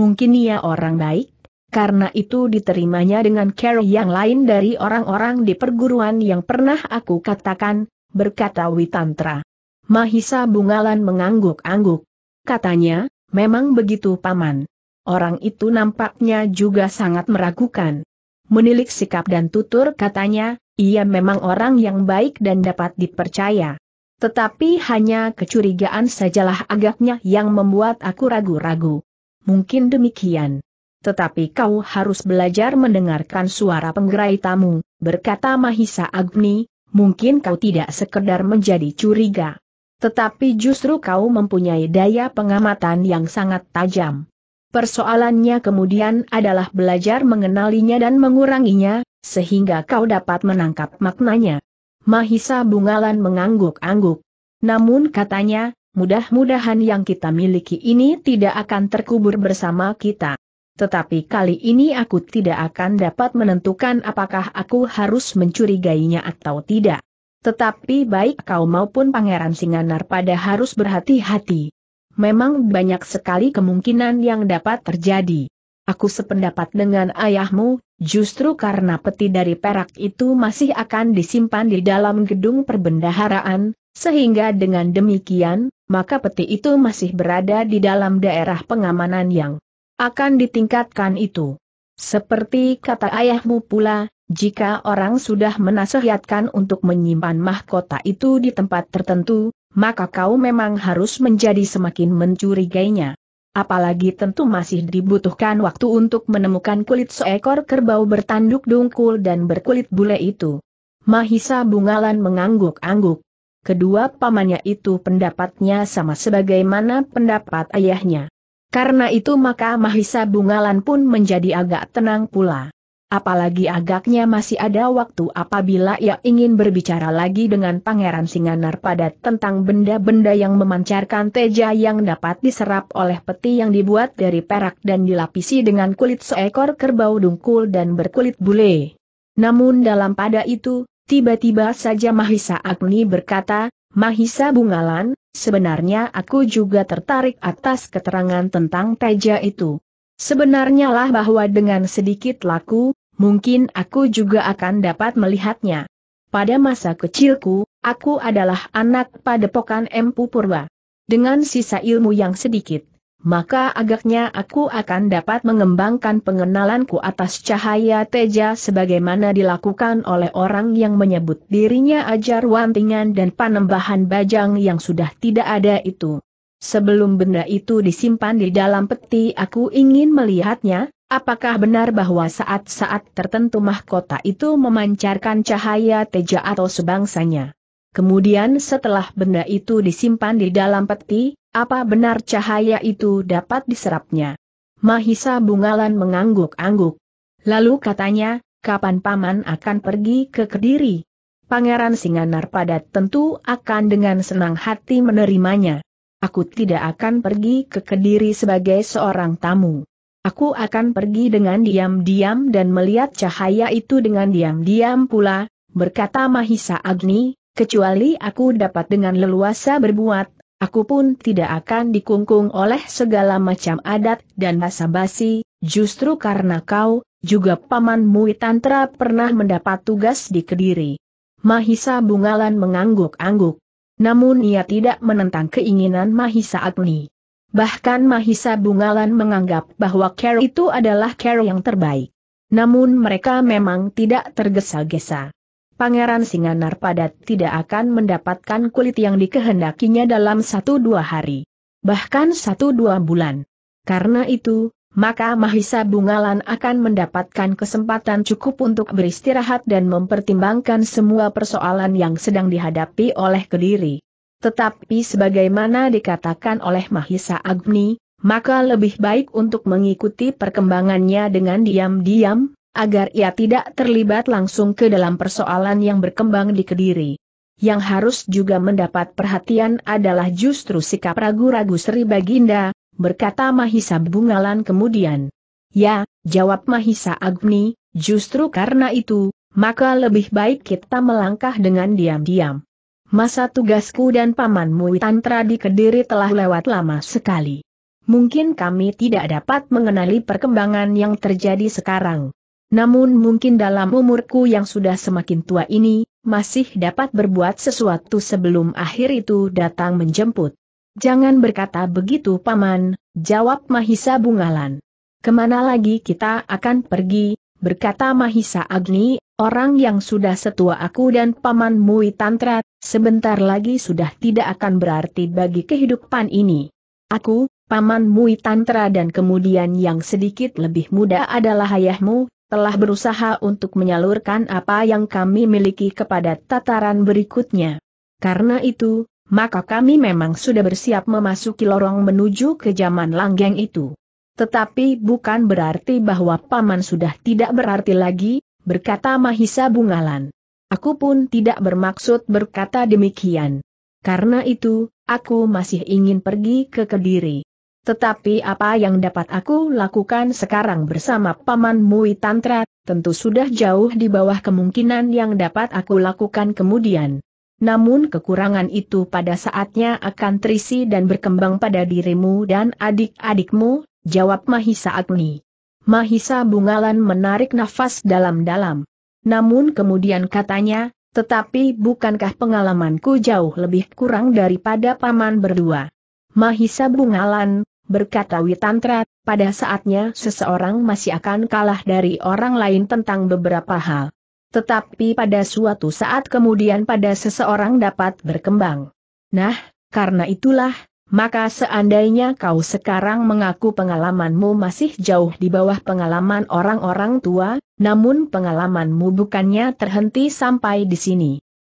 mungkin ia orang baik, karena itu diterimanya dengan care yang lain dari orang-orang di perguruan yang pernah aku katakan, berkata Witantra. Mahisa Bungalan mengangguk-angguk. Katanya, memang begitu paman. Orang itu nampaknya juga sangat meragukan. Menilik sikap dan tutur katanya, ia memang orang yang baik dan dapat dipercaya. Tetapi hanya kecurigaan sajalah agaknya yang membuat aku ragu-ragu mungkin demikian. Tetapi kau harus belajar mendengarkan suara penggerai tamu, berkata Mahisa Agni, mungkin kau tidak sekedar menjadi curiga. Tetapi justru kau mempunyai daya pengamatan yang sangat tajam. Persoalannya kemudian adalah belajar mengenalinya dan menguranginya, sehingga kau dapat menangkap maknanya. Mahisa Bungalan mengangguk-angguk. Namun katanya, mudah-mudahan yang kita miliki ini tidak akan terkubur bersama kita. Tetapi kali ini aku tidak akan dapat menentukan apakah aku harus mencurigainya atau tidak. Tetapi baik kau maupun Pangeran Singanar pada harus berhati-hati. Memang banyak sekali kemungkinan yang dapat terjadi. Aku sependapat dengan ayahmu, justru karena peti dari perak itu masih akan disimpan di dalam gedung perbendaharaan, sehingga dengan demikian, maka peti itu masih berada di dalam daerah pengamanan yang akan ditingkatkan itu. Seperti kata ayahmu pula, jika orang sudah menasihatkan untuk menyimpan mahkota itu di tempat tertentu, maka kau memang harus menjadi semakin mencurigainya. Apalagi tentu masih dibutuhkan waktu untuk menemukan kulit seekor kerbau bertanduk dungkul dan berkulit bule itu. Mahisa Bungalan mengangguk-angguk kedua pamannya itu pendapatnya sama sebagaimana pendapat ayahnya. Karena itu maka Mahisa Bungalan pun menjadi agak tenang pula. Apalagi agaknya masih ada waktu apabila ia ingin berbicara lagi dengan Pangeran Singanar pada tentang benda-benda yang memancarkan teja yang dapat diserap oleh peti yang dibuat dari perak dan dilapisi dengan kulit seekor kerbau dungkul dan berkulit bule. Namun dalam pada itu, Tiba-tiba saja Mahisa Agni berkata, Mahisa Bungalan, sebenarnya aku juga tertarik atas keterangan tentang Teja itu. Sebenarnya lah bahwa dengan sedikit laku, mungkin aku juga akan dapat melihatnya. Pada masa kecilku, aku adalah anak padepokan Empu Purwa, Dengan sisa ilmu yang sedikit, maka agaknya aku akan dapat mengembangkan pengenalanku atas cahaya teja sebagaimana dilakukan oleh orang yang menyebut dirinya ajar wantingan dan panembahan bajang yang sudah tidak ada itu. Sebelum benda itu disimpan di dalam peti aku ingin melihatnya, apakah benar bahwa saat-saat tertentu mahkota itu memancarkan cahaya teja atau sebangsanya. Kemudian setelah benda itu disimpan di dalam peti, apa benar cahaya itu dapat diserapnya? Mahisa Bungalan mengangguk-angguk. Lalu katanya, kapan paman akan pergi ke Kediri? Pangeran Singanar padat tentu akan dengan senang hati menerimanya. Aku tidak akan pergi ke Kediri sebagai seorang tamu. Aku akan pergi dengan diam-diam dan melihat cahaya itu dengan diam-diam pula, berkata Mahisa Agni, kecuali aku dapat dengan leluasa berbuat Aku pun tidak akan dikungkung oleh segala macam adat dan rasa basi, justru karena kau, juga paman Mui Tantra pernah mendapat tugas di Kediri. Mahisa Bungalan mengangguk-angguk. Namun ia tidak menentang keinginan Mahisa Agni. Bahkan Mahisa Bungalan menganggap bahwa Carol itu adalah Carol yang terbaik. Namun mereka memang tidak tergesa-gesa. Pangeran Singanar Padat tidak akan mendapatkan kulit yang dikehendakinya dalam satu dua hari. Bahkan satu dua bulan. Karena itu, maka Mahisa Bungalan akan mendapatkan kesempatan cukup untuk beristirahat dan mempertimbangkan semua persoalan yang sedang dihadapi oleh Kediri. Tetapi sebagaimana dikatakan oleh Mahisa Agni, maka lebih baik untuk mengikuti perkembangannya dengan diam-diam, agar ia tidak terlibat langsung ke dalam persoalan yang berkembang di Kediri. Yang harus juga mendapat perhatian adalah justru sikap ragu-ragu Sri Baginda, berkata Mahisa Bungalan kemudian. Ya, jawab Mahisa Agni, justru karena itu, maka lebih baik kita melangkah dengan diam-diam. Masa tugasku dan pamanmu Tantra di Kediri telah lewat lama sekali. Mungkin kami tidak dapat mengenali perkembangan yang terjadi sekarang. Namun mungkin dalam umurku yang sudah semakin tua ini, masih dapat berbuat sesuatu sebelum akhir itu datang menjemput. Jangan berkata begitu paman, jawab Mahisa Bungalan. Kemana lagi kita akan pergi, berkata Mahisa Agni, orang yang sudah setua aku dan paman Mui Tantra, sebentar lagi sudah tidak akan berarti bagi kehidupan ini. Aku, paman Mui Tantra dan kemudian yang sedikit lebih muda adalah ayahmu, telah berusaha untuk menyalurkan apa yang kami miliki kepada tataran berikutnya. Karena itu, maka kami memang sudah bersiap memasuki lorong menuju ke zaman langgeng itu. Tetapi bukan berarti bahwa paman sudah tidak berarti lagi, berkata Mahisa Bungalan. Aku pun tidak bermaksud berkata demikian. Karena itu, aku masih ingin pergi ke Kediri. Tetapi apa yang dapat aku lakukan sekarang bersama Paman Mui Tantra, tentu sudah jauh di bawah kemungkinan yang dapat aku lakukan kemudian. Namun kekurangan itu pada saatnya akan terisi dan berkembang pada dirimu dan adik-adikmu, jawab Mahisa Agni. Mahisa Bungalan menarik nafas dalam-dalam. Namun kemudian katanya, tetapi bukankah pengalamanku jauh lebih kurang daripada paman berdua? Mahisa Bungalan, berkata Witantra, pada saatnya seseorang masih akan kalah dari orang lain tentang beberapa hal. Tetapi pada suatu saat kemudian pada seseorang dapat berkembang. Nah, karena itulah, maka seandainya kau sekarang mengaku pengalamanmu masih jauh di bawah pengalaman orang-orang tua, namun pengalamanmu bukannya terhenti sampai di sini.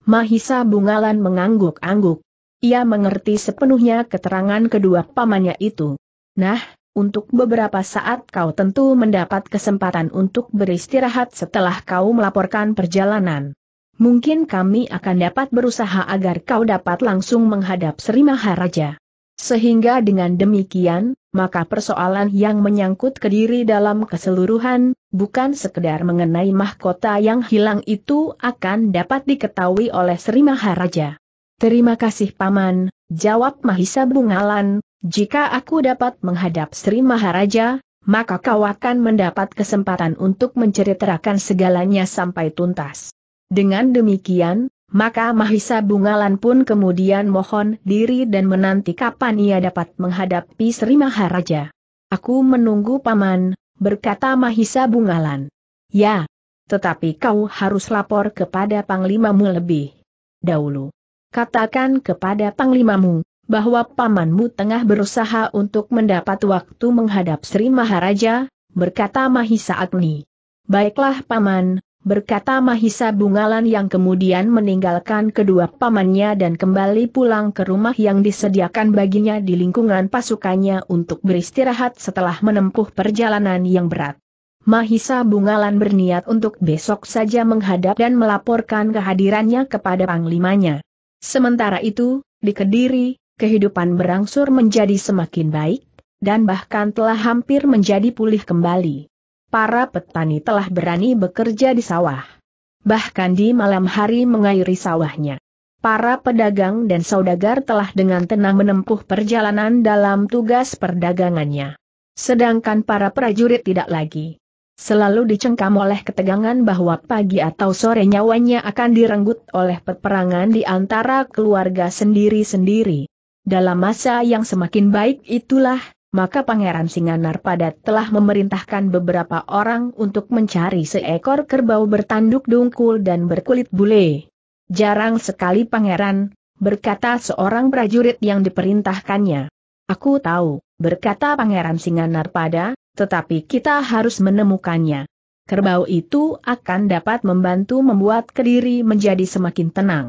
Mahisa Bungalan mengangguk-angguk. Ia mengerti sepenuhnya keterangan kedua pamannya itu. Nah, untuk beberapa saat kau tentu mendapat kesempatan untuk beristirahat setelah kau melaporkan perjalanan. Mungkin kami akan dapat berusaha agar kau dapat langsung menghadap Sri Maharaja. Sehingga dengan demikian, maka persoalan yang menyangkut ke diri dalam keseluruhan, bukan sekedar mengenai mahkota yang hilang itu akan dapat diketahui oleh Sri Maharaja. Terima kasih Paman, jawab Mahisa Bungalan, jika aku dapat menghadap Sri Maharaja, maka kau akan mendapat kesempatan untuk menceritakan segalanya sampai tuntas. Dengan demikian, maka Mahisa Bungalan pun kemudian mohon diri dan menanti kapan ia dapat menghadapi Sri Maharaja. Aku menunggu Paman, berkata Mahisa Bungalan. Ya, tetapi kau harus lapor kepada Panglimamu lebih dahulu. Katakan kepada panglimamu, bahwa pamanmu tengah berusaha untuk mendapat waktu menghadap Sri Maharaja, berkata Mahisa Agni. Baiklah paman, berkata Mahisa Bungalan yang kemudian meninggalkan kedua pamannya dan kembali pulang ke rumah yang disediakan baginya di lingkungan pasukannya untuk beristirahat setelah menempuh perjalanan yang berat. Mahisa Bungalan berniat untuk besok saja menghadap dan melaporkan kehadirannya kepada panglimanya. Sementara itu, di Kediri, kehidupan berangsur menjadi semakin baik, dan bahkan telah hampir menjadi pulih kembali. Para petani telah berani bekerja di sawah. Bahkan di malam hari mengairi sawahnya. Para pedagang dan saudagar telah dengan tenang menempuh perjalanan dalam tugas perdagangannya. Sedangkan para prajurit tidak lagi. Selalu dicengkam oleh ketegangan bahwa pagi atau sore nyawanya akan direnggut oleh peperangan di antara keluarga sendiri-sendiri. Dalam masa yang semakin baik itulah, maka Pangeran Singanar Padat telah memerintahkan beberapa orang untuk mencari seekor kerbau bertanduk dungkul dan berkulit bule. Jarang sekali pangeran, berkata seorang prajurit yang diperintahkannya. Aku tahu, berkata Pangeran Singanar Pada, tetapi kita harus menemukannya. Kerbau itu akan dapat membantu membuat Kediri menjadi semakin tenang.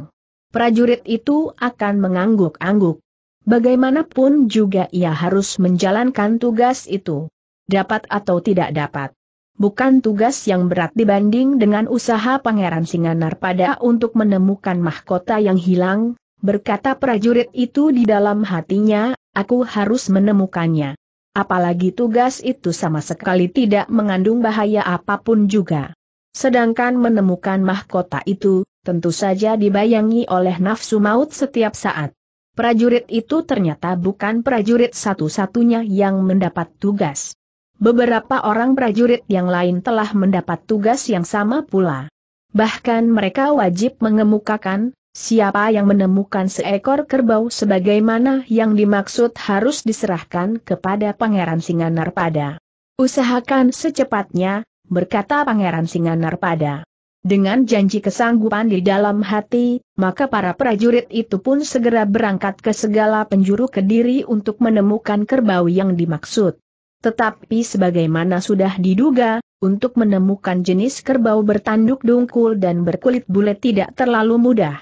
Prajurit itu akan mengangguk-angguk. Bagaimanapun juga ia harus menjalankan tugas itu. Dapat atau tidak dapat. Bukan tugas yang berat dibanding dengan usaha Pangeran Singanar pada untuk menemukan mahkota yang hilang, berkata prajurit itu di dalam hatinya, aku harus menemukannya. Apalagi tugas itu sama sekali tidak mengandung bahaya apapun juga. Sedangkan menemukan mahkota itu, tentu saja dibayangi oleh nafsu maut setiap saat. Prajurit itu ternyata bukan prajurit satu-satunya yang mendapat tugas. Beberapa orang prajurit yang lain telah mendapat tugas yang sama pula. Bahkan mereka wajib mengemukakan, Siapa yang menemukan seekor kerbau sebagaimana yang dimaksud harus diserahkan kepada Pangeran Narpada. Usahakan secepatnya, berkata Pangeran Narpada. Dengan janji kesanggupan di dalam hati, maka para prajurit itu pun segera berangkat ke segala penjuru kediri untuk menemukan kerbau yang dimaksud. Tetapi sebagaimana sudah diduga, untuk menemukan jenis kerbau bertanduk dungkul dan berkulit bulat tidak terlalu mudah.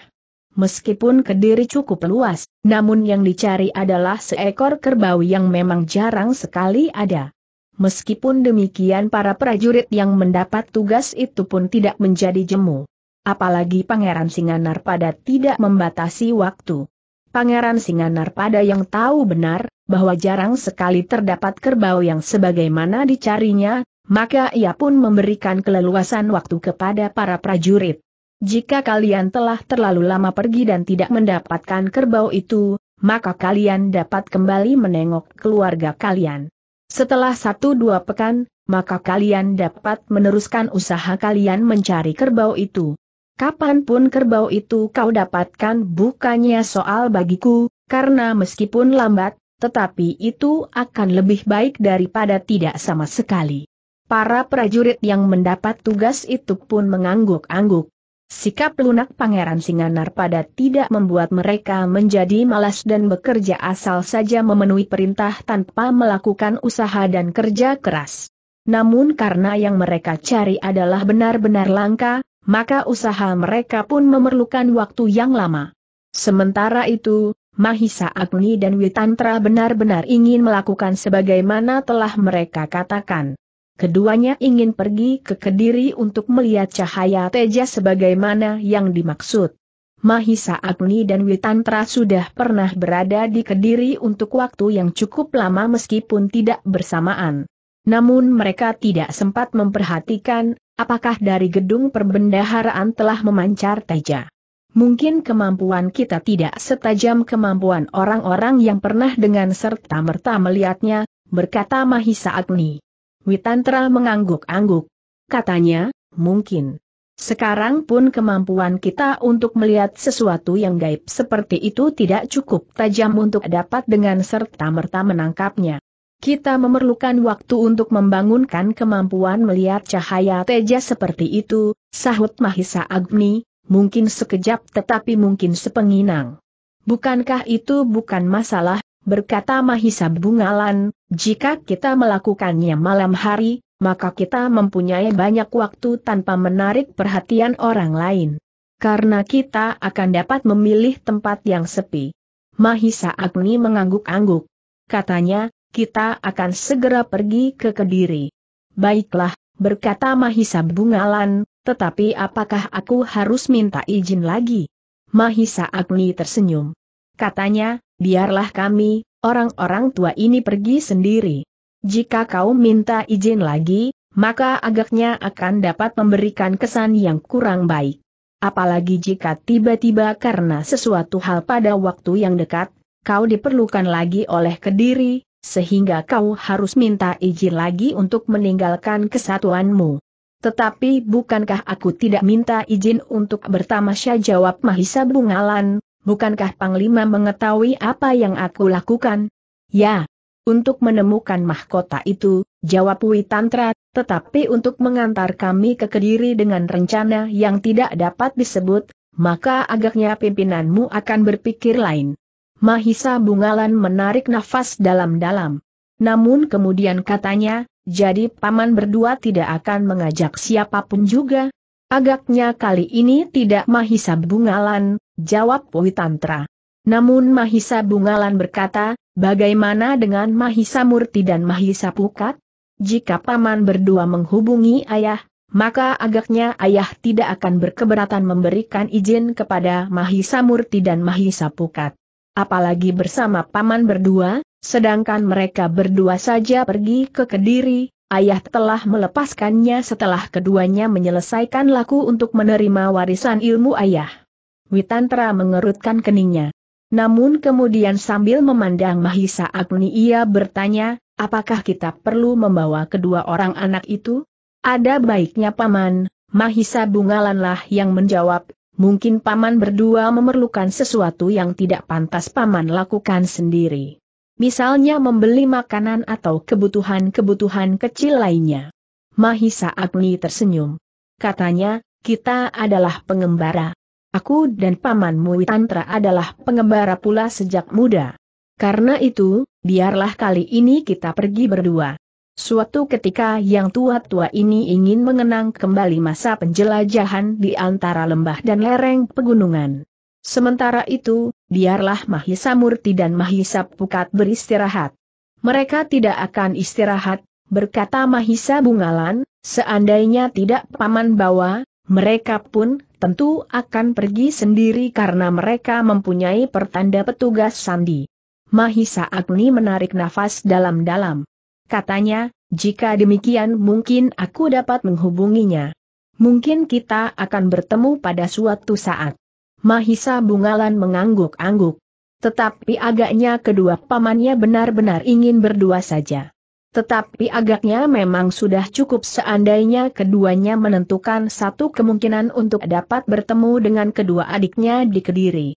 Meskipun Kediri cukup luas, namun yang dicari adalah seekor kerbau yang memang jarang sekali ada. Meskipun demikian para prajurit yang mendapat tugas itu pun tidak menjadi jemu. Apalagi Pangeran Singanar pada tidak membatasi waktu. Pangeran Singanar pada yang tahu benar, bahwa jarang sekali terdapat kerbau yang sebagaimana dicarinya, maka ia pun memberikan keleluasan waktu kepada para prajurit. Jika kalian telah terlalu lama pergi dan tidak mendapatkan kerbau itu, maka kalian dapat kembali menengok keluarga kalian. Setelah satu dua pekan, maka kalian dapat meneruskan usaha kalian mencari kerbau itu. Kapanpun kerbau itu kau dapatkan bukannya soal bagiku, karena meskipun lambat, tetapi itu akan lebih baik daripada tidak sama sekali. Para prajurit yang mendapat tugas itu pun mengangguk-angguk. Sikap lunak Pangeran Singanar pada tidak membuat mereka menjadi malas dan bekerja asal saja memenuhi perintah tanpa melakukan usaha dan kerja keras. Namun karena yang mereka cari adalah benar-benar langka, maka usaha mereka pun memerlukan waktu yang lama. Sementara itu, Mahisa Agni dan Witantra benar-benar ingin melakukan sebagaimana telah mereka katakan. Keduanya ingin pergi ke Kediri untuk melihat cahaya Teja sebagaimana yang dimaksud. Mahisa Agni dan Witantra sudah pernah berada di Kediri untuk waktu yang cukup lama meskipun tidak bersamaan. Namun mereka tidak sempat memperhatikan, apakah dari gedung perbendaharaan telah memancar Teja. Mungkin kemampuan kita tidak setajam kemampuan orang-orang yang pernah dengan serta-merta melihatnya, berkata Mahisa Agni. Witantra mengangguk-angguk. Katanya, mungkin. Sekarang pun kemampuan kita untuk melihat sesuatu yang gaib seperti itu tidak cukup tajam untuk dapat dengan serta-merta menangkapnya. Kita memerlukan waktu untuk membangunkan kemampuan melihat cahaya teja seperti itu, sahut Mahisa Agni, mungkin sekejap tetapi mungkin sepenginang. Bukankah itu bukan masalah, berkata Mahisa Bungalan, jika kita melakukannya malam hari, maka kita mempunyai banyak waktu tanpa menarik perhatian orang lain. Karena kita akan dapat memilih tempat yang sepi. Mahisa Agni mengangguk-angguk. Katanya, kita akan segera pergi ke Kediri. Baiklah, berkata Mahisa Bungalan, tetapi apakah aku harus minta izin lagi? Mahisa Agni tersenyum. Katanya, biarlah kami, Orang-orang tua ini pergi sendiri. Jika kau minta izin lagi, maka agaknya akan dapat memberikan kesan yang kurang baik. Apalagi jika tiba-tiba karena sesuatu hal pada waktu yang dekat, kau diperlukan lagi oleh kediri, sehingga kau harus minta izin lagi untuk meninggalkan kesatuanmu. Tetapi bukankah aku tidak minta izin untuk bertamasya jawab Mahisa Bungalan, bukankah Panglima mengetahui apa yang aku lakukan? Ya, untuk menemukan mahkota itu, jawab Witantra, Tantra, tetapi untuk mengantar kami ke Kediri dengan rencana yang tidak dapat disebut, maka agaknya pimpinanmu akan berpikir lain. Mahisa Bungalan menarik nafas dalam-dalam. Namun kemudian katanya, jadi paman berdua tidak akan mengajak siapapun juga. Agaknya kali ini tidak Mahisa Bungalan, jawab Tantra. Namun Mahisa Bungalan berkata, bagaimana dengan Mahisa Murti dan Mahisa Pukat? Jika paman berdua menghubungi ayah, maka agaknya ayah tidak akan berkeberatan memberikan izin kepada Mahisa Murti dan Mahisa Pukat. Apalagi bersama paman berdua, sedangkan mereka berdua saja pergi ke Kediri, ayah telah melepaskannya setelah keduanya menyelesaikan laku untuk menerima warisan ilmu ayah. Witantra mengerutkan keningnya. Namun kemudian sambil memandang Mahisa Agni ia bertanya, apakah kita perlu membawa kedua orang anak itu? Ada baiknya paman, Mahisa Bungalanlah yang menjawab, mungkin paman berdua memerlukan sesuatu yang tidak pantas paman lakukan sendiri. Misalnya membeli makanan atau kebutuhan-kebutuhan kecil lainnya. Mahisa Agni tersenyum. Katanya, kita adalah pengembara. Aku dan Paman Muitantra adalah pengembara pula sejak muda. Karena itu, biarlah kali ini kita pergi berdua. Suatu ketika yang tua-tua ini ingin mengenang kembali masa penjelajahan di antara lembah dan lereng pegunungan. Sementara itu, biarlah Mahisa Murti dan Mahisa Pukat beristirahat. Mereka tidak akan istirahat, berkata Mahisa Bungalan, seandainya tidak paman bawa, mereka pun tentu akan pergi sendiri karena mereka mempunyai pertanda petugas sandi. Mahisa Agni menarik nafas dalam-dalam. Katanya, jika demikian mungkin aku dapat menghubunginya. Mungkin kita akan bertemu pada suatu saat. Mahisa Bungalan mengangguk-angguk. Tetapi agaknya kedua pamannya benar-benar ingin berdua saja. Tetapi agaknya memang sudah cukup seandainya keduanya menentukan satu kemungkinan untuk dapat bertemu dengan kedua adiknya di Kediri.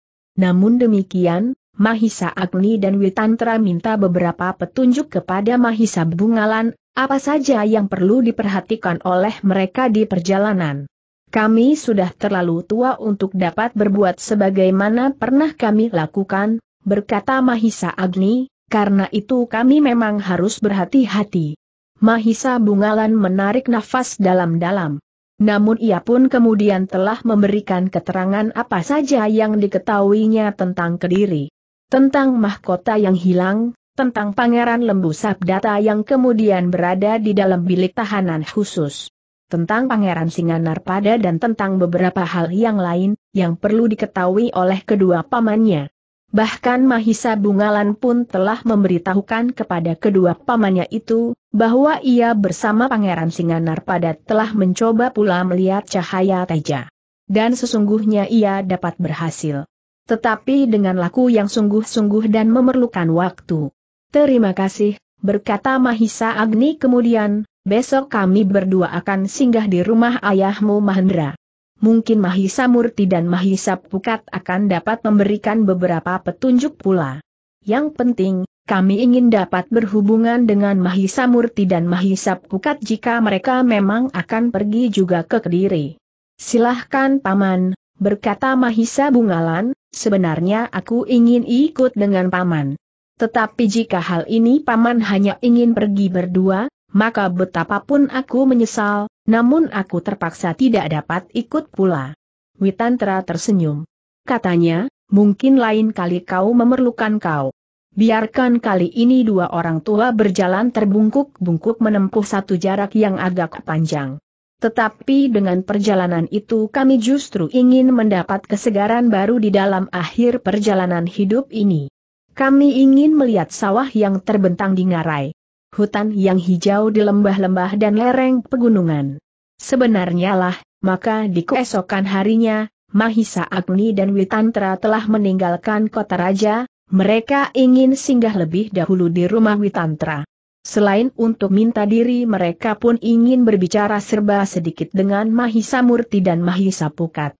Namun demikian, Mahisa Agni dan Witantra minta beberapa petunjuk kepada Mahisa Bungalan, apa saja yang perlu diperhatikan oleh mereka di perjalanan. Kami sudah terlalu tua untuk dapat berbuat sebagaimana pernah kami lakukan, berkata Mahisa Agni, karena itu kami memang harus berhati-hati. Mahisa Bungalan menarik nafas dalam-dalam. Namun ia pun kemudian telah memberikan keterangan apa saja yang diketahuinya tentang Kediri. Tentang mahkota yang hilang, tentang Pangeran Lembu Sabdata yang kemudian berada di dalam bilik tahanan khusus. Tentang Pangeran Singanar pada dan tentang beberapa hal yang lain, yang perlu diketahui oleh kedua pamannya. Bahkan Mahisa Bungalan pun telah memberitahukan kepada kedua pamannya itu, bahwa ia bersama Pangeran Singanar pada telah mencoba pula melihat cahaya Teja. Dan sesungguhnya ia dapat berhasil. Tetapi dengan laku yang sungguh-sungguh dan memerlukan waktu. Terima kasih, berkata Mahisa Agni kemudian, besok kami berdua akan singgah di rumah ayahmu Mahendra mungkin Mahisa Murti dan Mahisa Pukat akan dapat memberikan beberapa petunjuk pula. Yang penting, kami ingin dapat berhubungan dengan Mahisa Murti dan Mahisa Pukat jika mereka memang akan pergi juga ke Kediri. Silahkan Paman, berkata Mahisa Bungalan, sebenarnya aku ingin ikut dengan Paman. Tetapi jika hal ini Paman hanya ingin pergi berdua, maka betapapun aku menyesal, namun aku terpaksa tidak dapat ikut pula. Witantra tersenyum. Katanya, mungkin lain kali kau memerlukan kau. Biarkan kali ini dua orang tua berjalan terbungkuk-bungkuk menempuh satu jarak yang agak panjang. Tetapi dengan perjalanan itu kami justru ingin mendapat kesegaran baru di dalam akhir perjalanan hidup ini. Kami ingin melihat sawah yang terbentang di ngarai hutan yang hijau di lembah-lembah dan lereng pegunungan. Sebenarnya lah, maka di keesokan harinya, Mahisa Agni dan Witantra telah meninggalkan kota raja, mereka ingin singgah lebih dahulu di rumah Witantra. Selain untuk minta diri mereka pun ingin berbicara serba sedikit dengan Mahisa Murti dan Mahisa Pukat.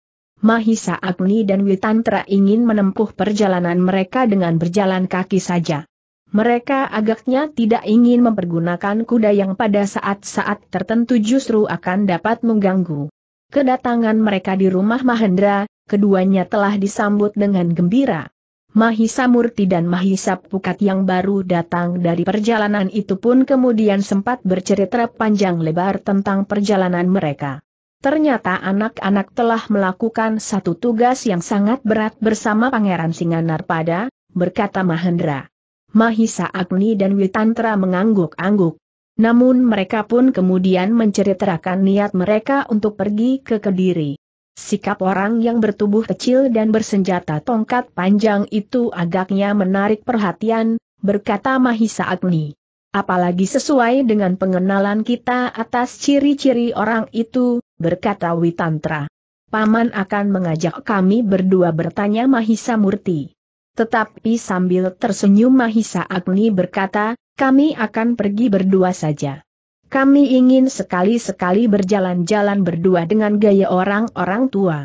Mahisa Agni dan Witantra ingin menempuh perjalanan mereka dengan berjalan kaki saja. Mereka agaknya tidak ingin mempergunakan kuda yang pada saat-saat tertentu justru akan dapat mengganggu. Kedatangan mereka di rumah Mahendra, keduanya telah disambut dengan gembira. Mahisa Murti dan Mahisa Pukat yang baru datang dari perjalanan itu pun kemudian sempat bercerita panjang lebar tentang perjalanan mereka. Ternyata anak-anak telah melakukan satu tugas yang sangat berat bersama Pangeran Singanar pada, berkata Mahendra. Mahisa Agni dan Witantra mengangguk-angguk. Namun mereka pun kemudian menceritakan niat mereka untuk pergi ke Kediri. Sikap orang yang bertubuh kecil dan bersenjata tongkat panjang itu agaknya menarik perhatian, berkata Mahisa Agni. Apalagi sesuai dengan pengenalan kita atas ciri-ciri orang itu, berkata Witantra. Paman akan mengajak kami berdua bertanya Mahisa Murti. Tetapi sambil tersenyum Mahisa Agni berkata, kami akan pergi berdua saja. Kami ingin sekali-sekali berjalan-jalan berdua dengan gaya orang-orang tua.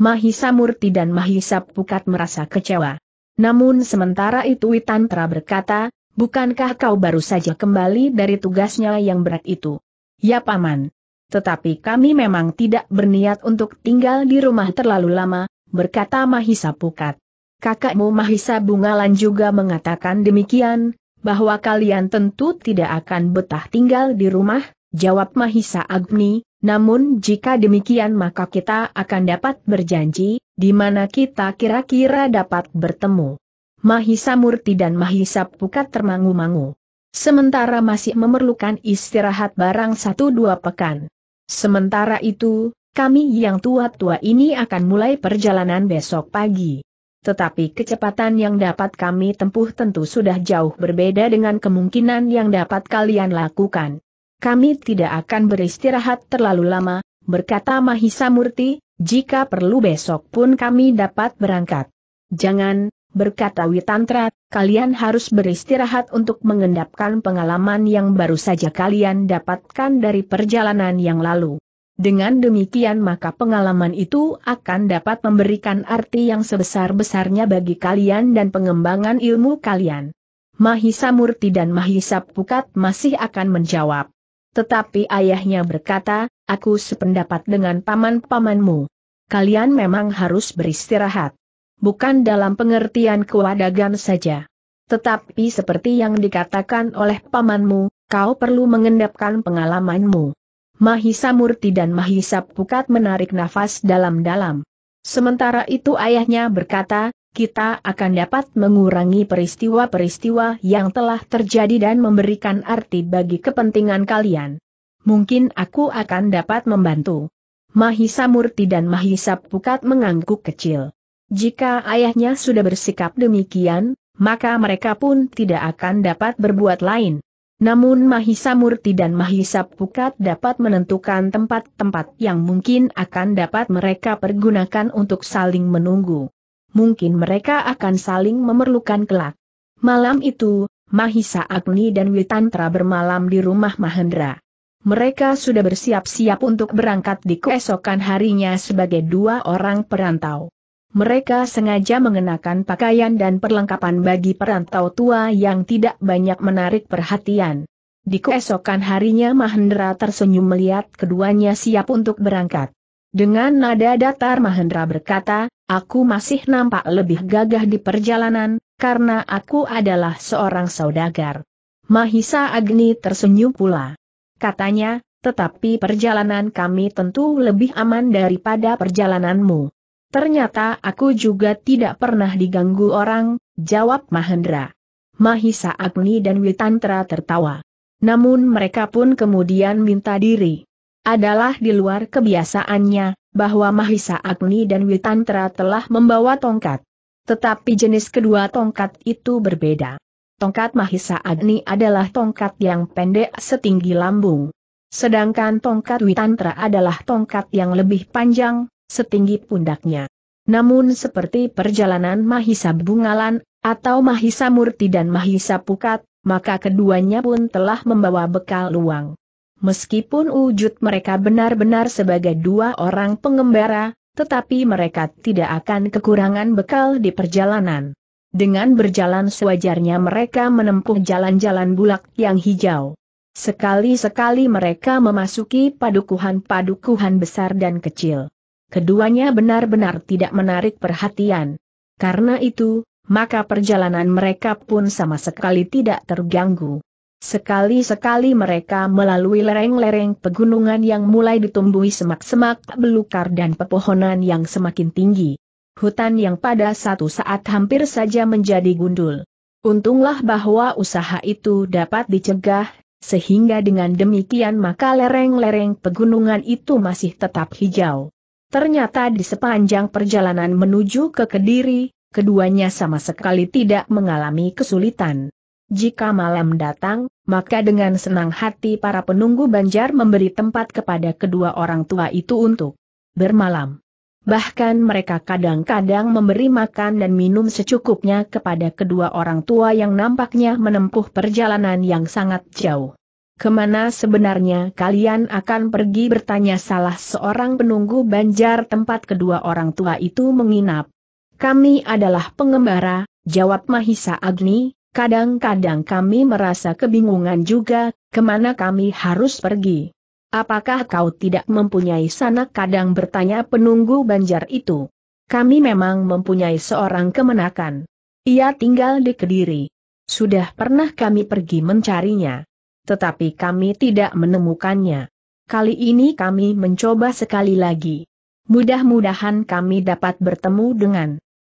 Mahisa Murti dan Mahisa Pukat merasa kecewa. Namun sementara itu Witantra berkata, bukankah kau baru saja kembali dari tugasnya yang berat itu? Ya paman. Tetapi kami memang tidak berniat untuk tinggal di rumah terlalu lama, berkata Mahisa Pukat kakakmu Mahisa Bungalan juga mengatakan demikian, bahwa kalian tentu tidak akan betah tinggal di rumah, jawab Mahisa Agni, namun jika demikian maka kita akan dapat berjanji, di mana kita kira-kira dapat bertemu. Mahisa Murti dan Mahisa Pukat termangu-mangu. Sementara masih memerlukan istirahat barang satu dua pekan. Sementara itu, kami yang tua-tua ini akan mulai perjalanan besok pagi tetapi kecepatan yang dapat kami tempuh tentu sudah jauh berbeda dengan kemungkinan yang dapat kalian lakukan. Kami tidak akan beristirahat terlalu lama, berkata Mahisa Murti, jika perlu besok pun kami dapat berangkat. Jangan, berkata Witantra, kalian harus beristirahat untuk mengendapkan pengalaman yang baru saja kalian dapatkan dari perjalanan yang lalu. Dengan demikian maka pengalaman itu akan dapat memberikan arti yang sebesar-besarnya bagi kalian dan pengembangan ilmu kalian. Mahisa Murti dan Mahisa Pukat masih akan menjawab. Tetapi ayahnya berkata, aku sependapat dengan paman-pamanmu. Kalian memang harus beristirahat. Bukan dalam pengertian kewadagan saja. Tetapi seperti yang dikatakan oleh pamanmu, kau perlu mengendapkan pengalamanmu. Mahisa Murti dan Mahisa Pukat menarik nafas dalam-dalam. Sementara itu ayahnya berkata, kita akan dapat mengurangi peristiwa-peristiwa yang telah terjadi dan memberikan arti bagi kepentingan kalian. Mungkin aku akan dapat membantu. Mahisa Murti dan Mahisa Pukat mengangguk kecil. Jika ayahnya sudah bersikap demikian, maka mereka pun tidak akan dapat berbuat lain. Namun Mahisa Murti dan Mahisa Pukat dapat menentukan tempat-tempat yang mungkin akan dapat mereka pergunakan untuk saling menunggu. Mungkin mereka akan saling memerlukan kelak. Malam itu, Mahisa Agni dan Witantra bermalam di rumah Mahendra. Mereka sudah bersiap-siap untuk berangkat di keesokan harinya sebagai dua orang perantau. Mereka sengaja mengenakan pakaian dan perlengkapan bagi perantau tua yang tidak banyak menarik perhatian. Di keesokan harinya Mahendra tersenyum melihat keduanya siap untuk berangkat. Dengan nada datar Mahendra berkata, aku masih nampak lebih gagah di perjalanan, karena aku adalah seorang saudagar. Mahisa Agni tersenyum pula. Katanya, tetapi perjalanan kami tentu lebih aman daripada perjalananmu. Ternyata aku juga tidak pernah diganggu orang, jawab Mahendra. Mahisa Agni dan Witantra tertawa. Namun mereka pun kemudian minta diri. Adalah di luar kebiasaannya, bahwa Mahisa Agni dan Witantra telah membawa tongkat. Tetapi jenis kedua tongkat itu berbeda. Tongkat Mahisa Agni adalah tongkat yang pendek setinggi lambung. Sedangkan tongkat Witantra adalah tongkat yang lebih panjang, setinggi pundaknya. Namun seperti perjalanan Mahisa Bungalan, atau Mahisa Murti dan Mahisa Pukat, maka keduanya pun telah membawa bekal luang. Meskipun wujud mereka benar-benar sebagai dua orang pengembara, tetapi mereka tidak akan kekurangan bekal di perjalanan. Dengan berjalan sewajarnya mereka menempuh jalan-jalan bulak yang hijau. Sekali-sekali mereka memasuki padukuhan-padukuhan besar dan kecil keduanya benar-benar tidak menarik perhatian. Karena itu, maka perjalanan mereka pun sama sekali tidak terganggu. Sekali-sekali mereka melalui lereng-lereng pegunungan yang mulai ditumbuhi semak-semak belukar dan pepohonan yang semakin tinggi. Hutan yang pada satu saat hampir saja menjadi gundul. Untunglah bahwa usaha itu dapat dicegah, sehingga dengan demikian maka lereng-lereng pegunungan itu masih tetap hijau. Ternyata di sepanjang perjalanan menuju ke Kediri, keduanya sama sekali tidak mengalami kesulitan. Jika malam datang, maka dengan senang hati para penunggu Banjar memberi tempat kepada kedua orang tua itu untuk bermalam. Bahkan mereka kadang-kadang memberi makan dan minum secukupnya kepada kedua orang tua yang nampaknya menempuh perjalanan yang sangat jauh kemana sebenarnya kalian akan pergi bertanya salah seorang penunggu banjar tempat kedua orang tua itu menginap. Kami adalah pengembara, jawab Mahisa Agni, kadang-kadang kami merasa kebingungan juga, kemana kami harus pergi. Apakah kau tidak mempunyai sanak kadang bertanya penunggu banjar itu? Kami memang mempunyai seorang kemenakan. Ia tinggal di Kediri. Sudah pernah kami pergi mencarinya tetapi kami tidak menemukannya. Kali ini kami mencoba sekali lagi. Mudah-mudahan kami dapat bertemu dengan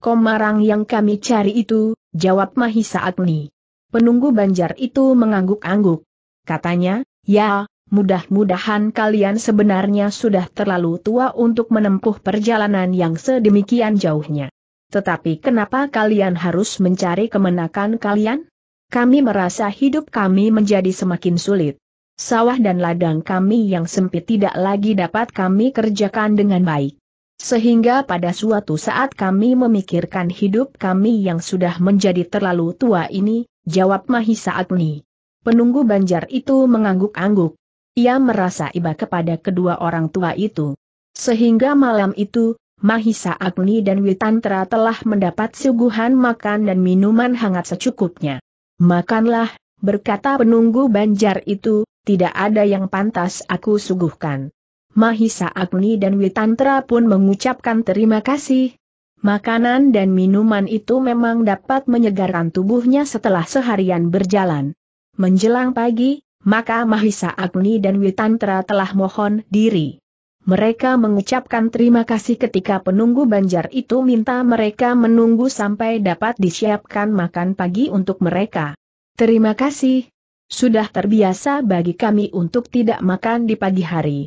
komarang yang kami cari itu, jawab Mahisa Agni. Penunggu banjar itu mengangguk-angguk. Katanya, ya, mudah-mudahan kalian sebenarnya sudah terlalu tua untuk menempuh perjalanan yang sedemikian jauhnya. Tetapi kenapa kalian harus mencari kemenakan kalian? Kami merasa hidup kami menjadi semakin sulit. Sawah dan ladang kami yang sempit tidak lagi dapat kami kerjakan dengan baik. Sehingga pada suatu saat kami memikirkan hidup kami yang sudah menjadi terlalu tua ini, jawab Mahisa Agni. Penunggu banjar itu mengangguk-angguk. Ia merasa iba kepada kedua orang tua itu. Sehingga malam itu, Mahisa Agni dan Witantra telah mendapat suguhan makan dan minuman hangat secukupnya. Makanlah, berkata penunggu banjar itu, tidak ada yang pantas aku suguhkan. Mahisa Agni dan Witantra pun mengucapkan terima kasih. Makanan dan minuman itu memang dapat menyegarkan tubuhnya setelah seharian berjalan. Menjelang pagi, maka Mahisa Agni dan Witantra telah mohon diri. Mereka mengucapkan terima kasih ketika penunggu banjar itu minta mereka menunggu sampai dapat disiapkan makan pagi untuk mereka. Terima kasih. Sudah terbiasa bagi kami untuk tidak makan di pagi hari.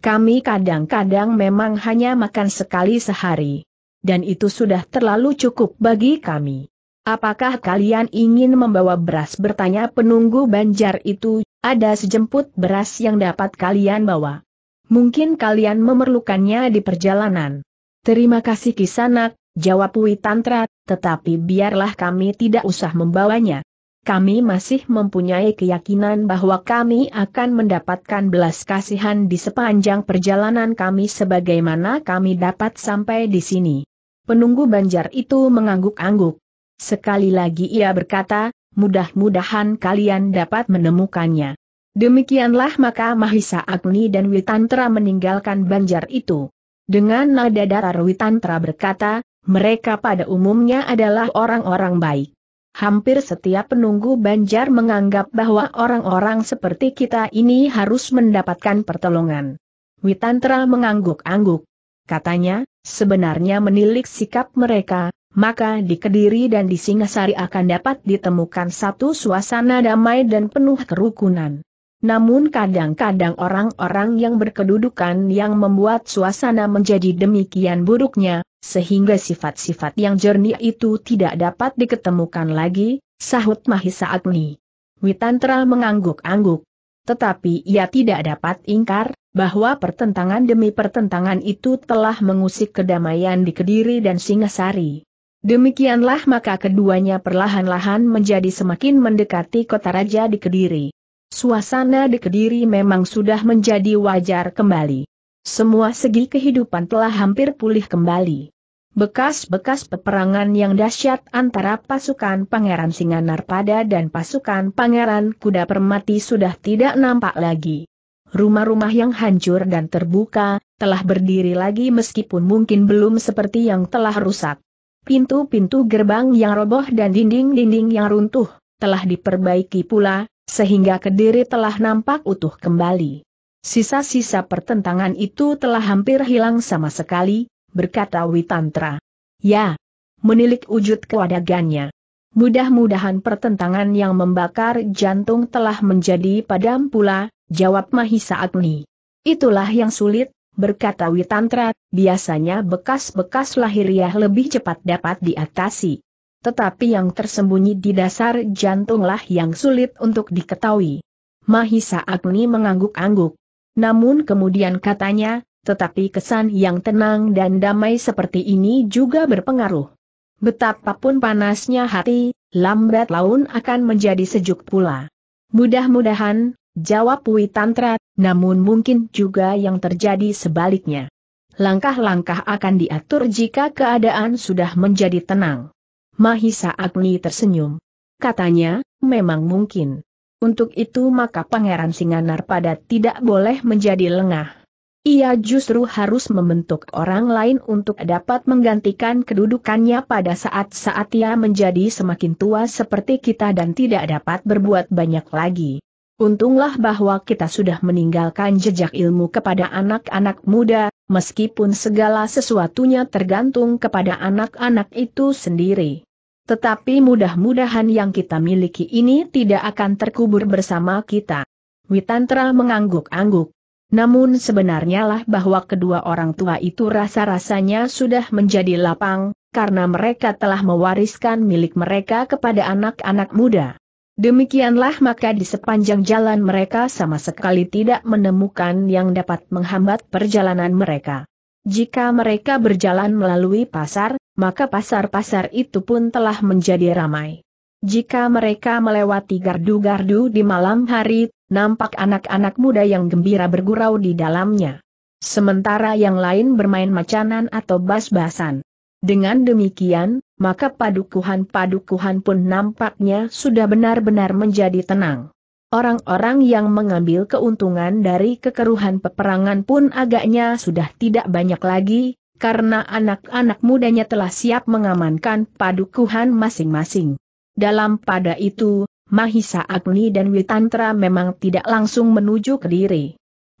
Kami kadang-kadang memang hanya makan sekali sehari. Dan itu sudah terlalu cukup bagi kami. Apakah kalian ingin membawa beras bertanya penunggu banjar itu, ada sejemput beras yang dapat kalian bawa. Mungkin kalian memerlukannya di perjalanan. Terima kasih Kisanak, jawab Wi Tantra, tetapi biarlah kami tidak usah membawanya. Kami masih mempunyai keyakinan bahwa kami akan mendapatkan belas kasihan di sepanjang perjalanan kami sebagaimana kami dapat sampai di sini. Penunggu banjar itu mengangguk-angguk. Sekali lagi ia berkata, mudah-mudahan kalian dapat menemukannya. Demikianlah maka Mahisa Agni dan Witantra meninggalkan banjar itu. Dengan nada darah Witantra berkata, mereka pada umumnya adalah orang-orang baik. Hampir setiap penunggu banjar menganggap bahwa orang-orang seperti kita ini harus mendapatkan pertolongan. Witantra mengangguk-angguk. Katanya, sebenarnya menilik sikap mereka, maka di Kediri dan di Singasari akan dapat ditemukan satu suasana damai dan penuh kerukunan. Namun kadang-kadang orang-orang yang berkedudukan yang membuat suasana menjadi demikian buruknya, sehingga sifat-sifat yang jernih itu tidak dapat diketemukan lagi, sahut Mahisa Agni. Witantra mengangguk-angguk. Tetapi ia tidak dapat ingkar, bahwa pertentangan demi pertentangan itu telah mengusik kedamaian di Kediri dan Singasari. Demikianlah maka keduanya perlahan-lahan menjadi semakin mendekati kota raja di Kediri. Suasana di Kediri memang sudah menjadi wajar kembali. Semua segi kehidupan telah hampir pulih kembali. Bekas-bekas peperangan yang dahsyat antara pasukan Pangeran Singanarpada dan pasukan Pangeran Kuda Permati sudah tidak nampak lagi. Rumah-rumah yang hancur dan terbuka, telah berdiri lagi meskipun mungkin belum seperti yang telah rusak. Pintu-pintu gerbang yang roboh dan dinding-dinding yang runtuh, telah diperbaiki pula, sehingga Kediri telah nampak utuh kembali. Sisa-sisa pertentangan itu telah hampir hilang sama sekali, berkata Witantra. Ya, menilik wujud kewadagannya. Mudah-mudahan pertentangan yang membakar jantung telah menjadi padam pula, jawab Mahisa Agni. Itulah yang sulit, berkata Witantra, biasanya bekas-bekas lahiriah lebih cepat dapat diatasi. Tetapi yang tersembunyi di dasar jantunglah yang sulit untuk diketahui. Mahisa Agni mengangguk-angguk. Namun kemudian katanya, tetapi kesan yang tenang dan damai seperti ini juga berpengaruh. Betapapun panasnya hati, lambat laun akan menjadi sejuk pula. Mudah-mudahan, jawab Wui Tantra, namun mungkin juga yang terjadi sebaliknya. Langkah-langkah akan diatur jika keadaan sudah menjadi tenang. Mahisa Agni tersenyum. Katanya, memang mungkin. Untuk itu maka Pangeran Singanar pada tidak boleh menjadi lengah. Ia justru harus membentuk orang lain untuk dapat menggantikan kedudukannya pada saat-saat ia menjadi semakin tua seperti kita dan tidak dapat berbuat banyak lagi. Untunglah bahwa kita sudah meninggalkan jejak ilmu kepada anak-anak muda, meskipun segala sesuatunya tergantung kepada anak-anak itu sendiri. Tetapi mudah-mudahan yang kita miliki ini tidak akan terkubur bersama kita. Witantra mengangguk-angguk. Namun sebenarnya lah bahwa kedua orang tua itu rasa-rasanya sudah menjadi lapang, karena mereka telah mewariskan milik mereka kepada anak-anak muda. Demikianlah maka di sepanjang jalan mereka sama sekali tidak menemukan yang dapat menghambat perjalanan mereka. Jika mereka berjalan melalui pasar, maka pasar-pasar itu pun telah menjadi ramai. Jika mereka melewati gardu-gardu di malam hari, nampak anak-anak muda yang gembira bergurau di dalamnya. Sementara yang lain bermain macanan atau bas-basan. Dengan demikian, maka padukuhan-padukuhan pun nampaknya sudah benar-benar menjadi tenang. Orang-orang yang mengambil keuntungan dari kekeruhan peperangan pun agaknya sudah tidak banyak lagi, karena anak-anak mudanya telah siap mengamankan padukuhan masing-masing. Dalam pada itu, Mahisa Agni dan Witantra memang tidak langsung menuju ke diri.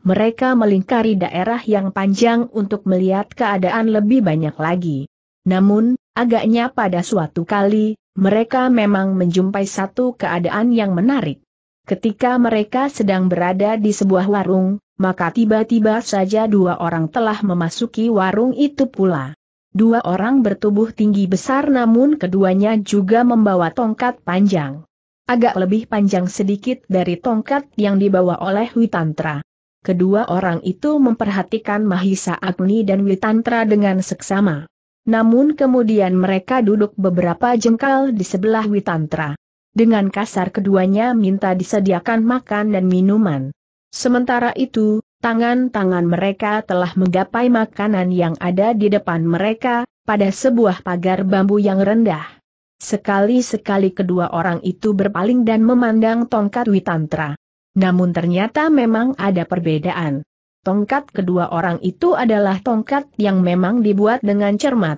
Mereka melingkari daerah yang panjang untuk melihat keadaan lebih banyak lagi. Namun, agaknya pada suatu kali, mereka memang menjumpai satu keadaan yang menarik. Ketika mereka sedang berada di sebuah warung, maka tiba-tiba saja dua orang telah memasuki warung itu pula. Dua orang bertubuh tinggi besar namun keduanya juga membawa tongkat panjang. Agak lebih panjang sedikit dari tongkat yang dibawa oleh Witantra. Kedua orang itu memperhatikan Mahisa Agni dan Witantra dengan seksama. Namun kemudian mereka duduk beberapa jengkal di sebelah Witantra dengan kasar keduanya minta disediakan makan dan minuman. Sementara itu, tangan-tangan mereka telah menggapai makanan yang ada di depan mereka, pada sebuah pagar bambu yang rendah. Sekali-sekali kedua orang itu berpaling dan memandang tongkat Witantra. Namun ternyata memang ada perbedaan. Tongkat kedua orang itu adalah tongkat yang memang dibuat dengan cermat.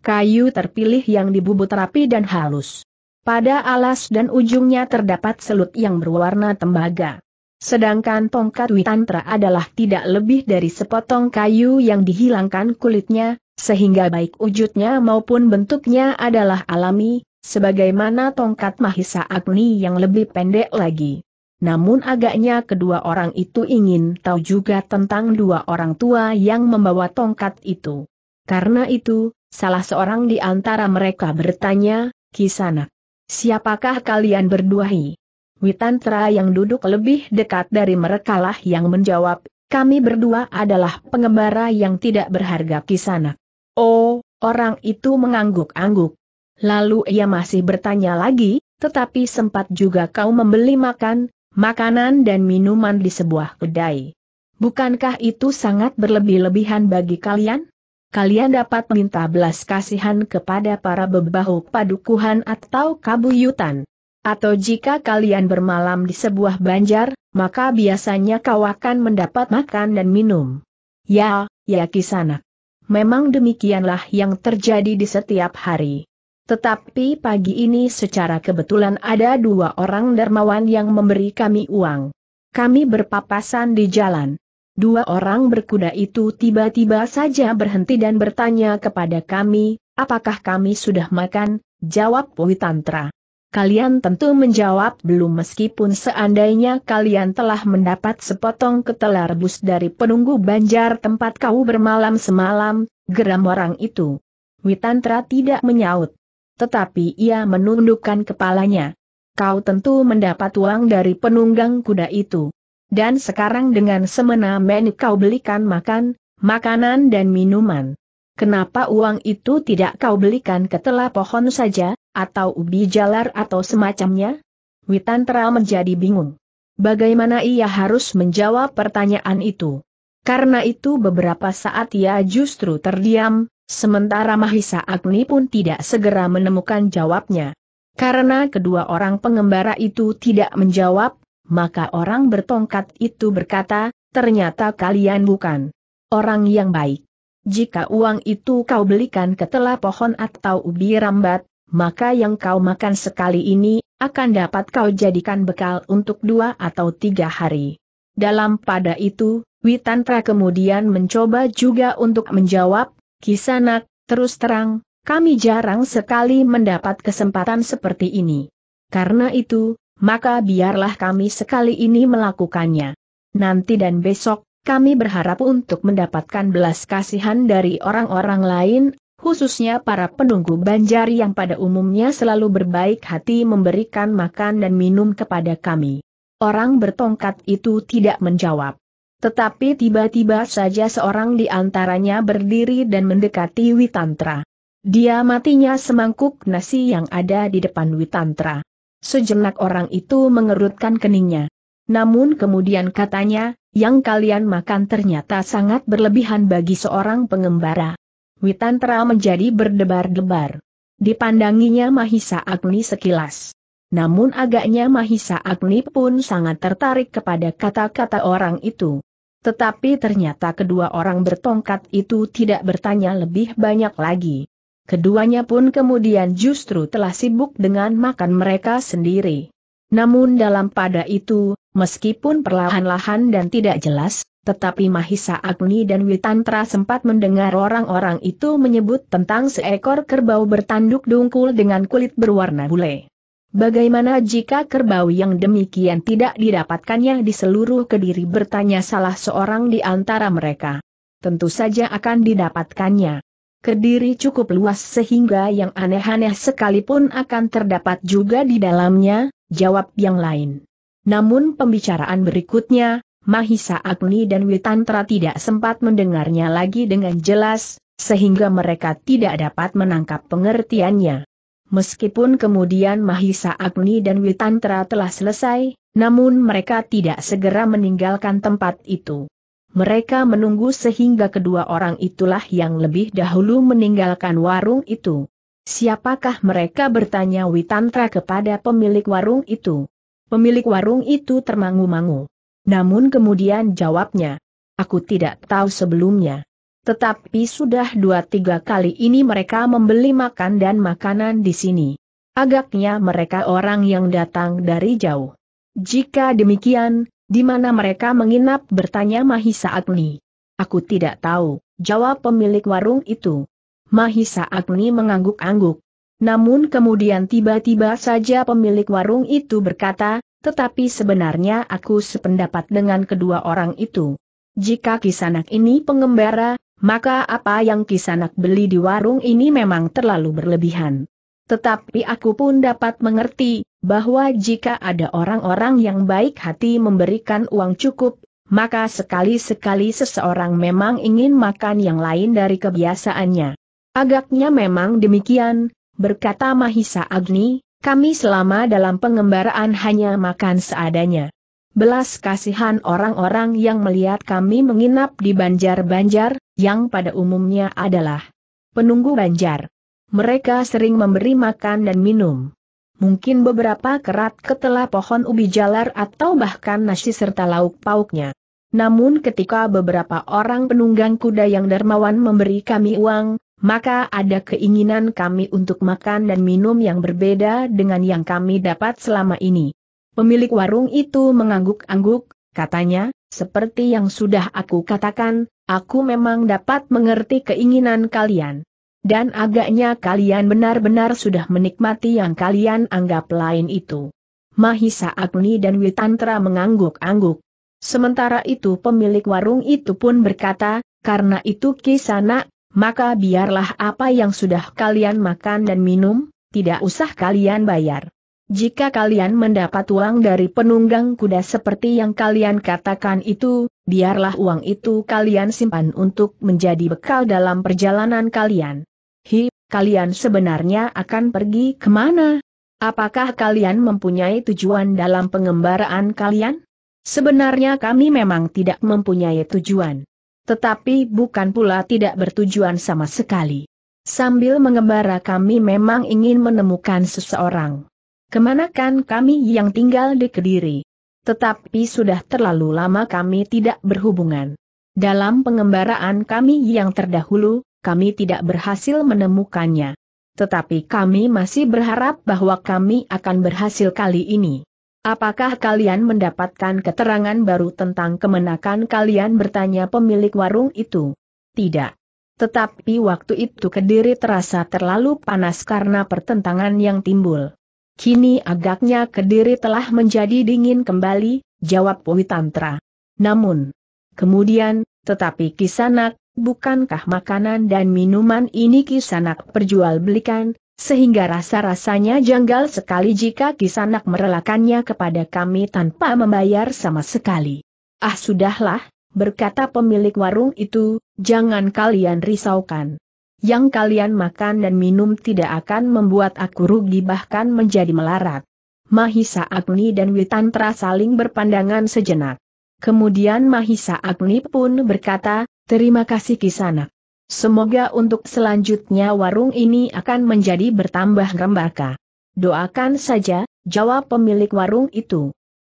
Kayu terpilih yang dibubut rapi dan halus. Pada alas dan ujungnya terdapat selut yang berwarna tembaga. Sedangkan tongkat Witantra adalah tidak lebih dari sepotong kayu yang dihilangkan kulitnya, sehingga baik wujudnya maupun bentuknya adalah alami, sebagaimana tongkat Mahisa Agni yang lebih pendek lagi. Namun agaknya kedua orang itu ingin tahu juga tentang dua orang tua yang membawa tongkat itu. Karena itu, salah seorang di antara mereka bertanya, Kisanak, Siapakah kalian berduahi? Witantra yang duduk lebih dekat dari mereka lah yang menjawab, kami berdua adalah pengembara yang tidak berharga di sana. Oh, orang itu mengangguk-angguk. Lalu ia masih bertanya lagi, tetapi sempat juga kau membeli makan, makanan dan minuman di sebuah kedai. Bukankah itu sangat berlebih-lebihan bagi kalian? kalian dapat minta belas kasihan kepada para bebahu padukuhan atau kabuyutan. Atau jika kalian bermalam di sebuah banjar, maka biasanya kau akan mendapat makan dan minum. Ya, ya kisanak. Memang demikianlah yang terjadi di setiap hari. Tetapi pagi ini secara kebetulan ada dua orang dermawan yang memberi kami uang. Kami berpapasan di jalan, Dua orang berkuda itu tiba-tiba saja berhenti dan bertanya kepada kami, apakah kami sudah makan, jawab Witantra. Kalian tentu menjawab belum meskipun seandainya kalian telah mendapat sepotong ketela rebus dari penunggu banjar tempat kau bermalam semalam, geram orang itu. Witantra tidak menyaut. Tetapi ia menundukkan kepalanya. Kau tentu mendapat uang dari penunggang kuda itu dan sekarang dengan semena-mena kau belikan makan, makanan dan minuman. Kenapa uang itu tidak kau belikan ke ketela pohon saja, atau ubi jalar atau semacamnya? Witantra menjadi bingung. Bagaimana ia harus menjawab pertanyaan itu? Karena itu beberapa saat ia justru terdiam, sementara Mahisa Agni pun tidak segera menemukan jawabnya. Karena kedua orang pengembara itu tidak menjawab, maka orang bertongkat itu berkata, ternyata kalian bukan orang yang baik. Jika uang itu kau belikan ke telah pohon atau ubi rambat, maka yang kau makan sekali ini, akan dapat kau jadikan bekal untuk dua atau tiga hari. Dalam pada itu, Witantra kemudian mencoba juga untuk menjawab, Kisanak, terus terang, kami jarang sekali mendapat kesempatan seperti ini. Karena itu, maka biarlah kami sekali ini melakukannya. Nanti dan besok, kami berharap untuk mendapatkan belas kasihan dari orang-orang lain, khususnya para penunggu banjar yang pada umumnya selalu berbaik hati memberikan makan dan minum kepada kami. Orang bertongkat itu tidak menjawab. Tetapi tiba-tiba saja seorang di antaranya berdiri dan mendekati Witantra. Dia matinya semangkuk nasi yang ada di depan Witantra. Sejenak orang itu mengerutkan keningnya. Namun kemudian katanya, yang kalian makan ternyata sangat berlebihan bagi seorang pengembara. Witantra menjadi berdebar-debar. Dipandanginya Mahisa Agni sekilas. Namun agaknya Mahisa Agni pun sangat tertarik kepada kata-kata orang itu. Tetapi ternyata kedua orang bertongkat itu tidak bertanya lebih banyak lagi. Keduanya pun kemudian justru telah sibuk dengan makan mereka sendiri. Namun dalam pada itu, meskipun perlahan-lahan dan tidak jelas, tetapi Mahisa Agni dan Witantra sempat mendengar orang-orang itu menyebut tentang seekor kerbau bertanduk dungkul dengan kulit berwarna bule. Bagaimana jika kerbau yang demikian tidak didapatkannya di seluruh kediri bertanya salah seorang di antara mereka. Tentu saja akan didapatkannya. Kediri cukup luas sehingga yang aneh-aneh sekalipun akan terdapat juga di dalamnya, jawab yang lain. Namun pembicaraan berikutnya, Mahisa Agni dan Witantra tidak sempat mendengarnya lagi dengan jelas, sehingga mereka tidak dapat menangkap pengertiannya. Meskipun kemudian Mahisa Agni dan Witantra telah selesai, namun mereka tidak segera meninggalkan tempat itu. Mereka menunggu sehingga kedua orang itulah yang lebih dahulu meninggalkan warung itu. Siapakah mereka bertanya Witantra kepada pemilik warung itu? Pemilik warung itu termangu-mangu. Namun kemudian jawabnya, aku tidak tahu sebelumnya. Tetapi sudah dua tiga kali ini mereka membeli makan dan makanan di sini. Agaknya mereka orang yang datang dari jauh. Jika demikian, di mana mereka menginap bertanya Mahisa Agni. Aku tidak tahu, jawab pemilik warung itu. Mahisa Agni mengangguk-angguk. Namun kemudian tiba-tiba saja pemilik warung itu berkata, tetapi sebenarnya aku sependapat dengan kedua orang itu. Jika kisanak ini pengembara, maka apa yang kisanak beli di warung ini memang terlalu berlebihan. Tetapi aku pun dapat mengerti, bahwa jika ada orang-orang yang baik hati memberikan uang cukup, maka sekali-sekali seseorang memang ingin makan yang lain dari kebiasaannya. Agaknya memang demikian, berkata Mahisa Agni, kami selama dalam pengembaraan hanya makan seadanya. Belas kasihan orang-orang yang melihat kami menginap di banjar-banjar, yang pada umumnya adalah penunggu banjar. Mereka sering memberi makan dan minum. Mungkin beberapa kerat ketela pohon ubi jalar atau bahkan nasi serta lauk pauknya. Namun ketika beberapa orang penunggang kuda yang dermawan memberi kami uang, maka ada keinginan kami untuk makan dan minum yang berbeda dengan yang kami dapat selama ini. Pemilik warung itu mengangguk-angguk, katanya, seperti yang sudah aku katakan, aku memang dapat mengerti keinginan kalian. Dan agaknya kalian benar-benar sudah menikmati yang kalian anggap lain itu. Mahisa Agni dan Witantra mengangguk-angguk. Sementara itu pemilik warung itu pun berkata, karena itu kisana, maka biarlah apa yang sudah kalian makan dan minum, tidak usah kalian bayar. Jika kalian mendapat uang dari penunggang kuda seperti yang kalian katakan itu, biarlah uang itu kalian simpan untuk menjadi bekal dalam perjalanan kalian. Hi, kalian sebenarnya akan pergi kemana? Apakah kalian mempunyai tujuan dalam pengembaraan kalian? Sebenarnya kami memang tidak mempunyai tujuan. Tetapi bukan pula tidak bertujuan sama sekali. Sambil mengembara kami memang ingin menemukan seseorang. Kemanakan kami yang tinggal di Kediri? Tetapi sudah terlalu lama kami tidak berhubungan. Dalam pengembaraan kami yang terdahulu, kami tidak berhasil menemukannya. Tetapi kami masih berharap bahwa kami akan berhasil kali ini. Apakah kalian mendapatkan keterangan baru tentang kemenakan kalian bertanya pemilik warung itu? Tidak. Tetapi waktu itu kediri terasa terlalu panas karena pertentangan yang timbul. Kini agaknya kediri telah menjadi dingin kembali, jawab Witantra. Namun, kemudian, tetapi kisanak, Bukankah makanan dan minuman ini kisanak perjualbelikan, sehingga rasa-rasanya janggal sekali jika kisanak merelakannya kepada kami tanpa membayar sama sekali. Ah sudahlah, berkata pemilik warung itu, jangan kalian risaukan. Yang kalian makan dan minum tidak akan membuat aku rugi bahkan menjadi melarat. Mahisa Agni dan Witantra saling berpandangan sejenak. Kemudian Mahisa Agni pun berkata, Terima kasih Kisanak. Semoga untuk selanjutnya warung ini akan menjadi bertambah rembaka. Doakan saja, jawab pemilik warung itu.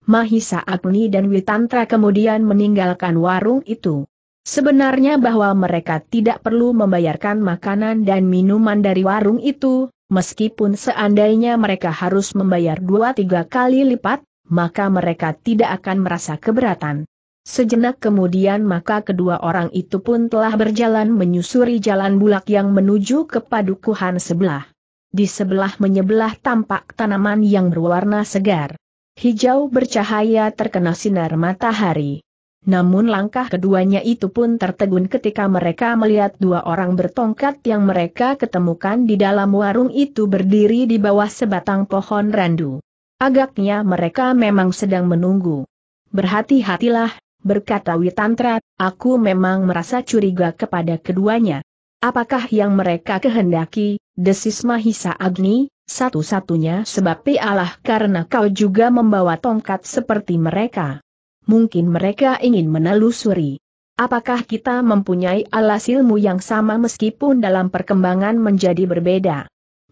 Mahisa Agni dan Witantra kemudian meninggalkan warung itu. Sebenarnya bahwa mereka tidak perlu membayarkan makanan dan minuman dari warung itu, meskipun seandainya mereka harus membayar dua tiga kali lipat, maka mereka tidak akan merasa keberatan. Sejenak kemudian maka kedua orang itu pun telah berjalan menyusuri jalan bulak yang menuju ke padukuhan sebelah. Di sebelah menyebelah tampak tanaman yang berwarna segar. Hijau bercahaya terkena sinar matahari. Namun langkah keduanya itu pun tertegun ketika mereka melihat dua orang bertongkat yang mereka ketemukan di dalam warung itu berdiri di bawah sebatang pohon randu. Agaknya mereka memang sedang menunggu. Berhati-hatilah, berkata Witantra, aku memang merasa curiga kepada keduanya. Apakah yang mereka kehendaki, desis Mahisa Agni, satu-satunya sebab pialah karena kau juga membawa tongkat seperti mereka. Mungkin mereka ingin menelusuri. Apakah kita mempunyai alas ilmu yang sama meskipun dalam perkembangan menjadi berbeda?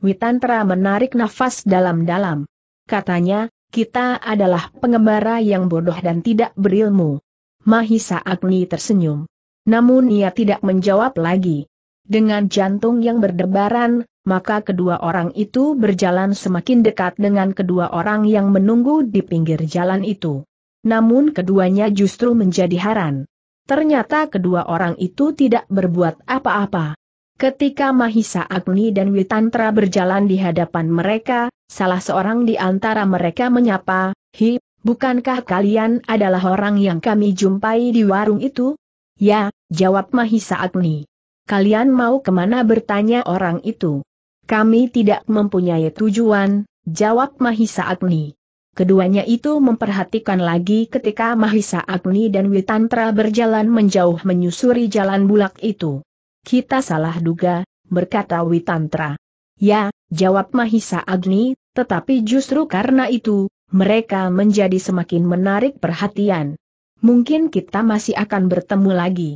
Witantra menarik nafas dalam-dalam. Katanya, kita adalah pengembara yang bodoh dan tidak berilmu. Mahisa Agni tersenyum. Namun ia tidak menjawab lagi. Dengan jantung yang berdebaran, maka kedua orang itu berjalan semakin dekat dengan kedua orang yang menunggu di pinggir jalan itu. Namun keduanya justru menjadi heran. Ternyata kedua orang itu tidak berbuat apa-apa. Ketika Mahisa Agni dan Witantra berjalan di hadapan mereka, salah seorang di antara mereka menyapa, Hi, bukankah kalian adalah orang yang kami jumpai di warung itu? Ya, jawab Mahisa Agni. Kalian mau kemana bertanya orang itu? Kami tidak mempunyai tujuan, jawab Mahisa Agni. Keduanya itu memperhatikan lagi ketika Mahisa Agni dan Witantra berjalan menjauh menyusuri jalan bulak itu. Kita salah duga, berkata Witantra. Ya, jawab Mahisa Agni, tetapi justru karena itu, mereka menjadi semakin menarik perhatian. Mungkin kita masih akan bertemu lagi.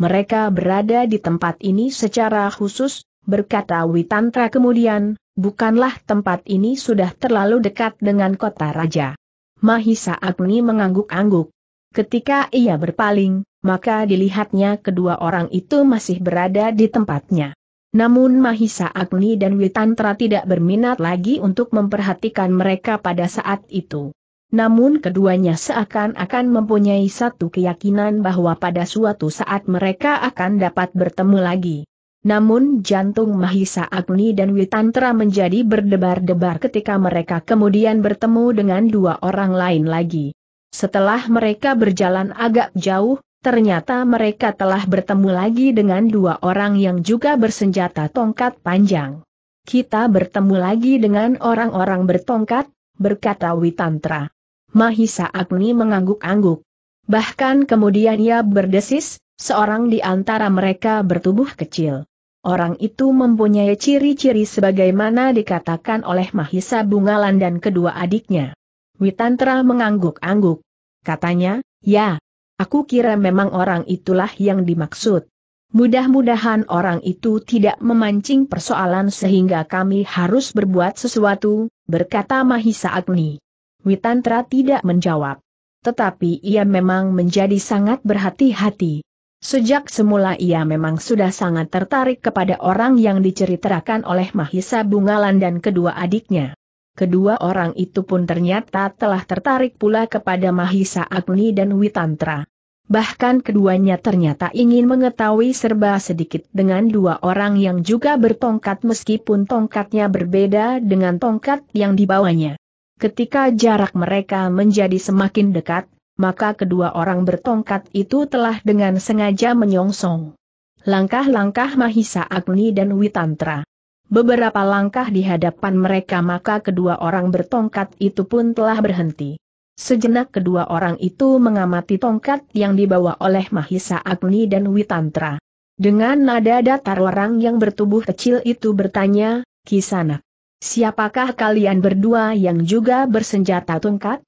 Mereka berada di tempat ini secara khusus, berkata Witantra kemudian, bukanlah tempat ini sudah terlalu dekat dengan kota raja. Mahisa Agni mengangguk-angguk. Ketika ia berpaling, maka dilihatnya kedua orang itu masih berada di tempatnya. Namun Mahisa Agni dan Witantra tidak berminat lagi untuk memperhatikan mereka pada saat itu. Namun keduanya seakan-akan mempunyai satu keyakinan bahwa pada suatu saat mereka akan dapat bertemu lagi. Namun jantung Mahisa Agni dan Witantra menjadi berdebar-debar ketika mereka kemudian bertemu dengan dua orang lain lagi. Setelah mereka berjalan agak jauh, Ternyata mereka telah bertemu lagi dengan dua orang yang juga bersenjata tongkat panjang. Kita bertemu lagi dengan orang-orang bertongkat, berkata Witantra. Mahisa Agni mengangguk-angguk. Bahkan kemudian ia berdesis, seorang di antara mereka bertubuh kecil. Orang itu mempunyai ciri-ciri sebagaimana dikatakan oleh Mahisa Bungalan dan kedua adiknya. Witantra mengangguk-angguk. Katanya, ya, Aku kira memang orang itulah yang dimaksud. Mudah-mudahan orang itu tidak memancing persoalan sehingga kami harus berbuat sesuatu, berkata Mahisa Agni. Witantra tidak menjawab. Tetapi ia memang menjadi sangat berhati-hati. Sejak semula ia memang sudah sangat tertarik kepada orang yang diceritakan oleh Mahisa Bungalan dan kedua adiknya kedua orang itu pun ternyata telah tertarik pula kepada Mahisa Agni dan Witantra. Bahkan keduanya ternyata ingin mengetahui serba sedikit dengan dua orang yang juga bertongkat meskipun tongkatnya berbeda dengan tongkat yang dibawanya. Ketika jarak mereka menjadi semakin dekat, maka kedua orang bertongkat itu telah dengan sengaja menyongsong langkah-langkah Mahisa Agni dan Witantra. Beberapa langkah di hadapan mereka maka kedua orang bertongkat itu pun telah berhenti. Sejenak kedua orang itu mengamati tongkat yang dibawa oleh Mahisa Agni dan Witantra. Dengan nada datar orang yang bertubuh kecil itu bertanya, Kisana, siapakah kalian berdua yang juga bersenjata tongkat?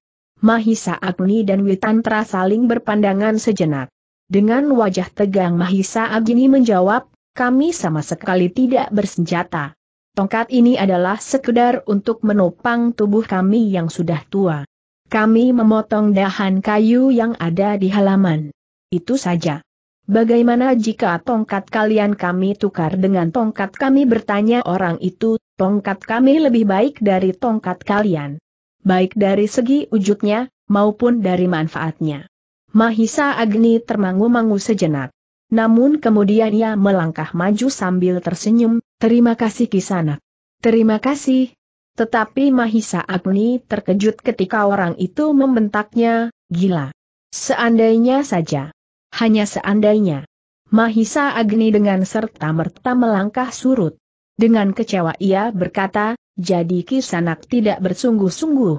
Mahisa Agni dan Witantra saling berpandangan sejenak. Dengan wajah tegang Mahisa Agni menjawab, kami sama sekali tidak bersenjata. Tongkat ini adalah sekedar untuk menopang tubuh kami yang sudah tua. Kami memotong dahan kayu yang ada di halaman. Itu saja. Bagaimana jika tongkat kalian kami tukar dengan tongkat kami bertanya orang itu, tongkat kami lebih baik dari tongkat kalian. Baik dari segi wujudnya, maupun dari manfaatnya. Mahisa Agni termangu-mangu sejenak. Namun kemudian ia melangkah maju sambil tersenyum, terima kasih kisanak. Terima kasih. Tetapi Mahisa Agni terkejut ketika orang itu membentaknya, gila. Seandainya saja. Hanya seandainya. Mahisa Agni dengan serta-merta melangkah surut. Dengan kecewa ia berkata, jadi kisanak tidak bersungguh-sungguh.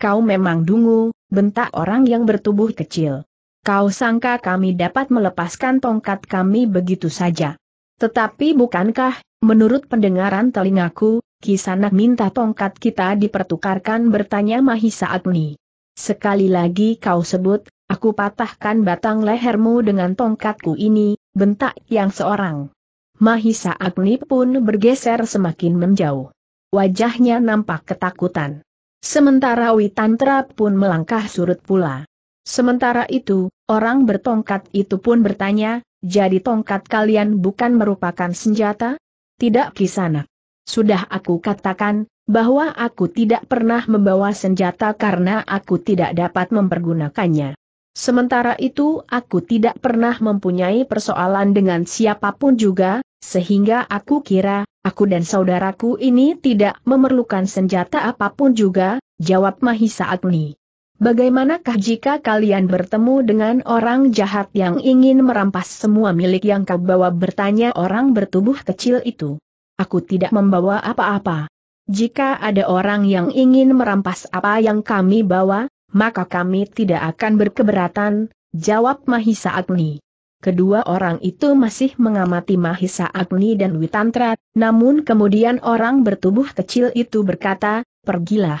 Kau memang dungu, bentak orang yang bertubuh kecil. Kau sangka kami dapat melepaskan tongkat kami begitu saja. Tetapi bukankah, menurut pendengaran telingaku, Kisanak minta tongkat kita dipertukarkan bertanya Mahisa Agni. Sekali lagi kau sebut, aku patahkan batang lehermu dengan tongkatku ini, bentak yang seorang. Mahisa Agni pun bergeser semakin menjauh. Wajahnya nampak ketakutan. Sementara Witantra pun melangkah surut pula. Sementara itu, orang bertongkat itu pun bertanya, jadi tongkat kalian bukan merupakan senjata? Tidak kisana. Sudah aku katakan, bahwa aku tidak pernah membawa senjata karena aku tidak dapat mempergunakannya. Sementara itu aku tidak pernah mempunyai persoalan dengan siapapun juga, sehingga aku kira, aku dan saudaraku ini tidak memerlukan senjata apapun juga, jawab Mahisa Agni. Bagaimanakah jika kalian bertemu dengan orang jahat yang ingin merampas semua milik yang kau bawa bertanya orang bertubuh kecil itu? Aku tidak membawa apa-apa. Jika ada orang yang ingin merampas apa yang kami bawa, maka kami tidak akan berkeberatan, jawab Mahisa Agni. Kedua orang itu masih mengamati Mahisa Agni dan Witantra, namun kemudian orang bertubuh kecil itu berkata, pergilah.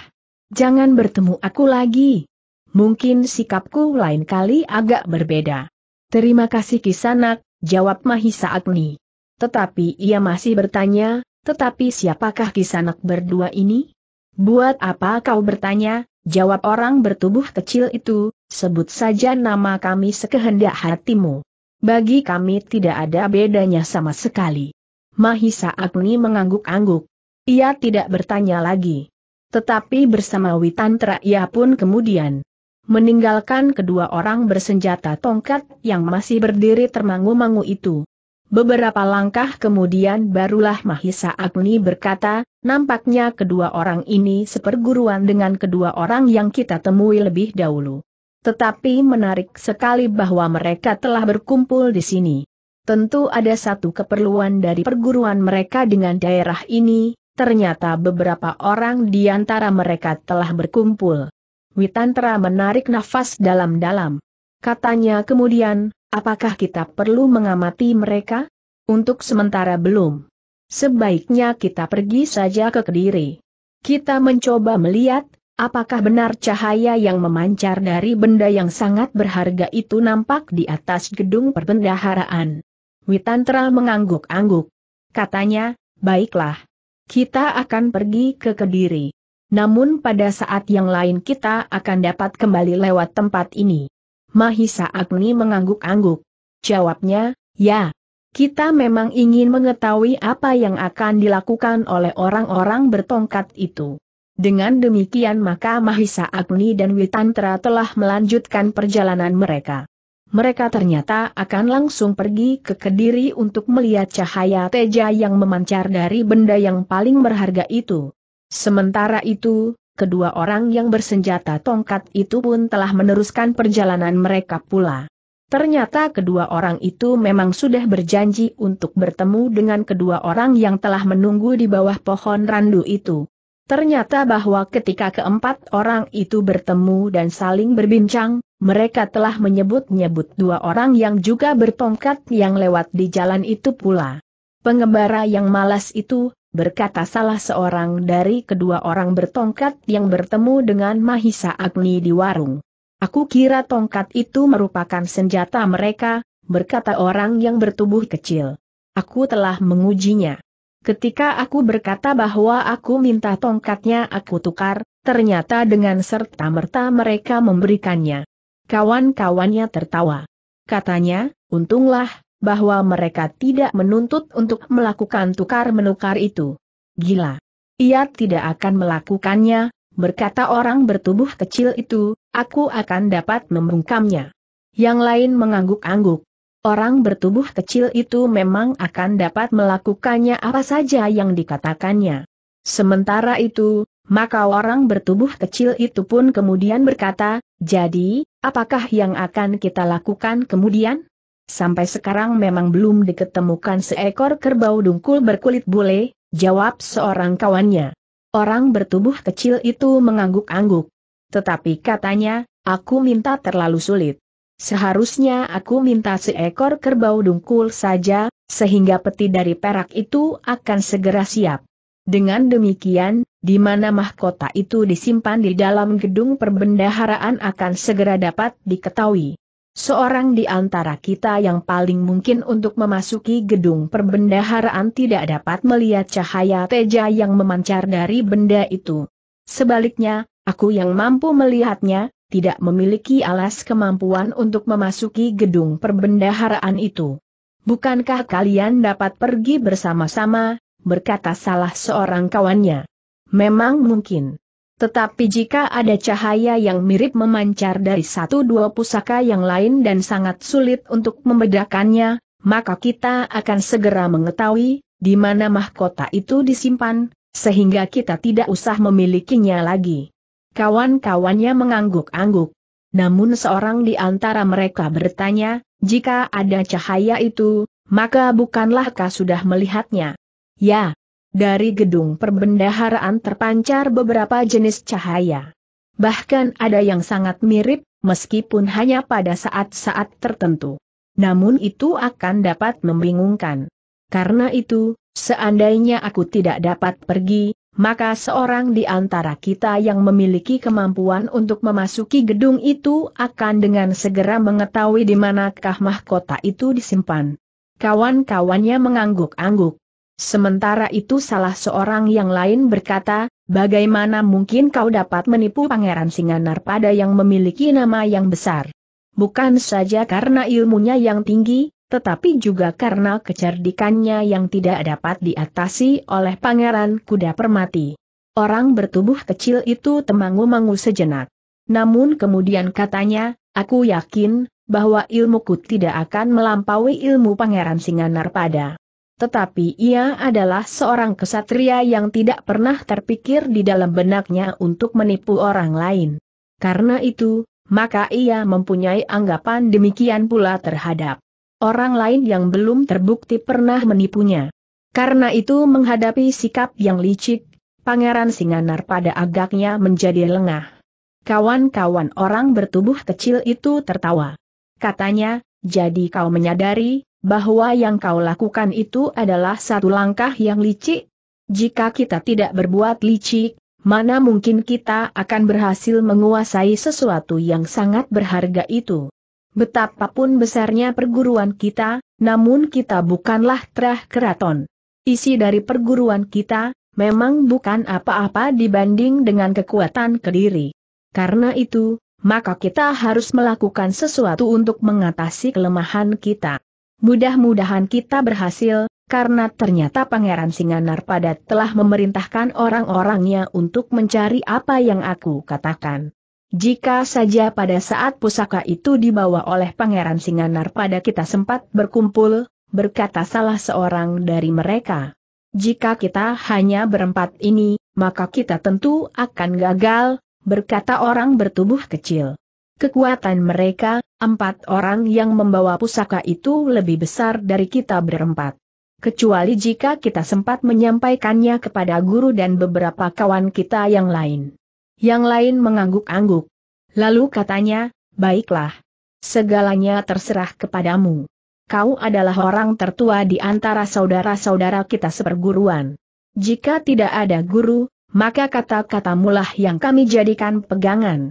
Jangan bertemu aku lagi mungkin sikapku lain kali agak berbeda. Terima kasih Kisanak, jawab Mahisa Agni. Tetapi ia masih bertanya, tetapi siapakah Kisanak berdua ini? Buat apa kau bertanya, jawab orang bertubuh kecil itu, sebut saja nama kami sekehendak hatimu. Bagi kami tidak ada bedanya sama sekali. Mahisa Agni mengangguk-angguk. Ia tidak bertanya lagi. Tetapi bersama Witantra ia pun kemudian meninggalkan kedua orang bersenjata tongkat yang masih berdiri termangu-mangu itu. Beberapa langkah kemudian barulah Mahisa Agni berkata, nampaknya kedua orang ini seperguruan dengan kedua orang yang kita temui lebih dahulu. Tetapi menarik sekali bahwa mereka telah berkumpul di sini. Tentu ada satu keperluan dari perguruan mereka dengan daerah ini, ternyata beberapa orang di antara mereka telah berkumpul. Witantra menarik nafas dalam-dalam. Katanya kemudian, apakah kita perlu mengamati mereka? Untuk sementara belum. Sebaiknya kita pergi saja ke Kediri. Kita mencoba melihat, apakah benar cahaya yang memancar dari benda yang sangat berharga itu nampak di atas gedung perbendaharaan. Witantra mengangguk-angguk. Katanya, baiklah. Kita akan pergi ke Kediri. Namun pada saat yang lain kita akan dapat kembali lewat tempat ini. Mahisa Agni mengangguk-angguk. Jawabnya, ya. Kita memang ingin mengetahui apa yang akan dilakukan oleh orang-orang bertongkat itu. Dengan demikian maka Mahisa Agni dan Witantra telah melanjutkan perjalanan mereka. Mereka ternyata akan langsung pergi ke Kediri untuk melihat cahaya teja yang memancar dari benda yang paling berharga itu. Sementara itu, kedua orang yang bersenjata tongkat itu pun telah meneruskan perjalanan mereka pula. Ternyata kedua orang itu memang sudah berjanji untuk bertemu dengan kedua orang yang telah menunggu di bawah pohon randu itu. Ternyata bahwa ketika keempat orang itu bertemu dan saling berbincang, mereka telah menyebut-nyebut dua orang yang juga bertongkat yang lewat di jalan itu pula. Pengembara yang malas itu, berkata salah seorang dari kedua orang bertongkat yang bertemu dengan Mahisa Agni di warung. Aku kira tongkat itu merupakan senjata mereka, berkata orang yang bertubuh kecil. Aku telah mengujinya. Ketika aku berkata bahwa aku minta tongkatnya aku tukar, ternyata dengan serta-merta mereka memberikannya. Kawan-kawannya tertawa. Katanya, untunglah, bahwa mereka tidak menuntut untuk melakukan tukar-menukar itu. Gila. Ia tidak akan melakukannya, berkata orang bertubuh kecil itu, aku akan dapat membungkamnya. Yang lain mengangguk-angguk. Orang bertubuh kecil itu memang akan dapat melakukannya apa saja yang dikatakannya. Sementara itu, maka orang bertubuh kecil itu pun kemudian berkata, jadi, apakah yang akan kita lakukan kemudian? sampai sekarang memang belum diketemukan seekor kerbau dungkul berkulit bule, jawab seorang kawannya. Orang bertubuh kecil itu mengangguk-angguk. Tetapi katanya, aku minta terlalu sulit. Seharusnya aku minta seekor kerbau dungkul saja, sehingga peti dari perak itu akan segera siap. Dengan demikian, di mana mahkota itu disimpan di dalam gedung perbendaharaan akan segera dapat diketahui. Seorang di antara kita yang paling mungkin untuk memasuki gedung perbendaharaan tidak dapat melihat cahaya teja yang memancar dari benda itu. Sebaliknya, aku yang mampu melihatnya, tidak memiliki alas kemampuan untuk memasuki gedung perbendaharaan itu. Bukankah kalian dapat pergi bersama-sama, berkata salah seorang kawannya. Memang mungkin. Tetapi jika ada cahaya yang mirip memancar dari satu dua pusaka yang lain dan sangat sulit untuk membedakannya, maka kita akan segera mengetahui di mana mahkota itu disimpan, sehingga kita tidak usah memilikinya lagi. Kawan-kawannya mengangguk-angguk. Namun seorang di antara mereka bertanya, jika ada cahaya itu, maka kau sudah melihatnya? Ya, dari gedung perbendaharaan terpancar beberapa jenis cahaya. Bahkan ada yang sangat mirip, meskipun hanya pada saat-saat tertentu. Namun itu akan dapat membingungkan. Karena itu, seandainya aku tidak dapat pergi, maka seorang di antara kita yang memiliki kemampuan untuk memasuki gedung itu akan dengan segera mengetahui di manakah mahkota itu disimpan. Kawan-kawannya mengangguk-angguk. Sementara itu salah seorang yang lain berkata, bagaimana mungkin kau dapat menipu Pangeran Singanar pada yang memiliki nama yang besar. Bukan saja karena ilmunya yang tinggi, tetapi juga karena kecerdikannya yang tidak dapat diatasi oleh Pangeran Kuda Permati. Orang bertubuh kecil itu temangu-mangu sejenak. Namun kemudian katanya, aku yakin, bahwa ilmuku tidak akan melampaui ilmu Pangeran Singanar pada. Tetapi ia adalah seorang kesatria yang tidak pernah terpikir di dalam benaknya untuk menipu orang lain. Karena itu, maka ia mempunyai anggapan demikian pula terhadap orang lain yang belum terbukti pernah menipunya. Karena itu menghadapi sikap yang licik, Pangeran Singanar pada agaknya menjadi lengah. Kawan-kawan orang bertubuh kecil itu tertawa. Katanya, jadi kau menyadari, bahwa yang kau lakukan itu adalah satu langkah yang licik? Jika kita tidak berbuat licik, mana mungkin kita akan berhasil menguasai sesuatu yang sangat berharga itu? Betapapun besarnya perguruan kita, namun kita bukanlah terah keraton. Isi dari perguruan kita, memang bukan apa-apa dibanding dengan kekuatan kediri. Karena itu, maka kita harus melakukan sesuatu untuk mengatasi kelemahan kita. Mudah-mudahan kita berhasil, karena ternyata Pangeran Singanar Padat telah memerintahkan orang-orangnya untuk mencari apa yang aku katakan. Jika saja pada saat pusaka itu dibawa oleh Pangeran Singanar pada kita sempat berkumpul, berkata salah seorang dari mereka. Jika kita hanya berempat ini, maka kita tentu akan gagal, berkata orang bertubuh kecil. Kekuatan mereka, empat orang yang membawa pusaka itu lebih besar dari kita berempat. Kecuali jika kita sempat menyampaikannya kepada guru dan beberapa kawan kita yang lain. Yang lain mengangguk-angguk. Lalu katanya, baiklah. Segalanya terserah kepadamu. Kau adalah orang tertua di antara saudara-saudara kita seperguruan. Jika tidak ada guru, maka kata-katamulah yang kami jadikan pegangan.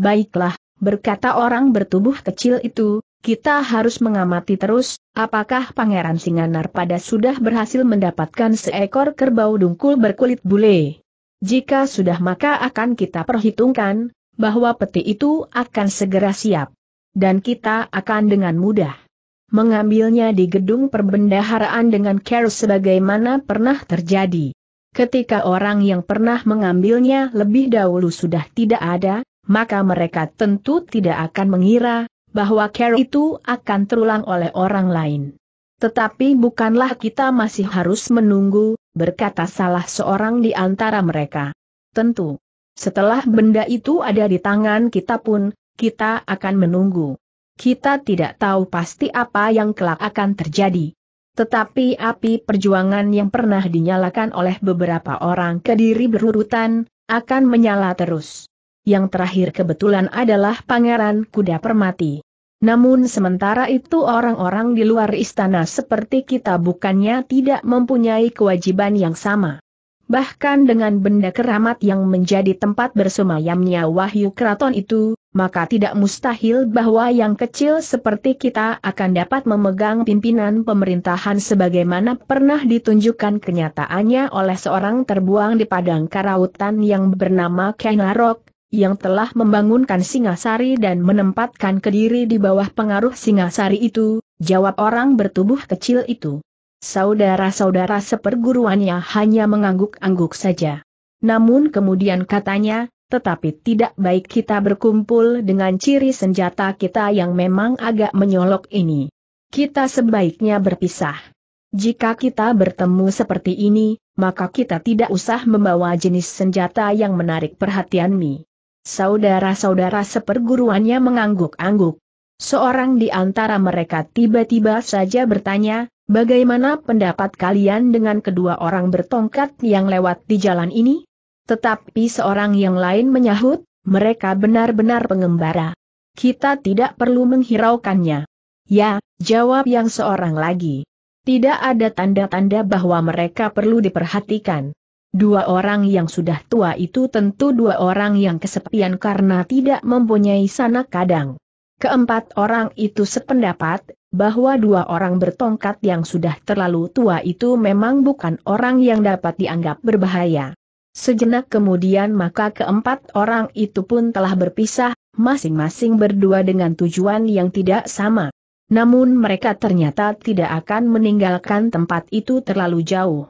Baiklah, berkata orang bertubuh kecil itu, kita harus mengamati terus, apakah Pangeran Singanar pada sudah berhasil mendapatkan seekor kerbau dungkul berkulit bule. Jika sudah maka akan kita perhitungkan, bahwa peti itu akan segera siap. Dan kita akan dengan mudah mengambilnya di gedung perbendaharaan dengan care sebagaimana pernah terjadi. Ketika orang yang pernah mengambilnya lebih dahulu sudah tidak ada, maka mereka tentu tidak akan mengira bahwa care itu akan terulang oleh orang lain. Tetapi bukanlah kita masih harus menunggu, berkata salah seorang di antara mereka. Tentu. Setelah benda itu ada di tangan kita pun, kita akan menunggu. Kita tidak tahu pasti apa yang kelak akan terjadi. Tetapi api perjuangan yang pernah dinyalakan oleh beberapa orang kediri berurutan, akan menyala terus yang terakhir kebetulan adalah Pangeran Kuda Permati. Namun sementara itu orang-orang di luar istana seperti kita bukannya tidak mempunyai kewajiban yang sama. Bahkan dengan benda keramat yang menjadi tempat bersemayamnya wahyu keraton itu, maka tidak mustahil bahwa yang kecil seperti kita akan dapat memegang pimpinan pemerintahan sebagaimana pernah ditunjukkan kenyataannya oleh seorang terbuang di padang karautan yang bernama Kainarok yang telah membangunkan Singasari dan menempatkan Kediri di bawah pengaruh Singasari itu, jawab orang bertubuh kecil itu. Saudara-saudara seperguruannya hanya mengangguk-angguk saja. Namun kemudian katanya, tetapi tidak baik kita berkumpul dengan ciri senjata kita yang memang agak menyolok ini. Kita sebaiknya berpisah. Jika kita bertemu seperti ini, maka kita tidak usah membawa jenis senjata yang menarik perhatian Mi. Saudara-saudara seperguruannya mengangguk-angguk. Seorang di antara mereka tiba-tiba saja bertanya, bagaimana pendapat kalian dengan kedua orang bertongkat yang lewat di jalan ini? Tetapi seorang yang lain menyahut, mereka benar-benar pengembara. Kita tidak perlu menghiraukannya. Ya, jawab yang seorang lagi. Tidak ada tanda-tanda bahwa mereka perlu diperhatikan. Dua orang yang sudah tua itu tentu dua orang yang kesepian karena tidak mempunyai sanak kadang. Keempat orang itu sependapat, bahwa dua orang bertongkat yang sudah terlalu tua itu memang bukan orang yang dapat dianggap berbahaya. Sejenak kemudian maka keempat orang itu pun telah berpisah, masing-masing berdua dengan tujuan yang tidak sama. Namun mereka ternyata tidak akan meninggalkan tempat itu terlalu jauh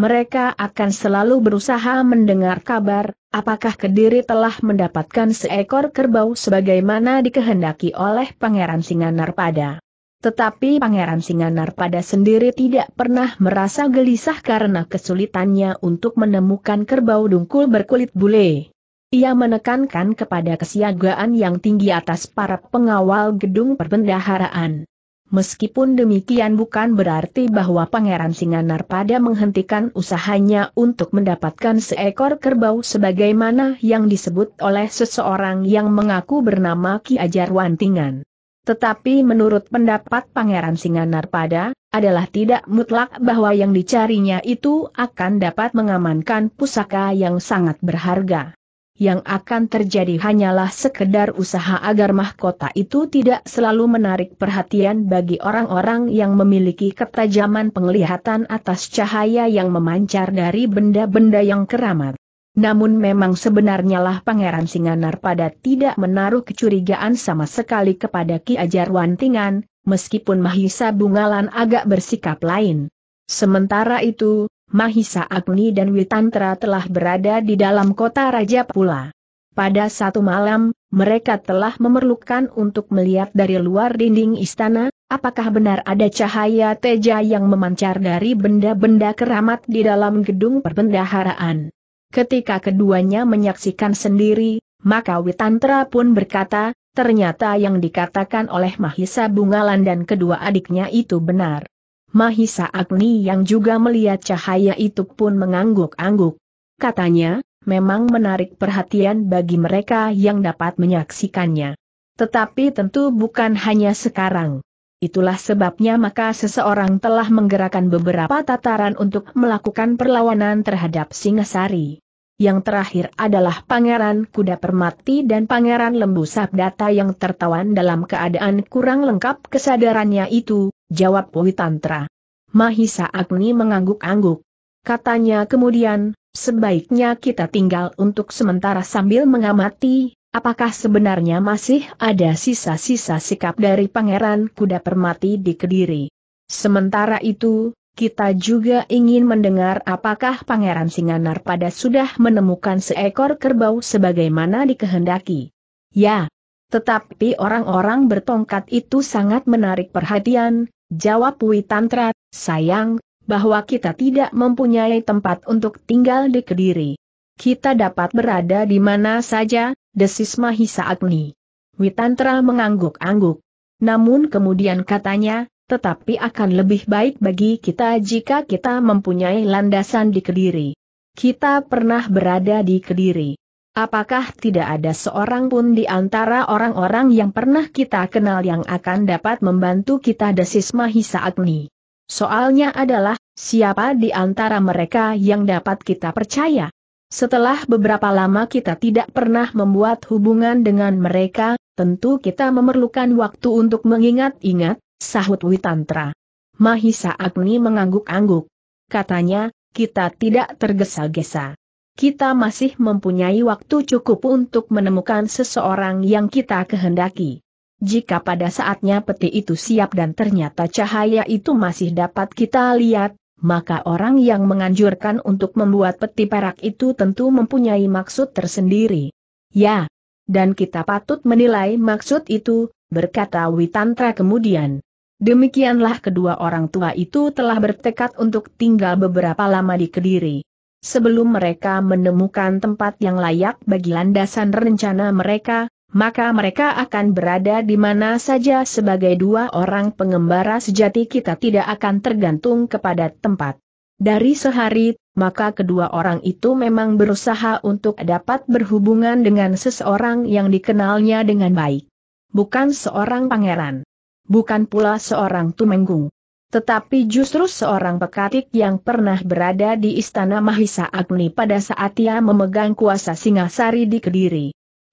mereka akan selalu berusaha mendengar kabar, apakah Kediri telah mendapatkan seekor kerbau sebagaimana dikehendaki oleh Pangeran Singanarpada. Tetapi Pangeran Singanarpada sendiri tidak pernah merasa gelisah karena kesulitannya untuk menemukan kerbau dungkul berkulit bule. Ia menekankan kepada kesiagaan yang tinggi atas para pengawal gedung perbendaharaan. Meskipun demikian bukan berarti bahwa Pangeran Singanar pada menghentikan usahanya untuk mendapatkan seekor kerbau sebagaimana yang disebut oleh seseorang yang mengaku bernama Ki Ajar Wantingan. Tetapi menurut pendapat Pangeran Singanar pada adalah tidak mutlak bahwa yang dicarinya itu akan dapat mengamankan pusaka yang sangat berharga yang akan terjadi hanyalah sekedar usaha agar mahkota itu tidak selalu menarik perhatian bagi orang-orang yang memiliki ketajaman penglihatan atas cahaya yang memancar dari benda-benda yang keramat. Namun memang sebenarnya lah Pangeran Singanar pada tidak menaruh kecurigaan sama sekali kepada Ki Ajar Wantingan, meskipun Mahisa Bungalan agak bersikap lain. Sementara itu, Mahisa Agni dan Witantra telah berada di dalam kota Raja pula. Pada satu malam, mereka telah memerlukan untuk melihat dari luar dinding istana, apakah benar ada cahaya teja yang memancar dari benda-benda keramat di dalam gedung perbendaharaan. Ketika keduanya menyaksikan sendiri, maka Witantra pun berkata, ternyata yang dikatakan oleh Mahisa Bungalan dan kedua adiknya itu benar. Mahisa Agni yang juga melihat cahaya itu pun mengangguk-angguk. Katanya, memang menarik perhatian bagi mereka yang dapat menyaksikannya. Tetapi tentu bukan hanya sekarang. Itulah sebabnya maka seseorang telah menggerakkan beberapa tataran untuk melakukan perlawanan terhadap Singasari yang terakhir adalah Pangeran Kuda Permati dan Pangeran Lembu Sabdata yang tertawan dalam keadaan kurang lengkap kesadarannya itu, jawab Witantra. Mahisa Agni mengangguk-angguk. Katanya kemudian, sebaiknya kita tinggal untuk sementara sambil mengamati, apakah sebenarnya masih ada sisa-sisa sikap dari Pangeran Kuda Permati di Kediri. Sementara itu, kita juga ingin mendengar apakah Pangeran Singanar pada sudah menemukan seekor kerbau sebagaimana dikehendaki. Ya. Tetapi orang-orang bertongkat itu sangat menarik perhatian, jawab Witantra. sayang, bahwa kita tidak mempunyai tempat untuk tinggal di Kediri. Kita dapat berada di mana saja, desis Mahisa Agni. Witantra mengangguk-angguk. Namun kemudian katanya, tetapi akan lebih baik bagi kita jika kita mempunyai landasan di Kediri. Kita pernah berada di Kediri. Apakah tidak ada seorang pun di antara orang-orang yang pernah kita kenal yang akan dapat membantu kita desis Mahisa Agni? Soalnya adalah, siapa di antara mereka yang dapat kita percaya? Setelah beberapa lama kita tidak pernah membuat hubungan dengan mereka, tentu kita memerlukan waktu untuk mengingat-ingat, sahut Witantra. Mahisa Agni mengangguk-angguk. Katanya, kita tidak tergesa-gesa. Kita masih mempunyai waktu cukup untuk menemukan seseorang yang kita kehendaki. Jika pada saatnya peti itu siap dan ternyata cahaya itu masih dapat kita lihat, maka orang yang menganjurkan untuk membuat peti perak itu tentu mempunyai maksud tersendiri. Ya, dan kita patut menilai maksud itu, berkata Witantra kemudian. Demikianlah kedua orang tua itu telah bertekad untuk tinggal beberapa lama di Kediri. Sebelum mereka menemukan tempat yang layak bagi landasan rencana mereka, maka mereka akan berada di mana saja sebagai dua orang pengembara sejati kita tidak akan tergantung kepada tempat. Dari sehari, maka kedua orang itu memang berusaha untuk dapat berhubungan dengan seseorang yang dikenalnya dengan baik. Bukan seorang pangeran bukan pula seorang tumenggung. Tetapi justru seorang pekatik yang pernah berada di istana Mahisa Agni pada saat ia memegang kuasa Singasari di Kediri.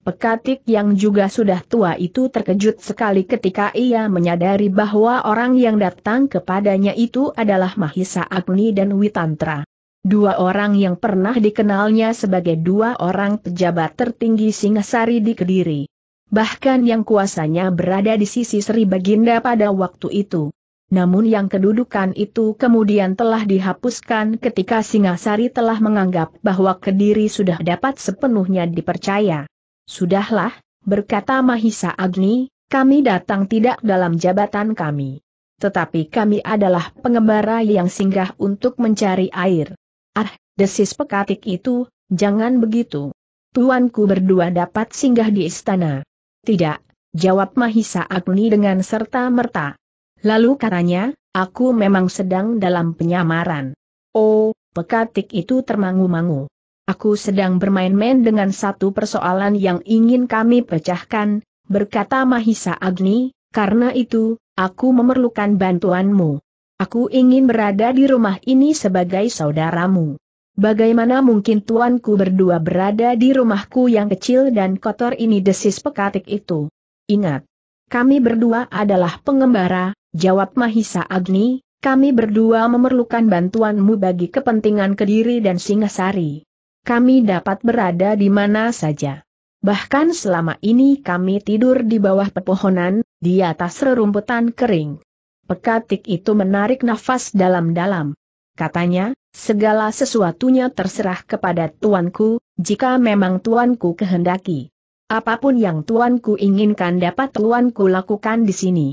Pekatik yang juga sudah tua itu terkejut sekali ketika ia menyadari bahwa orang yang datang kepadanya itu adalah Mahisa Agni dan Witantra. Dua orang yang pernah dikenalnya sebagai dua orang pejabat tertinggi Singasari di Kediri bahkan yang kuasanya berada di sisi Sri Baginda pada waktu itu. Namun yang kedudukan itu kemudian telah dihapuskan ketika Singasari telah menganggap bahwa Kediri sudah dapat sepenuhnya dipercaya. Sudahlah, berkata Mahisa Agni, kami datang tidak dalam jabatan kami. Tetapi kami adalah pengembara yang singgah untuk mencari air. Ah, desis pekatik itu, jangan begitu. Tuanku berdua dapat singgah di istana. Tidak, jawab Mahisa Agni dengan serta-merta. Lalu katanya, aku memang sedang dalam penyamaran. Oh, pekatik itu termangu-mangu. Aku sedang bermain-main dengan satu persoalan yang ingin kami pecahkan, berkata Mahisa Agni, karena itu, aku memerlukan bantuanmu. Aku ingin berada di rumah ini sebagai saudaramu. Bagaimana mungkin tuanku berdua berada di rumahku yang kecil dan kotor ini desis pekatik itu? Ingat, kami berdua adalah pengembara, jawab Mahisa Agni, kami berdua memerlukan bantuanmu bagi kepentingan Kediri dan Singasari. Kami dapat berada di mana saja. Bahkan selama ini kami tidur di bawah pepohonan, di atas rerumputan kering. Pekatik itu menarik nafas dalam-dalam. Katanya, segala sesuatunya terserah kepada tuanku, jika memang tuanku kehendaki. Apapun yang tuanku inginkan dapat tuanku lakukan di sini.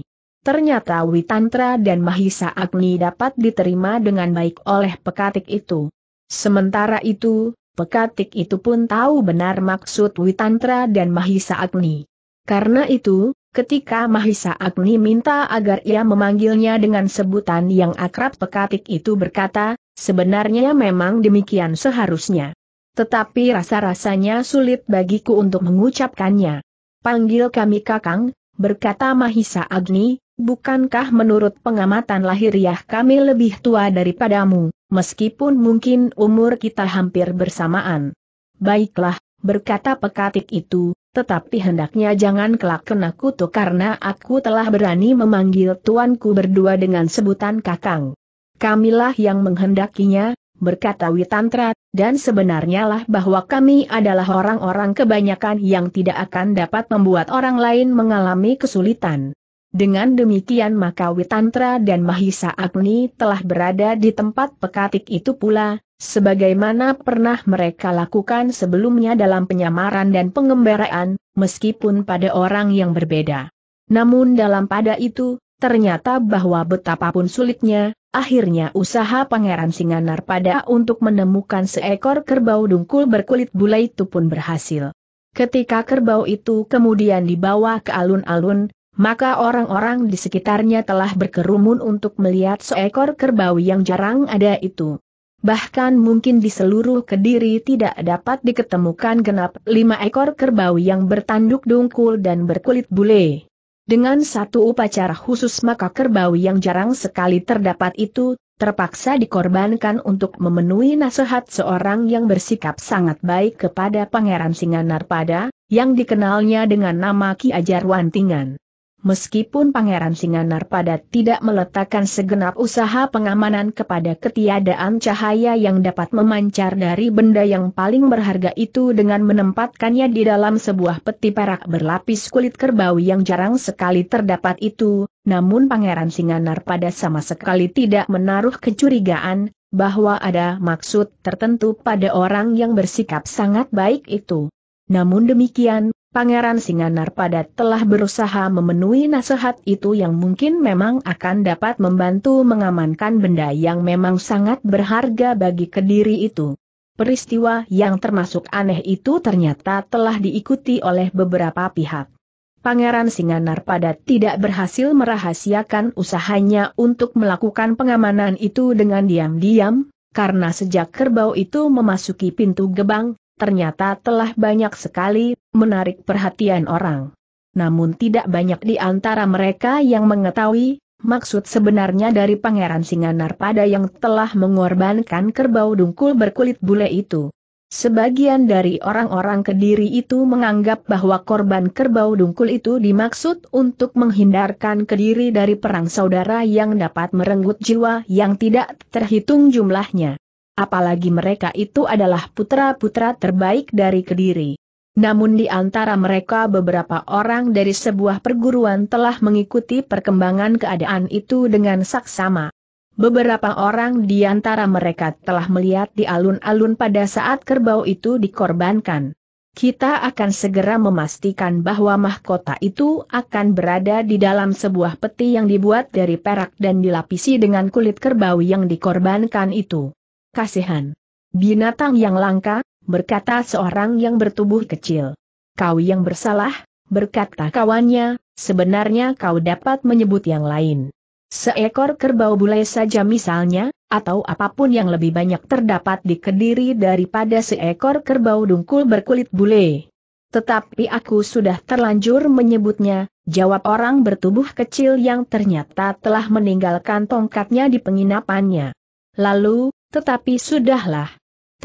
Ternyata Witantra dan Mahisa Agni dapat diterima dengan baik oleh pekatik itu. Sementara itu, pekatik itu pun tahu benar maksud Witantra dan Mahisa Agni. Karena itu, Ketika Mahisa Agni minta agar ia memanggilnya dengan sebutan yang akrab pekatik itu berkata, sebenarnya memang demikian seharusnya. Tetapi rasa-rasanya sulit bagiku untuk mengucapkannya. Panggil kami kakang, berkata Mahisa Agni, bukankah menurut pengamatan lahiriah kami lebih tua daripadamu, meskipun mungkin umur kita hampir bersamaan. Baiklah, berkata pekatik itu, tetapi hendaknya jangan kelak kena kutuk karena aku telah berani memanggil tuanku berdua dengan sebutan kakang. Kamilah yang menghendakinya, berkata Witantra, dan sebenarnya lah bahwa kami adalah orang-orang kebanyakan yang tidak akan dapat membuat orang lain mengalami kesulitan. Dengan demikian maka Witantra dan Mahisa Agni telah berada di tempat pekatik itu pula, sebagaimana pernah mereka lakukan sebelumnya dalam penyamaran dan pengembaraan, meskipun pada orang yang berbeda. Namun dalam pada itu, ternyata bahwa betapapun sulitnya, akhirnya usaha Pangeran Singanar pada untuk menemukan seekor kerbau dungkul berkulit bule itu pun berhasil. Ketika kerbau itu kemudian dibawa ke alun-alun, maka orang-orang di sekitarnya telah berkerumun untuk melihat seekor kerbau yang jarang ada itu bahkan mungkin di seluruh kediri tidak dapat diketemukan genap lima ekor kerbau yang bertanduk dungkul dan berkulit bule. Dengan satu upacara khusus maka kerbau yang jarang sekali terdapat itu, terpaksa dikorbankan untuk memenuhi nasihat seorang yang bersikap sangat baik kepada Pangeran Singanarpada, yang dikenalnya dengan nama Ki Ajar Wantingan meskipun Pangeran Singanar pada tidak meletakkan segenap usaha pengamanan kepada ketiadaan cahaya yang dapat memancar dari benda yang paling berharga itu dengan menempatkannya di dalam sebuah peti perak berlapis kulit kerbau yang jarang sekali terdapat itu, namun Pangeran Singanar pada sama sekali tidak menaruh kecurigaan, bahwa ada maksud tertentu pada orang yang bersikap sangat baik itu. Namun demikian, Pangeran Singanarpada telah berusaha memenuhi nasihat itu yang mungkin memang akan dapat membantu mengamankan benda yang memang sangat berharga bagi kediri itu. Peristiwa yang termasuk aneh itu ternyata telah diikuti oleh beberapa pihak. Pangeran Singanarpada tidak berhasil merahasiakan usahanya untuk melakukan pengamanan itu dengan diam-diam, karena sejak kerbau itu memasuki pintu gebang, ternyata telah banyak sekali menarik perhatian orang. Namun tidak banyak di antara mereka yang mengetahui, maksud sebenarnya dari Pangeran Singanar pada yang telah mengorbankan kerbau dungkul berkulit bule itu. Sebagian dari orang-orang Kediri itu menganggap bahwa korban kerbau dungkul itu dimaksud untuk menghindarkan Kediri dari perang saudara yang dapat merenggut jiwa yang tidak terhitung jumlahnya. Apalagi mereka itu adalah putra-putra terbaik dari Kediri. Namun di antara mereka beberapa orang dari sebuah perguruan telah mengikuti perkembangan keadaan itu dengan saksama. Beberapa orang di antara mereka telah melihat di alun-alun pada saat kerbau itu dikorbankan. Kita akan segera memastikan bahwa mahkota itu akan berada di dalam sebuah peti yang dibuat dari perak dan dilapisi dengan kulit kerbau yang dikorbankan itu. Kasihan. Binatang yang langka, berkata seorang yang bertubuh kecil. Kau yang bersalah, berkata kawannya, sebenarnya kau dapat menyebut yang lain. Seekor kerbau bule saja misalnya, atau apapun yang lebih banyak terdapat di kediri daripada seekor kerbau dungkul berkulit bule. Tetapi aku sudah terlanjur menyebutnya, jawab orang bertubuh kecil yang ternyata telah meninggalkan tongkatnya di penginapannya. Lalu, tetapi sudahlah,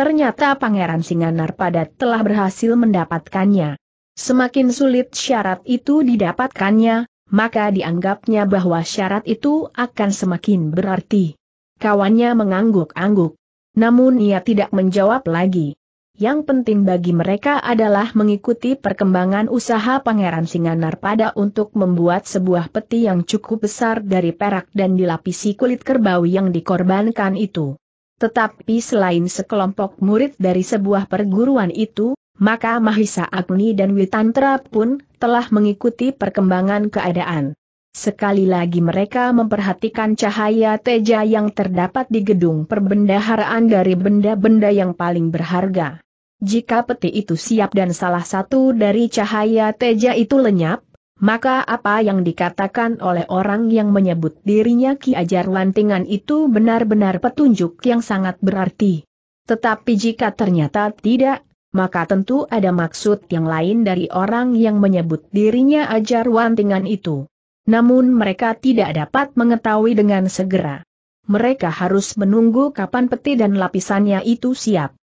Ternyata Pangeran Singanar Singanarpada telah berhasil mendapatkannya. Semakin sulit syarat itu didapatkannya, maka dianggapnya bahwa syarat itu akan semakin berarti. Kawannya mengangguk-angguk. Namun ia tidak menjawab lagi. Yang penting bagi mereka adalah mengikuti perkembangan usaha Pangeran Singanar pada untuk membuat sebuah peti yang cukup besar dari perak dan dilapisi kulit kerbau yang dikorbankan itu. Tetapi selain sekelompok murid dari sebuah perguruan itu, maka Mahisa Agni dan Witantra pun telah mengikuti perkembangan keadaan. Sekali lagi mereka memperhatikan cahaya teja yang terdapat di gedung perbendaharaan dari benda-benda yang paling berharga. Jika peti itu siap dan salah satu dari cahaya teja itu lenyap, maka apa yang dikatakan oleh orang yang menyebut dirinya Ki Ajar Wantingan itu benar-benar petunjuk yang sangat berarti. Tetapi jika ternyata tidak, maka tentu ada maksud yang lain dari orang yang menyebut dirinya Ajar Wantingan itu. Namun mereka tidak dapat mengetahui dengan segera. Mereka harus menunggu kapan peti dan lapisannya itu siap.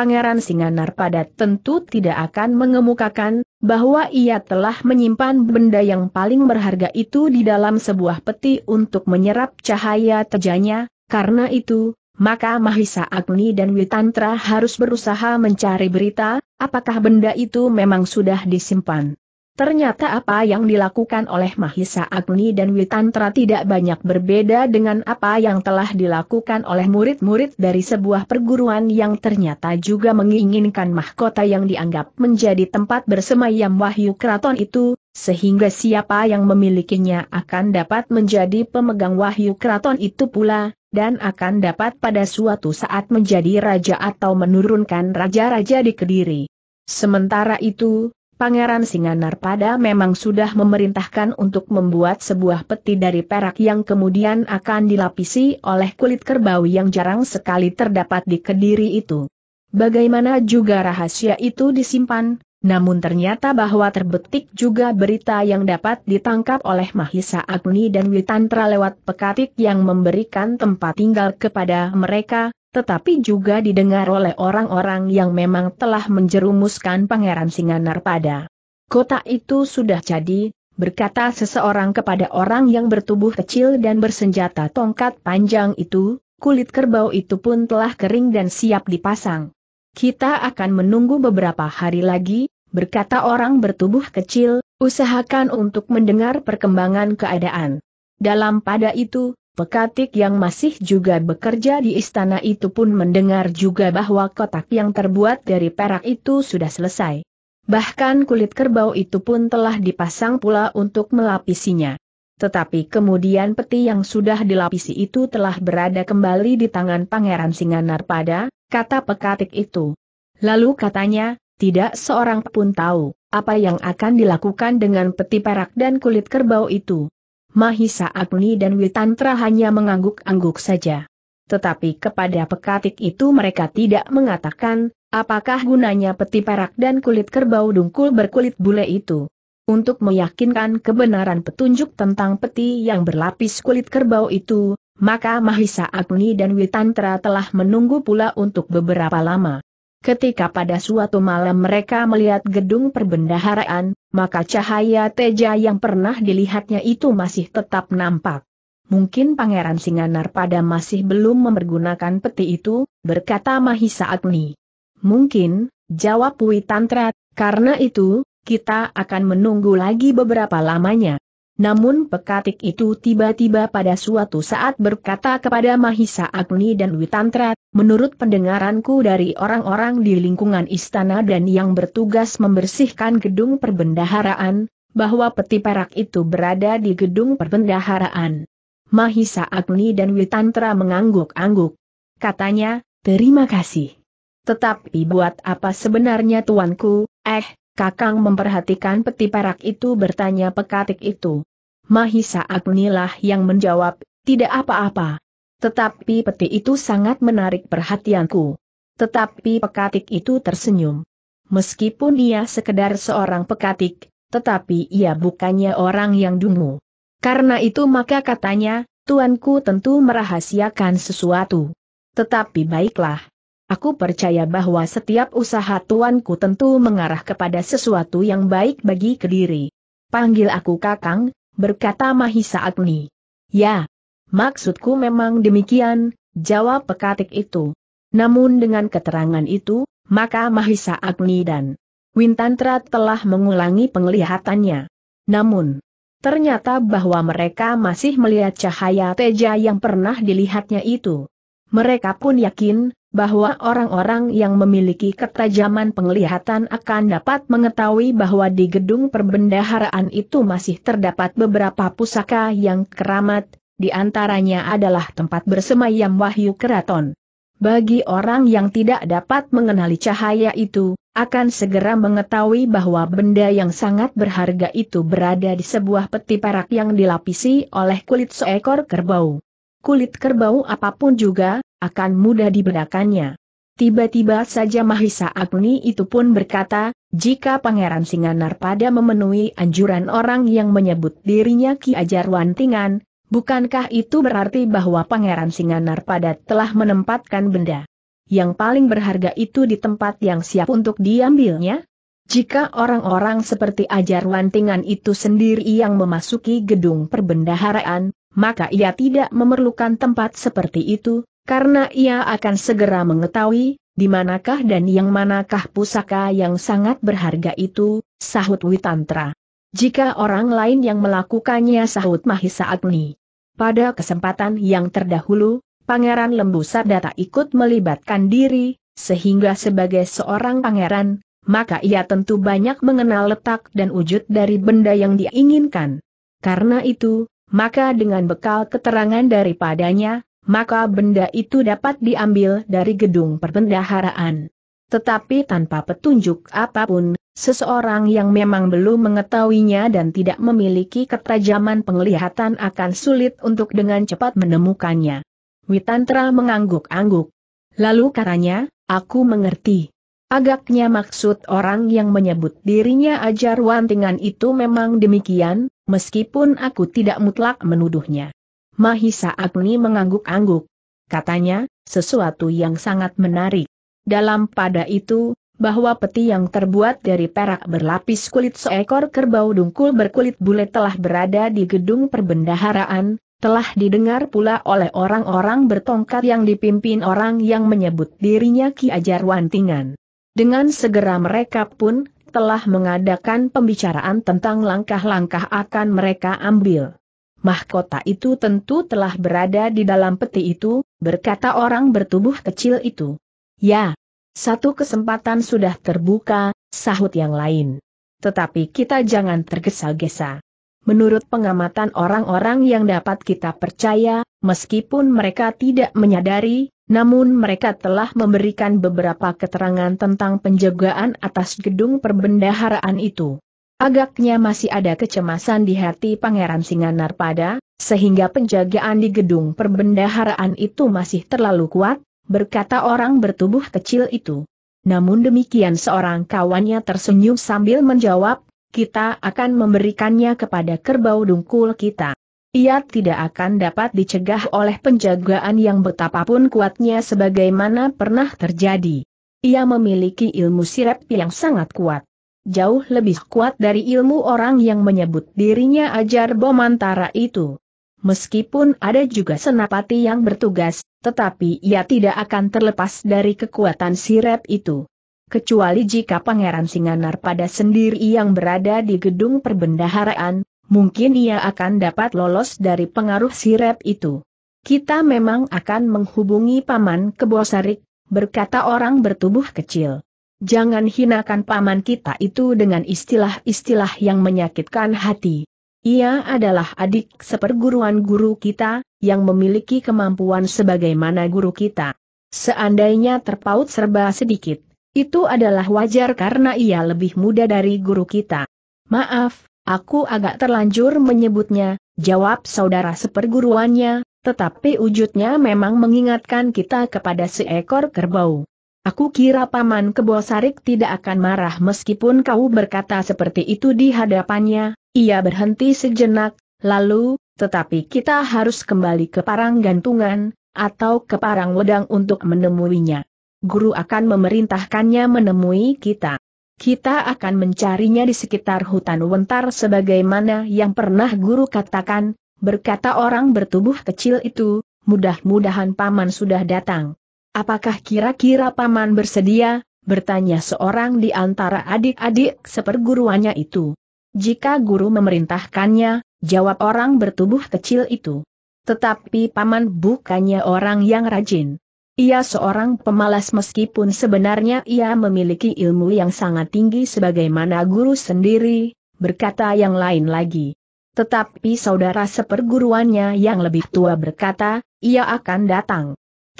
Pangeran Singanar pada tentu tidak akan mengemukakan, bahwa ia telah menyimpan benda yang paling berharga itu di dalam sebuah peti untuk menyerap cahaya tejanya, karena itu, maka Mahisa Agni dan Witantra harus berusaha mencari berita, apakah benda itu memang sudah disimpan. Ternyata apa yang dilakukan oleh Mahisa Agni dan Witantra tidak banyak berbeda dengan apa yang telah dilakukan oleh murid-murid dari sebuah perguruan yang ternyata juga menginginkan mahkota yang dianggap menjadi tempat bersemayam wahyu keraton itu, sehingga siapa yang memilikinya akan dapat menjadi pemegang wahyu keraton itu pula, dan akan dapat pada suatu saat menjadi raja atau menurunkan raja-raja di Kediri. Sementara itu, Pangeran pada memang sudah memerintahkan untuk membuat sebuah peti dari perak yang kemudian akan dilapisi oleh kulit kerbau yang jarang sekali terdapat di kediri itu. Bagaimana juga rahasia itu disimpan, namun ternyata bahwa terbetik juga berita yang dapat ditangkap oleh Mahisa Agni dan Witantra lewat pekatik yang memberikan tempat tinggal kepada mereka, tetapi juga didengar oleh orang-orang yang memang telah menjerumuskan Pangeran Singanar pada kota itu sudah jadi, berkata seseorang kepada orang yang bertubuh kecil dan bersenjata tongkat panjang itu, kulit kerbau itu pun telah kering dan siap dipasang. Kita akan menunggu beberapa hari lagi, berkata orang bertubuh kecil, usahakan untuk mendengar perkembangan keadaan. Dalam pada itu, Pekatik yang masih juga bekerja di istana itu pun mendengar juga bahwa kotak yang terbuat dari perak itu sudah selesai. Bahkan kulit kerbau itu pun telah dipasang pula untuk melapisinya. Tetapi kemudian peti yang sudah dilapisi itu telah berada kembali di tangan Pangeran Singanar pada, kata pekatik itu. Lalu katanya, tidak seorang pun tahu, apa yang akan dilakukan dengan peti perak dan kulit kerbau itu. Mahisa Agni dan Witantra hanya mengangguk-angguk saja. Tetapi kepada pekatik itu mereka tidak mengatakan, apakah gunanya peti perak dan kulit kerbau dungkul berkulit bule itu. Untuk meyakinkan kebenaran petunjuk tentang peti yang berlapis kulit kerbau itu, maka Mahisa Agni dan Witantra telah menunggu pula untuk beberapa lama. Ketika pada suatu malam mereka melihat gedung perbendaharaan, maka cahaya teja yang pernah dilihatnya itu masih tetap nampak. Mungkin Pangeran Singanar pada masih belum mempergunakan peti itu, berkata Mahisa Agni. Mungkin, jawab Witantra, karena itu, kita akan menunggu lagi beberapa lamanya. Namun pekatik itu tiba-tiba pada suatu saat berkata kepada Mahisa Agni dan Witantra, menurut pendengaranku dari orang-orang di lingkungan istana dan yang bertugas membersihkan gedung perbendaharaan, bahwa peti perak itu berada di gedung perbendaharaan. Mahisa Agni dan Witantra mengangguk-angguk. Katanya, terima kasih. Tetapi buat apa sebenarnya tuanku, eh, Kakang memperhatikan peti perak itu bertanya pekatik itu. Mahisa Agnilah yang menjawab, tidak apa-apa. Tetapi peti itu sangat menarik perhatianku. Tetapi pekatik itu tersenyum. Meskipun ia sekedar seorang pekatik, tetapi ia bukannya orang yang dungu. Karena itu maka katanya, tuanku tentu merahasiakan sesuatu. Tetapi baiklah. Aku percaya bahwa setiap usaha tuanku tentu mengarah kepada sesuatu yang baik bagi kediri. Panggil aku kakang, berkata Mahisa Agni. Ya, maksudku memang demikian, jawab pekatik itu. Namun dengan keterangan itu, maka Mahisa Agni dan Wintantra telah mengulangi penglihatannya. Namun, ternyata bahwa mereka masih melihat cahaya teja yang pernah dilihatnya itu. Mereka pun yakin, bahwa orang-orang yang memiliki ketajaman penglihatan akan dapat mengetahui bahwa di gedung perbendaharaan itu masih terdapat beberapa pusaka yang keramat, di antaranya adalah tempat bersemayam Wahyu Keraton. Bagi orang yang tidak dapat mengenali cahaya itu, akan segera mengetahui bahwa benda yang sangat berharga itu berada di sebuah peti perak yang dilapisi oleh kulit seekor kerbau kulit kerbau apapun juga, akan mudah dibedakannya. Tiba-tiba saja Mahisa Agni itu pun berkata, jika Pangeran Singanar pada memenuhi anjuran orang yang menyebut dirinya Ki Ajar Wantingan, bukankah itu berarti bahwa Pangeran Singanar pada telah menempatkan benda yang paling berharga itu di tempat yang siap untuk diambilnya? Jika orang-orang seperti Ajar Wantingan itu sendiri yang memasuki gedung perbendaharaan, maka ia tidak memerlukan tempat seperti itu, karena ia akan segera mengetahui, di manakah dan yang manakah pusaka yang sangat berharga itu, sahut Witantra. Jika orang lain yang melakukannya sahut Mahisa Agni. Pada kesempatan yang terdahulu, Pangeran Lembu Sardata ikut melibatkan diri, sehingga sebagai seorang pangeran, maka ia tentu banyak mengenal letak dan wujud dari benda yang diinginkan. Karena itu, maka dengan bekal keterangan daripadanya, maka benda itu dapat diambil dari gedung perbendaharaan. Tetapi tanpa petunjuk apapun, seseorang yang memang belum mengetahuinya dan tidak memiliki ketajaman penglihatan akan sulit untuk dengan cepat menemukannya. Witantra mengangguk-angguk. Lalu katanya, aku mengerti. Agaknya maksud orang yang menyebut dirinya ajar wantingan itu memang demikian, meskipun aku tidak mutlak menuduhnya. Mahisa Agni mengangguk-angguk. Katanya, sesuatu yang sangat menarik. Dalam pada itu, bahwa peti yang terbuat dari perak berlapis kulit seekor kerbau dungkul berkulit bule telah berada di gedung perbendaharaan, telah didengar pula oleh orang-orang bertongkat yang dipimpin orang yang menyebut dirinya Ki Ajar Wantingan. Dengan segera mereka pun telah mengadakan pembicaraan tentang langkah-langkah akan mereka ambil. Mahkota itu tentu telah berada di dalam peti itu, berkata orang bertubuh kecil itu. Ya, satu kesempatan sudah terbuka, sahut yang lain. Tetapi kita jangan tergesa-gesa. Menurut pengamatan orang-orang yang dapat kita percaya, meskipun mereka tidak menyadari, namun mereka telah memberikan beberapa keterangan tentang penjagaan atas gedung perbendaharaan itu. Agaknya masih ada kecemasan di hati Pangeran Singanar pada, sehingga penjagaan di gedung perbendaharaan itu masih terlalu kuat, berkata orang bertubuh kecil itu. Namun demikian seorang kawannya tersenyum sambil menjawab, kita akan memberikannya kepada kerbau dungkul kita. Ia tidak akan dapat dicegah oleh penjagaan yang betapapun kuatnya sebagaimana pernah terjadi. Ia memiliki ilmu sirep yang sangat kuat. Jauh lebih kuat dari ilmu orang yang menyebut dirinya ajar bomantara itu. Meskipun ada juga senapati yang bertugas, tetapi ia tidak akan terlepas dari kekuatan sirep itu. Kecuali jika Pangeran Singanar pada sendiri yang berada di gedung perbendaharaan, mungkin ia akan dapat lolos dari pengaruh sirep itu. Kita memang akan menghubungi Paman Kebosarik, berkata orang bertubuh kecil. Jangan hinakan paman kita itu dengan istilah-istilah yang menyakitkan hati. Ia adalah adik seperguruan guru kita, yang memiliki kemampuan sebagaimana guru kita. Seandainya terpaut serba sedikit, itu adalah wajar karena ia lebih muda dari guru kita. Maaf, Aku agak terlanjur menyebutnya, jawab saudara seperguruannya, tetapi wujudnya memang mengingatkan kita kepada seekor kerbau. Aku kira Paman Kebosarik tidak akan marah meskipun kau berkata seperti itu di hadapannya, ia berhenti sejenak, lalu, tetapi kita harus kembali ke parang gantungan, atau ke parang wedang untuk menemuinya. Guru akan memerintahkannya menemui kita. Kita akan mencarinya di sekitar hutan Wentar sebagaimana yang pernah guru katakan, berkata orang bertubuh kecil itu, mudah-mudahan paman sudah datang. Apakah kira-kira paman bersedia? bertanya seorang di antara adik-adik seperguruannya itu. Jika guru memerintahkannya, jawab orang bertubuh kecil itu. Tetapi paman bukannya orang yang rajin. Ia seorang pemalas meskipun sebenarnya ia memiliki ilmu yang sangat tinggi sebagaimana guru sendiri, berkata yang lain lagi. Tetapi saudara seperguruannya yang lebih tua berkata, ia akan datang.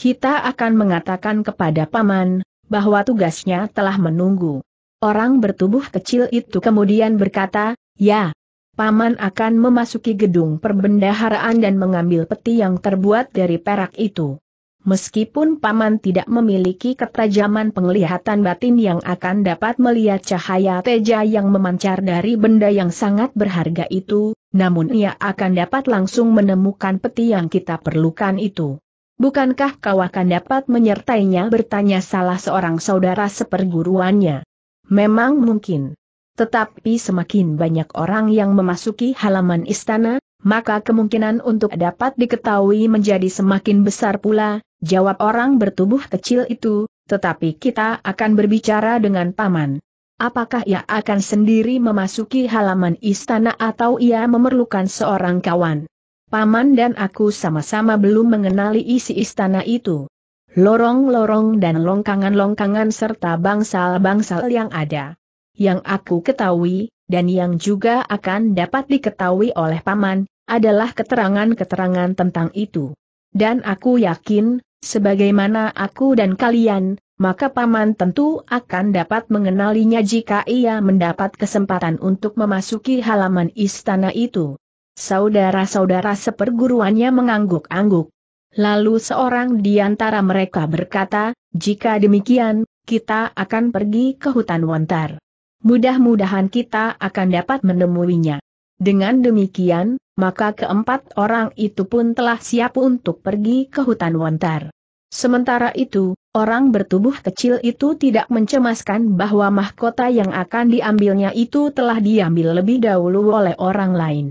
Kita akan mengatakan kepada paman, bahwa tugasnya telah menunggu. Orang bertubuh kecil itu kemudian berkata, ya, paman akan memasuki gedung perbendaharaan dan mengambil peti yang terbuat dari perak itu. Meskipun Paman tidak memiliki ketajaman penglihatan batin yang akan dapat melihat cahaya teja yang memancar dari benda yang sangat berharga itu, namun ia akan dapat langsung menemukan peti yang kita perlukan itu. Bukankah kau akan dapat menyertainya bertanya salah seorang saudara seperguruannya? Memang mungkin. Tetapi semakin banyak orang yang memasuki halaman istana, maka kemungkinan untuk dapat diketahui menjadi semakin besar pula, jawab orang bertubuh kecil itu, tetapi kita akan berbicara dengan paman. Apakah ia akan sendiri memasuki halaman istana atau ia memerlukan seorang kawan? Paman dan aku sama-sama belum mengenali isi istana itu. Lorong-lorong dan longkangan-longkangan serta bangsal-bangsal yang ada. Yang aku ketahui, dan yang juga akan dapat diketahui oleh paman, adalah keterangan-keterangan tentang itu. Dan aku yakin, sebagaimana aku dan kalian, maka paman tentu akan dapat mengenalinya jika ia mendapat kesempatan untuk memasuki halaman istana itu. Saudara-saudara seperguruannya mengangguk-angguk. Lalu seorang di antara mereka berkata, jika demikian, kita akan pergi ke hutan Wontar. Mudah-mudahan kita akan dapat menemuinya. Dengan demikian, maka keempat orang itu pun telah siap untuk pergi ke hutan Wantar. Sementara itu, orang bertubuh kecil itu tidak mencemaskan bahwa mahkota yang akan diambilnya itu telah diambil lebih dahulu oleh orang lain.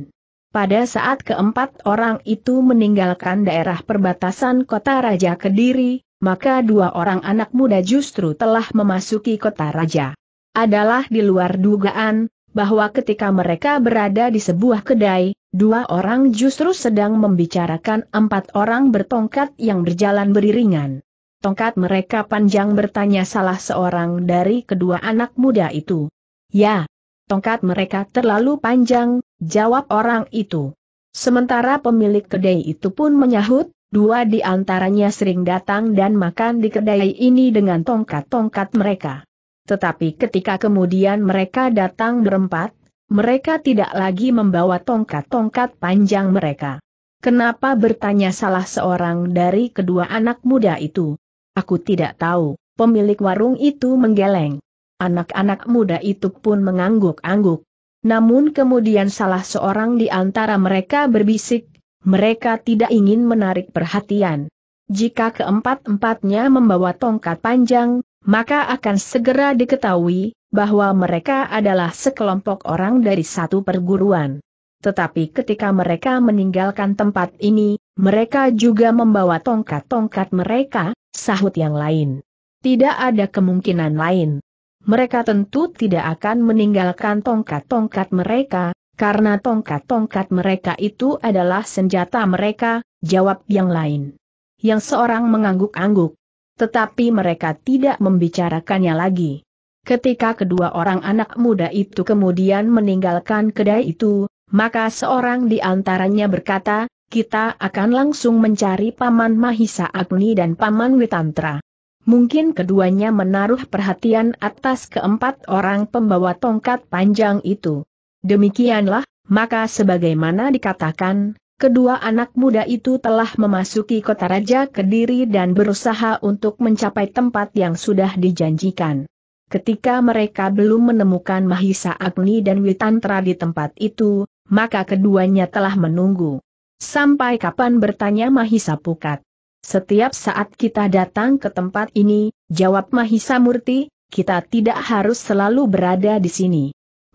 Pada saat keempat orang itu meninggalkan daerah perbatasan kota Raja Kediri, maka dua orang anak muda justru telah memasuki kota Raja. Adalah di luar dugaan, bahwa ketika mereka berada di sebuah kedai, dua orang justru sedang membicarakan empat orang bertongkat yang berjalan beriringan. Tongkat mereka panjang bertanya salah seorang dari kedua anak muda itu. Ya, tongkat mereka terlalu panjang, jawab orang itu. Sementara pemilik kedai itu pun menyahut, dua di antaranya sering datang dan makan di kedai ini dengan tongkat-tongkat mereka. Tetapi ketika kemudian mereka datang berempat, mereka tidak lagi membawa tongkat-tongkat panjang mereka. Kenapa bertanya salah seorang dari kedua anak muda itu? Aku tidak tahu, pemilik warung itu menggeleng. Anak-anak muda itu pun mengangguk-angguk. Namun kemudian salah seorang di antara mereka berbisik, mereka tidak ingin menarik perhatian. Jika keempat-empatnya membawa tongkat panjang, maka akan segera diketahui bahwa mereka adalah sekelompok orang dari satu perguruan. Tetapi ketika mereka meninggalkan tempat ini, mereka juga membawa tongkat-tongkat mereka, sahut yang lain. Tidak ada kemungkinan lain. Mereka tentu tidak akan meninggalkan tongkat-tongkat mereka, karena tongkat-tongkat mereka itu adalah senjata mereka, jawab yang lain. Yang seorang mengangguk-angguk. Tetapi mereka tidak membicarakannya lagi. Ketika kedua orang anak muda itu kemudian meninggalkan kedai itu, maka seorang di antaranya berkata, kita akan langsung mencari Paman Mahisa Agni dan Paman Witantra. Mungkin keduanya menaruh perhatian atas keempat orang pembawa tongkat panjang itu. Demikianlah, maka sebagaimana dikatakan, kedua anak muda itu telah memasuki kota Raja Kediri dan berusaha untuk mencapai tempat yang sudah dijanjikan. Ketika mereka belum menemukan Mahisa Agni dan Witantra di tempat itu, maka keduanya telah menunggu. Sampai kapan bertanya Mahisa Pukat? Setiap saat kita datang ke tempat ini, jawab Mahisa Murti, kita tidak harus selalu berada di sini.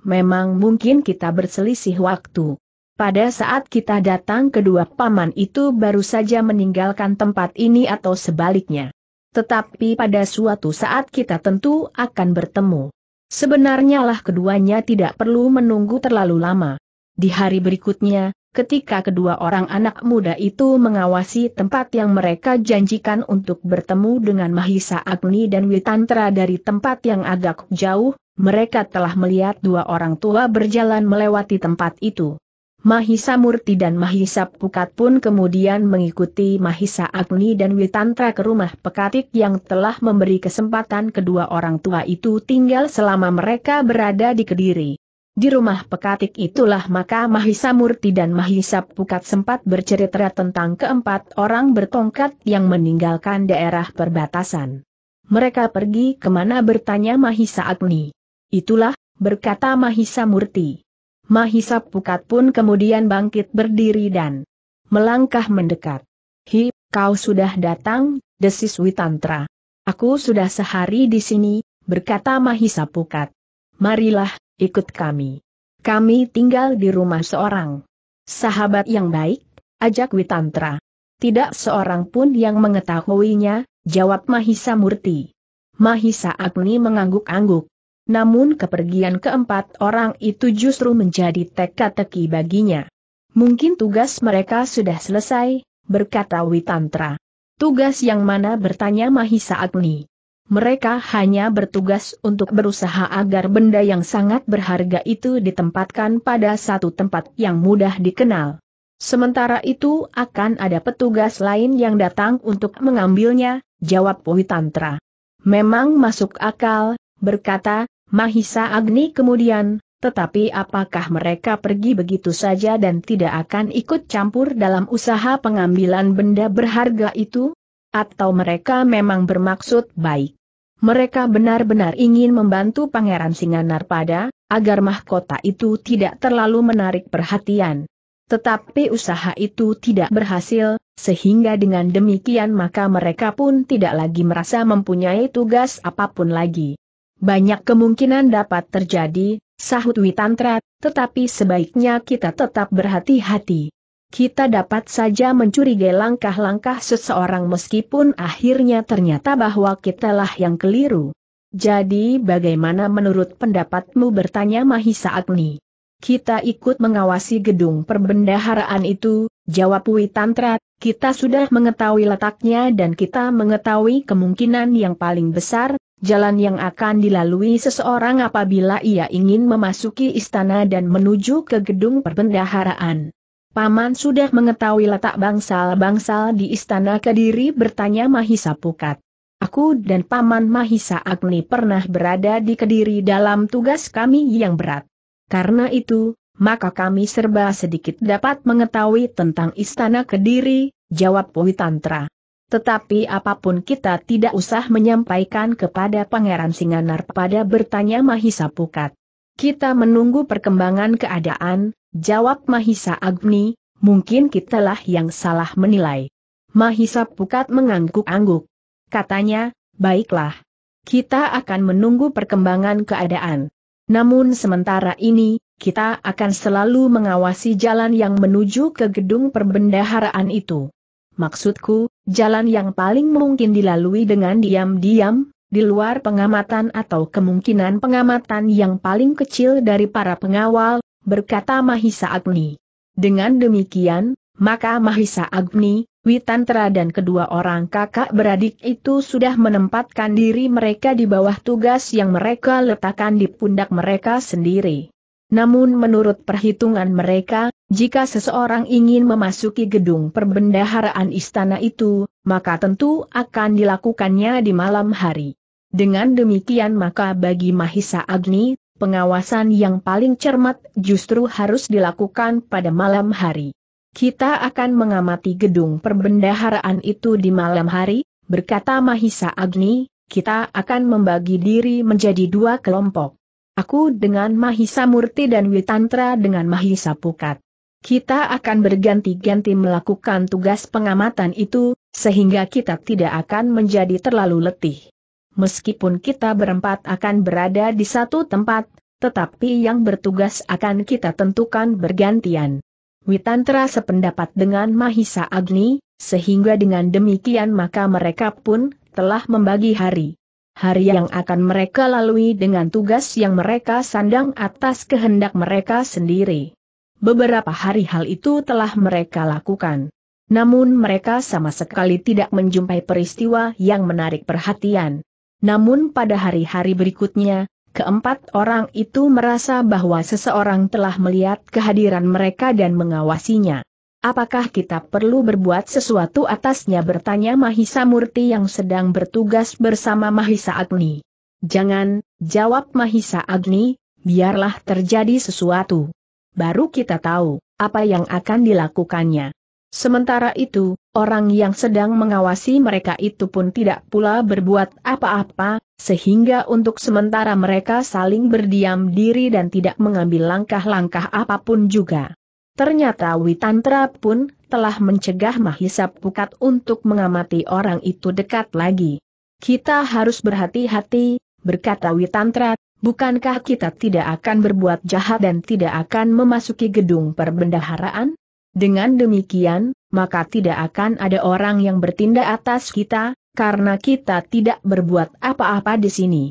Memang mungkin kita berselisih waktu. Pada saat kita datang kedua paman itu baru saja meninggalkan tempat ini atau sebaliknya. Tetapi pada suatu saat kita tentu akan bertemu. Sebenarnya lah keduanya tidak perlu menunggu terlalu lama. Di hari berikutnya, ketika kedua orang anak muda itu mengawasi tempat yang mereka janjikan untuk bertemu dengan Mahisa Agni dan Witantra dari tempat yang agak jauh, mereka telah melihat dua orang tua berjalan melewati tempat itu. Mahisa Murti dan Mahisa Pukat pun kemudian mengikuti Mahisa Agni dan Witantra ke rumah Pekatik yang telah memberi kesempatan kedua orang tua itu tinggal selama mereka berada di Kediri. Di rumah Pekatik itulah maka Mahisa Murti dan Mahisa Pukat sempat bercerita tentang keempat orang bertongkat yang meninggalkan daerah perbatasan. Mereka pergi kemana bertanya Mahisa Agni. Itulah, berkata Mahisa Murti. Mahisa Pukat pun kemudian bangkit berdiri dan melangkah mendekat. Hi, kau sudah datang, desis Witantra. Aku sudah sehari di sini, berkata Mahisa Pukat. Marilah, ikut kami. Kami tinggal di rumah seorang sahabat yang baik, ajak Witantra. Tidak seorang pun yang mengetahuinya, jawab Mahisa Murti. Mahisa Agni mengangguk-angguk. Namun kepergian keempat orang itu justru menjadi teka-teki baginya. Mungkin tugas mereka sudah selesai, berkata Witantra. Tugas yang mana bertanya Mahisa Agni. Mereka hanya bertugas untuk berusaha agar benda yang sangat berharga itu ditempatkan pada satu tempat yang mudah dikenal. Sementara itu akan ada petugas lain yang datang untuk mengambilnya, jawab Witantra. Memang masuk akal, berkata Mahisa Agni kemudian, tetapi apakah mereka pergi begitu saja dan tidak akan ikut campur dalam usaha pengambilan benda berharga itu? Atau mereka memang bermaksud baik? Mereka benar-benar ingin membantu Pangeran pada, agar mahkota itu tidak terlalu menarik perhatian. Tetapi usaha itu tidak berhasil, sehingga dengan demikian maka mereka pun tidak lagi merasa mempunyai tugas apapun lagi. Banyak kemungkinan dapat terjadi, sahut Witantra, tetapi sebaiknya kita tetap berhati-hati. Kita dapat saja mencurigai langkah-langkah seseorang meskipun akhirnya ternyata bahwa kitalah yang keliru. Jadi bagaimana menurut pendapatmu bertanya Mahisa Agni? Kita ikut mengawasi gedung perbendaharaan itu, jawab Witantra, kita sudah mengetahui letaknya dan kita mengetahui kemungkinan yang paling besar, jalan yang akan dilalui seseorang apabila ia ingin memasuki istana dan menuju ke gedung perbendaharaan. Paman sudah mengetahui letak bangsal-bangsal di istana Kediri bertanya Mahisa Pukat. Aku dan Paman Mahisa Agni pernah berada di Kediri dalam tugas kami yang berat. Karena itu, maka kami serba sedikit dapat mengetahui tentang istana Kediri, jawab Witantra. Tetapi apapun kita tidak usah menyampaikan kepada Pangeran Singanar pada bertanya Mahisa Pukat. Kita menunggu perkembangan keadaan, jawab Mahisa Agni, mungkin kitalah yang salah menilai. Mahisa Pukat mengangguk-angguk. Katanya, baiklah. Kita akan menunggu perkembangan keadaan. Namun sementara ini, kita akan selalu mengawasi jalan yang menuju ke gedung perbendaharaan itu. Maksudku, Jalan yang paling mungkin dilalui dengan diam-diam, di luar pengamatan atau kemungkinan pengamatan yang paling kecil dari para pengawal, berkata Mahisa Agni. Dengan demikian, maka Mahisa Agni, Witantra dan kedua orang kakak beradik itu sudah menempatkan diri mereka di bawah tugas yang mereka letakkan di pundak mereka sendiri. Namun menurut perhitungan mereka, jika seseorang ingin memasuki gedung perbendaharaan istana itu, maka tentu akan dilakukannya di malam hari. Dengan demikian maka bagi Mahisa Agni, pengawasan yang paling cermat justru harus dilakukan pada malam hari. Kita akan mengamati gedung perbendaharaan itu di malam hari, berkata Mahisa Agni, kita akan membagi diri menjadi dua kelompok. Aku dengan Mahisa Murti dan Witantra dengan Mahisa Pukat kita akan berganti-ganti melakukan tugas pengamatan itu, sehingga kita tidak akan menjadi terlalu letih. Meskipun kita berempat akan berada di satu tempat, tetapi yang bertugas akan kita tentukan bergantian. Witantra sependapat dengan Mahisa Agni, sehingga dengan demikian maka mereka pun telah membagi hari. Hari yang akan mereka lalui dengan tugas yang mereka sandang atas kehendak mereka sendiri. Beberapa hari hal itu telah mereka lakukan. Namun mereka sama sekali tidak menjumpai peristiwa yang menarik perhatian. Namun pada hari-hari berikutnya, keempat orang itu merasa bahwa seseorang telah melihat kehadiran mereka dan mengawasinya. Apakah kita perlu berbuat sesuatu atasnya bertanya Mahisa Murti yang sedang bertugas bersama Mahisa Agni. Jangan, jawab Mahisa Agni, biarlah terjadi sesuatu baru kita tahu apa yang akan dilakukannya. Sementara itu, orang yang sedang mengawasi mereka itu pun tidak pula berbuat apa-apa, sehingga untuk sementara mereka saling berdiam diri dan tidak mengambil langkah-langkah apapun juga. Ternyata Witantra pun telah mencegah Mahisa Pukat untuk mengamati orang itu dekat lagi. Kita harus berhati-hati, berkata Witantra, Bukankah kita tidak akan berbuat jahat dan tidak akan memasuki gedung perbendaharaan? Dengan demikian, maka tidak akan ada orang yang bertindak atas kita, karena kita tidak berbuat apa-apa di sini.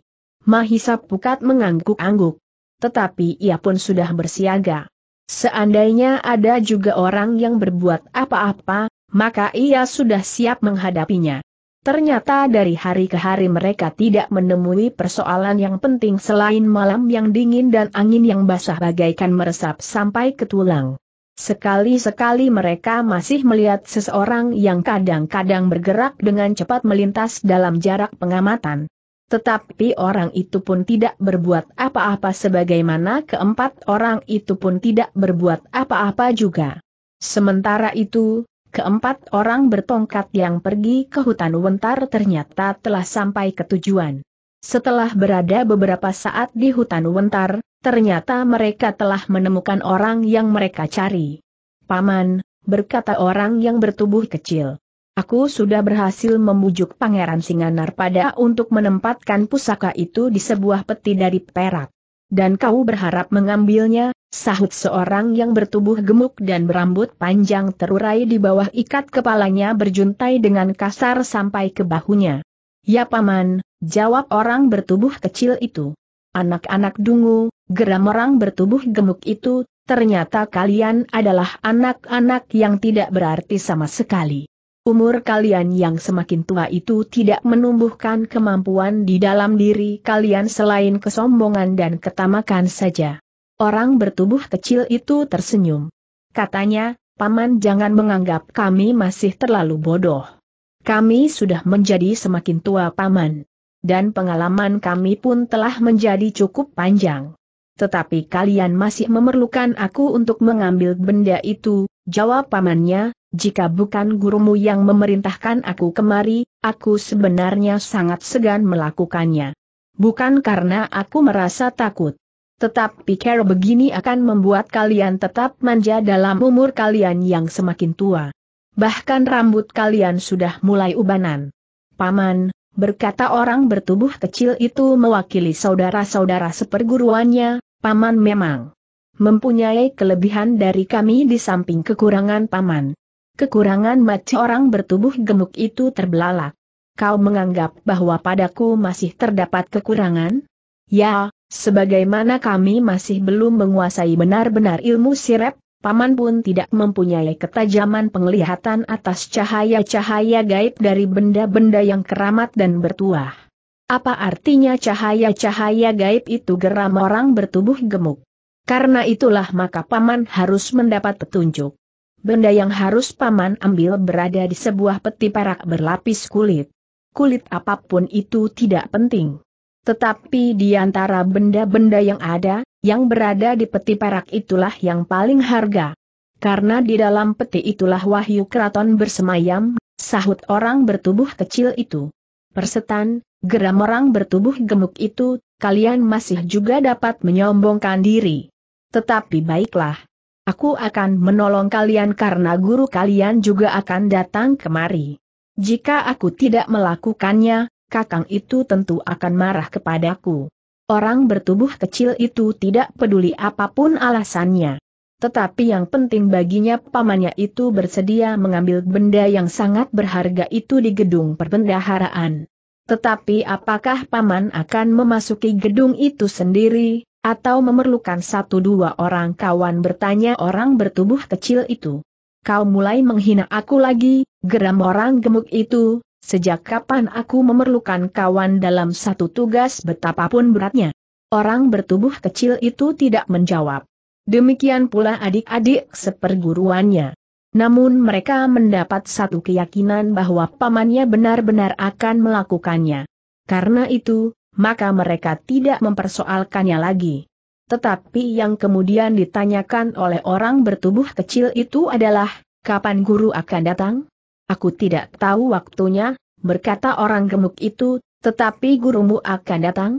Mahisa Pukat mengangguk-angguk. Tetapi ia pun sudah bersiaga. Seandainya ada juga orang yang berbuat apa-apa, maka ia sudah siap menghadapinya. Ternyata dari hari ke hari mereka tidak menemui persoalan yang penting selain malam yang dingin dan angin yang basah bagaikan meresap sampai ke tulang. Sekali-sekali mereka masih melihat seseorang yang kadang-kadang bergerak dengan cepat melintas dalam jarak pengamatan. Tetapi orang itu pun tidak berbuat apa-apa sebagaimana keempat orang itu pun tidak berbuat apa-apa juga. Sementara itu, Keempat orang bertongkat yang pergi ke hutan Wentar ternyata telah sampai ke tujuan. Setelah berada beberapa saat di hutan Wentar, ternyata mereka telah menemukan orang yang mereka cari. Paman, berkata orang yang bertubuh kecil. Aku sudah berhasil membujuk Pangeran Singanar pada untuk menempatkan pusaka itu di sebuah peti dari perak dan kau berharap mengambilnya, sahut seorang yang bertubuh gemuk dan berambut panjang terurai di bawah ikat kepalanya berjuntai dengan kasar sampai ke bahunya. Ya paman, jawab orang bertubuh kecil itu. Anak-anak dungu, geram orang bertubuh gemuk itu, ternyata kalian adalah anak-anak yang tidak berarti sama sekali. Umur kalian yang semakin tua itu tidak menumbuhkan kemampuan di dalam diri kalian selain kesombongan dan ketamakan saja. Orang bertubuh kecil itu tersenyum. Katanya, Paman jangan menganggap kami masih terlalu bodoh. Kami sudah menjadi semakin tua Paman. Dan pengalaman kami pun telah menjadi cukup panjang. Tetapi kalian masih memerlukan aku untuk mengambil benda itu, Jawab pamannya, jika bukan gurumu yang memerintahkan aku kemari, aku sebenarnya sangat segan melakukannya. Bukan karena aku merasa takut. Tetapi cara begini akan membuat kalian tetap manja dalam umur kalian yang semakin tua. Bahkan rambut kalian sudah mulai ubanan. Paman, berkata orang bertubuh kecil itu mewakili saudara-saudara seperguruannya, paman memang mempunyai kelebihan dari kami di samping kekurangan paman. Kekurangan mati orang bertubuh gemuk itu terbelalak. Kau menganggap bahwa padaku masih terdapat kekurangan? Ya, sebagaimana kami masih belum menguasai benar-benar ilmu sirep, paman pun tidak mempunyai ketajaman penglihatan atas cahaya-cahaya gaib dari benda-benda yang keramat dan bertuah. Apa artinya cahaya-cahaya gaib itu geram orang bertubuh gemuk? Karena itulah maka paman harus mendapat petunjuk. Benda yang harus paman ambil berada di sebuah peti perak berlapis kulit. Kulit apapun itu tidak penting. Tetapi di antara benda-benda yang ada, yang berada di peti perak itulah yang paling harga. Karena di dalam peti itulah wahyu keraton bersemayam, sahut orang bertubuh kecil itu. Persetan, geram orang bertubuh gemuk itu, kalian masih juga dapat menyombongkan diri. Tetapi baiklah. Aku akan menolong kalian karena guru kalian juga akan datang kemari. Jika aku tidak melakukannya, kakang itu tentu akan marah kepadaku. Orang bertubuh kecil itu tidak peduli apapun alasannya. Tetapi yang penting baginya pamannya itu bersedia mengambil benda yang sangat berharga itu di gedung perbendaharaan. Tetapi apakah paman akan memasuki gedung itu sendiri? Atau memerlukan satu dua orang kawan bertanya orang bertubuh kecil itu. Kau mulai menghina aku lagi, geram orang gemuk itu, sejak kapan aku memerlukan kawan dalam satu tugas betapapun beratnya. Orang bertubuh kecil itu tidak menjawab. Demikian pula adik-adik seperguruannya. Namun mereka mendapat satu keyakinan bahwa pamannya benar-benar akan melakukannya. Karena itu, maka mereka tidak mempersoalkannya lagi. Tetapi yang kemudian ditanyakan oleh orang bertubuh kecil itu adalah, kapan guru akan datang? Aku tidak tahu waktunya, berkata orang gemuk itu, tetapi gurumu akan datang?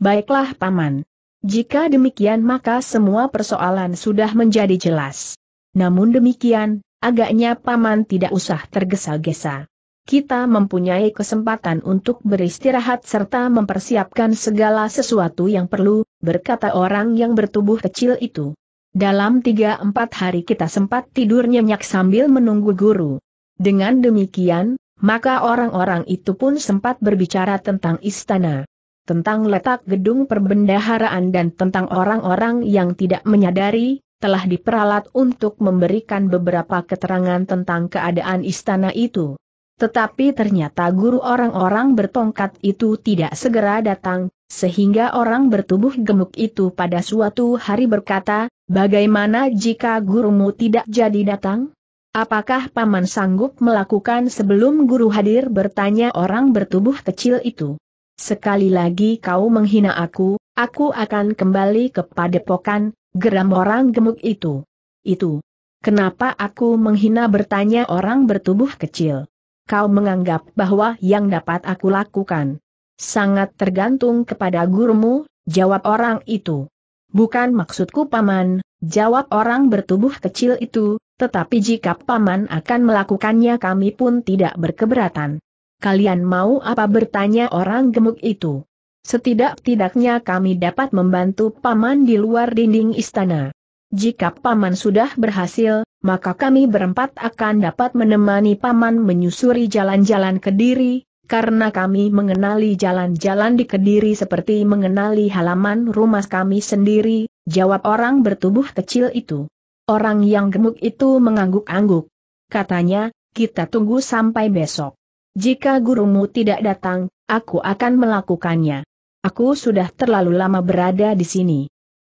Baiklah paman. Jika demikian maka semua persoalan sudah menjadi jelas. Namun demikian, agaknya paman tidak usah tergesa-gesa kita mempunyai kesempatan untuk beristirahat serta mempersiapkan segala sesuatu yang perlu, berkata orang yang bertubuh kecil itu. Dalam 3-4 hari kita sempat tidur nyenyak sambil menunggu guru. Dengan demikian, maka orang-orang itu pun sempat berbicara tentang istana, tentang letak gedung perbendaharaan dan tentang orang-orang yang tidak menyadari, telah diperalat untuk memberikan beberapa keterangan tentang keadaan istana itu. Tetapi ternyata guru orang-orang bertongkat itu tidak segera datang, sehingga orang bertubuh gemuk itu pada suatu hari berkata, bagaimana jika gurumu tidak jadi datang? Apakah paman sanggup melakukan sebelum guru hadir bertanya orang bertubuh kecil itu? Sekali lagi kau menghina aku, aku akan kembali ke padepokan, geram orang gemuk itu. Itu. Kenapa aku menghina bertanya orang bertubuh kecil? kau menganggap bahwa yang dapat aku lakukan sangat tergantung kepada gurumu, jawab orang itu. Bukan maksudku paman, jawab orang bertubuh kecil itu, tetapi jika paman akan melakukannya kami pun tidak berkeberatan. Kalian mau apa bertanya orang gemuk itu? Setidak-tidaknya kami dapat membantu paman di luar dinding istana. Jika paman sudah berhasil, maka kami berempat akan dapat menemani Paman menyusuri jalan-jalan Kediri, karena kami mengenali jalan-jalan di Kediri seperti mengenali halaman rumah kami sendiri, jawab orang bertubuh kecil itu. Orang yang gemuk itu mengangguk-angguk. Katanya, kita tunggu sampai besok. Jika gurumu tidak datang, aku akan melakukannya. Aku sudah terlalu lama berada di sini.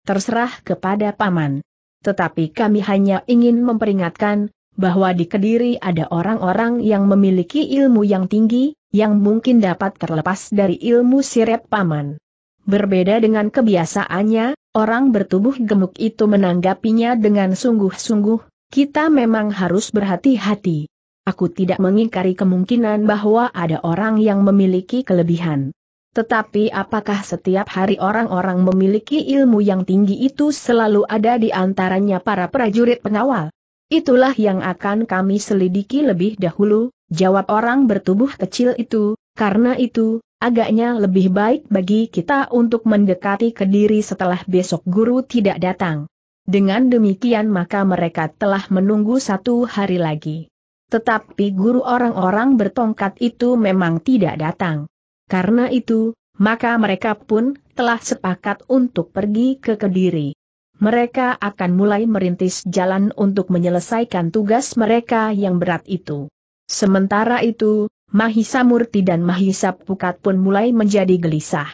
Terserah kepada Paman tetapi kami hanya ingin memperingatkan bahwa di Kediri ada orang-orang yang memiliki ilmu yang tinggi, yang mungkin dapat terlepas dari ilmu sirep paman. Berbeda dengan kebiasaannya, orang bertubuh gemuk itu menanggapinya dengan sungguh-sungguh, kita memang harus berhati-hati. Aku tidak mengingkari kemungkinan bahwa ada orang yang memiliki kelebihan. Tetapi apakah setiap hari orang-orang memiliki ilmu yang tinggi itu selalu ada di antaranya para prajurit pengawal? Itulah yang akan kami selidiki lebih dahulu, jawab orang bertubuh kecil itu, karena itu, agaknya lebih baik bagi kita untuk mendekati kediri setelah besok guru tidak datang. Dengan demikian maka mereka telah menunggu satu hari lagi. Tetapi guru orang-orang bertongkat itu memang tidak datang. Karena itu, maka mereka pun telah sepakat untuk pergi ke Kediri. Mereka akan mulai merintis jalan untuk menyelesaikan tugas mereka yang berat itu. Sementara itu, Mahisa Murti dan Mahisa Pukat pun mulai menjadi gelisah.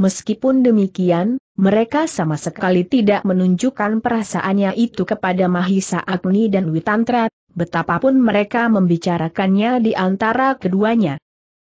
Meskipun demikian, mereka sama sekali tidak menunjukkan perasaannya itu kepada Mahisa Agni dan Witantra, betapapun mereka membicarakannya di antara keduanya.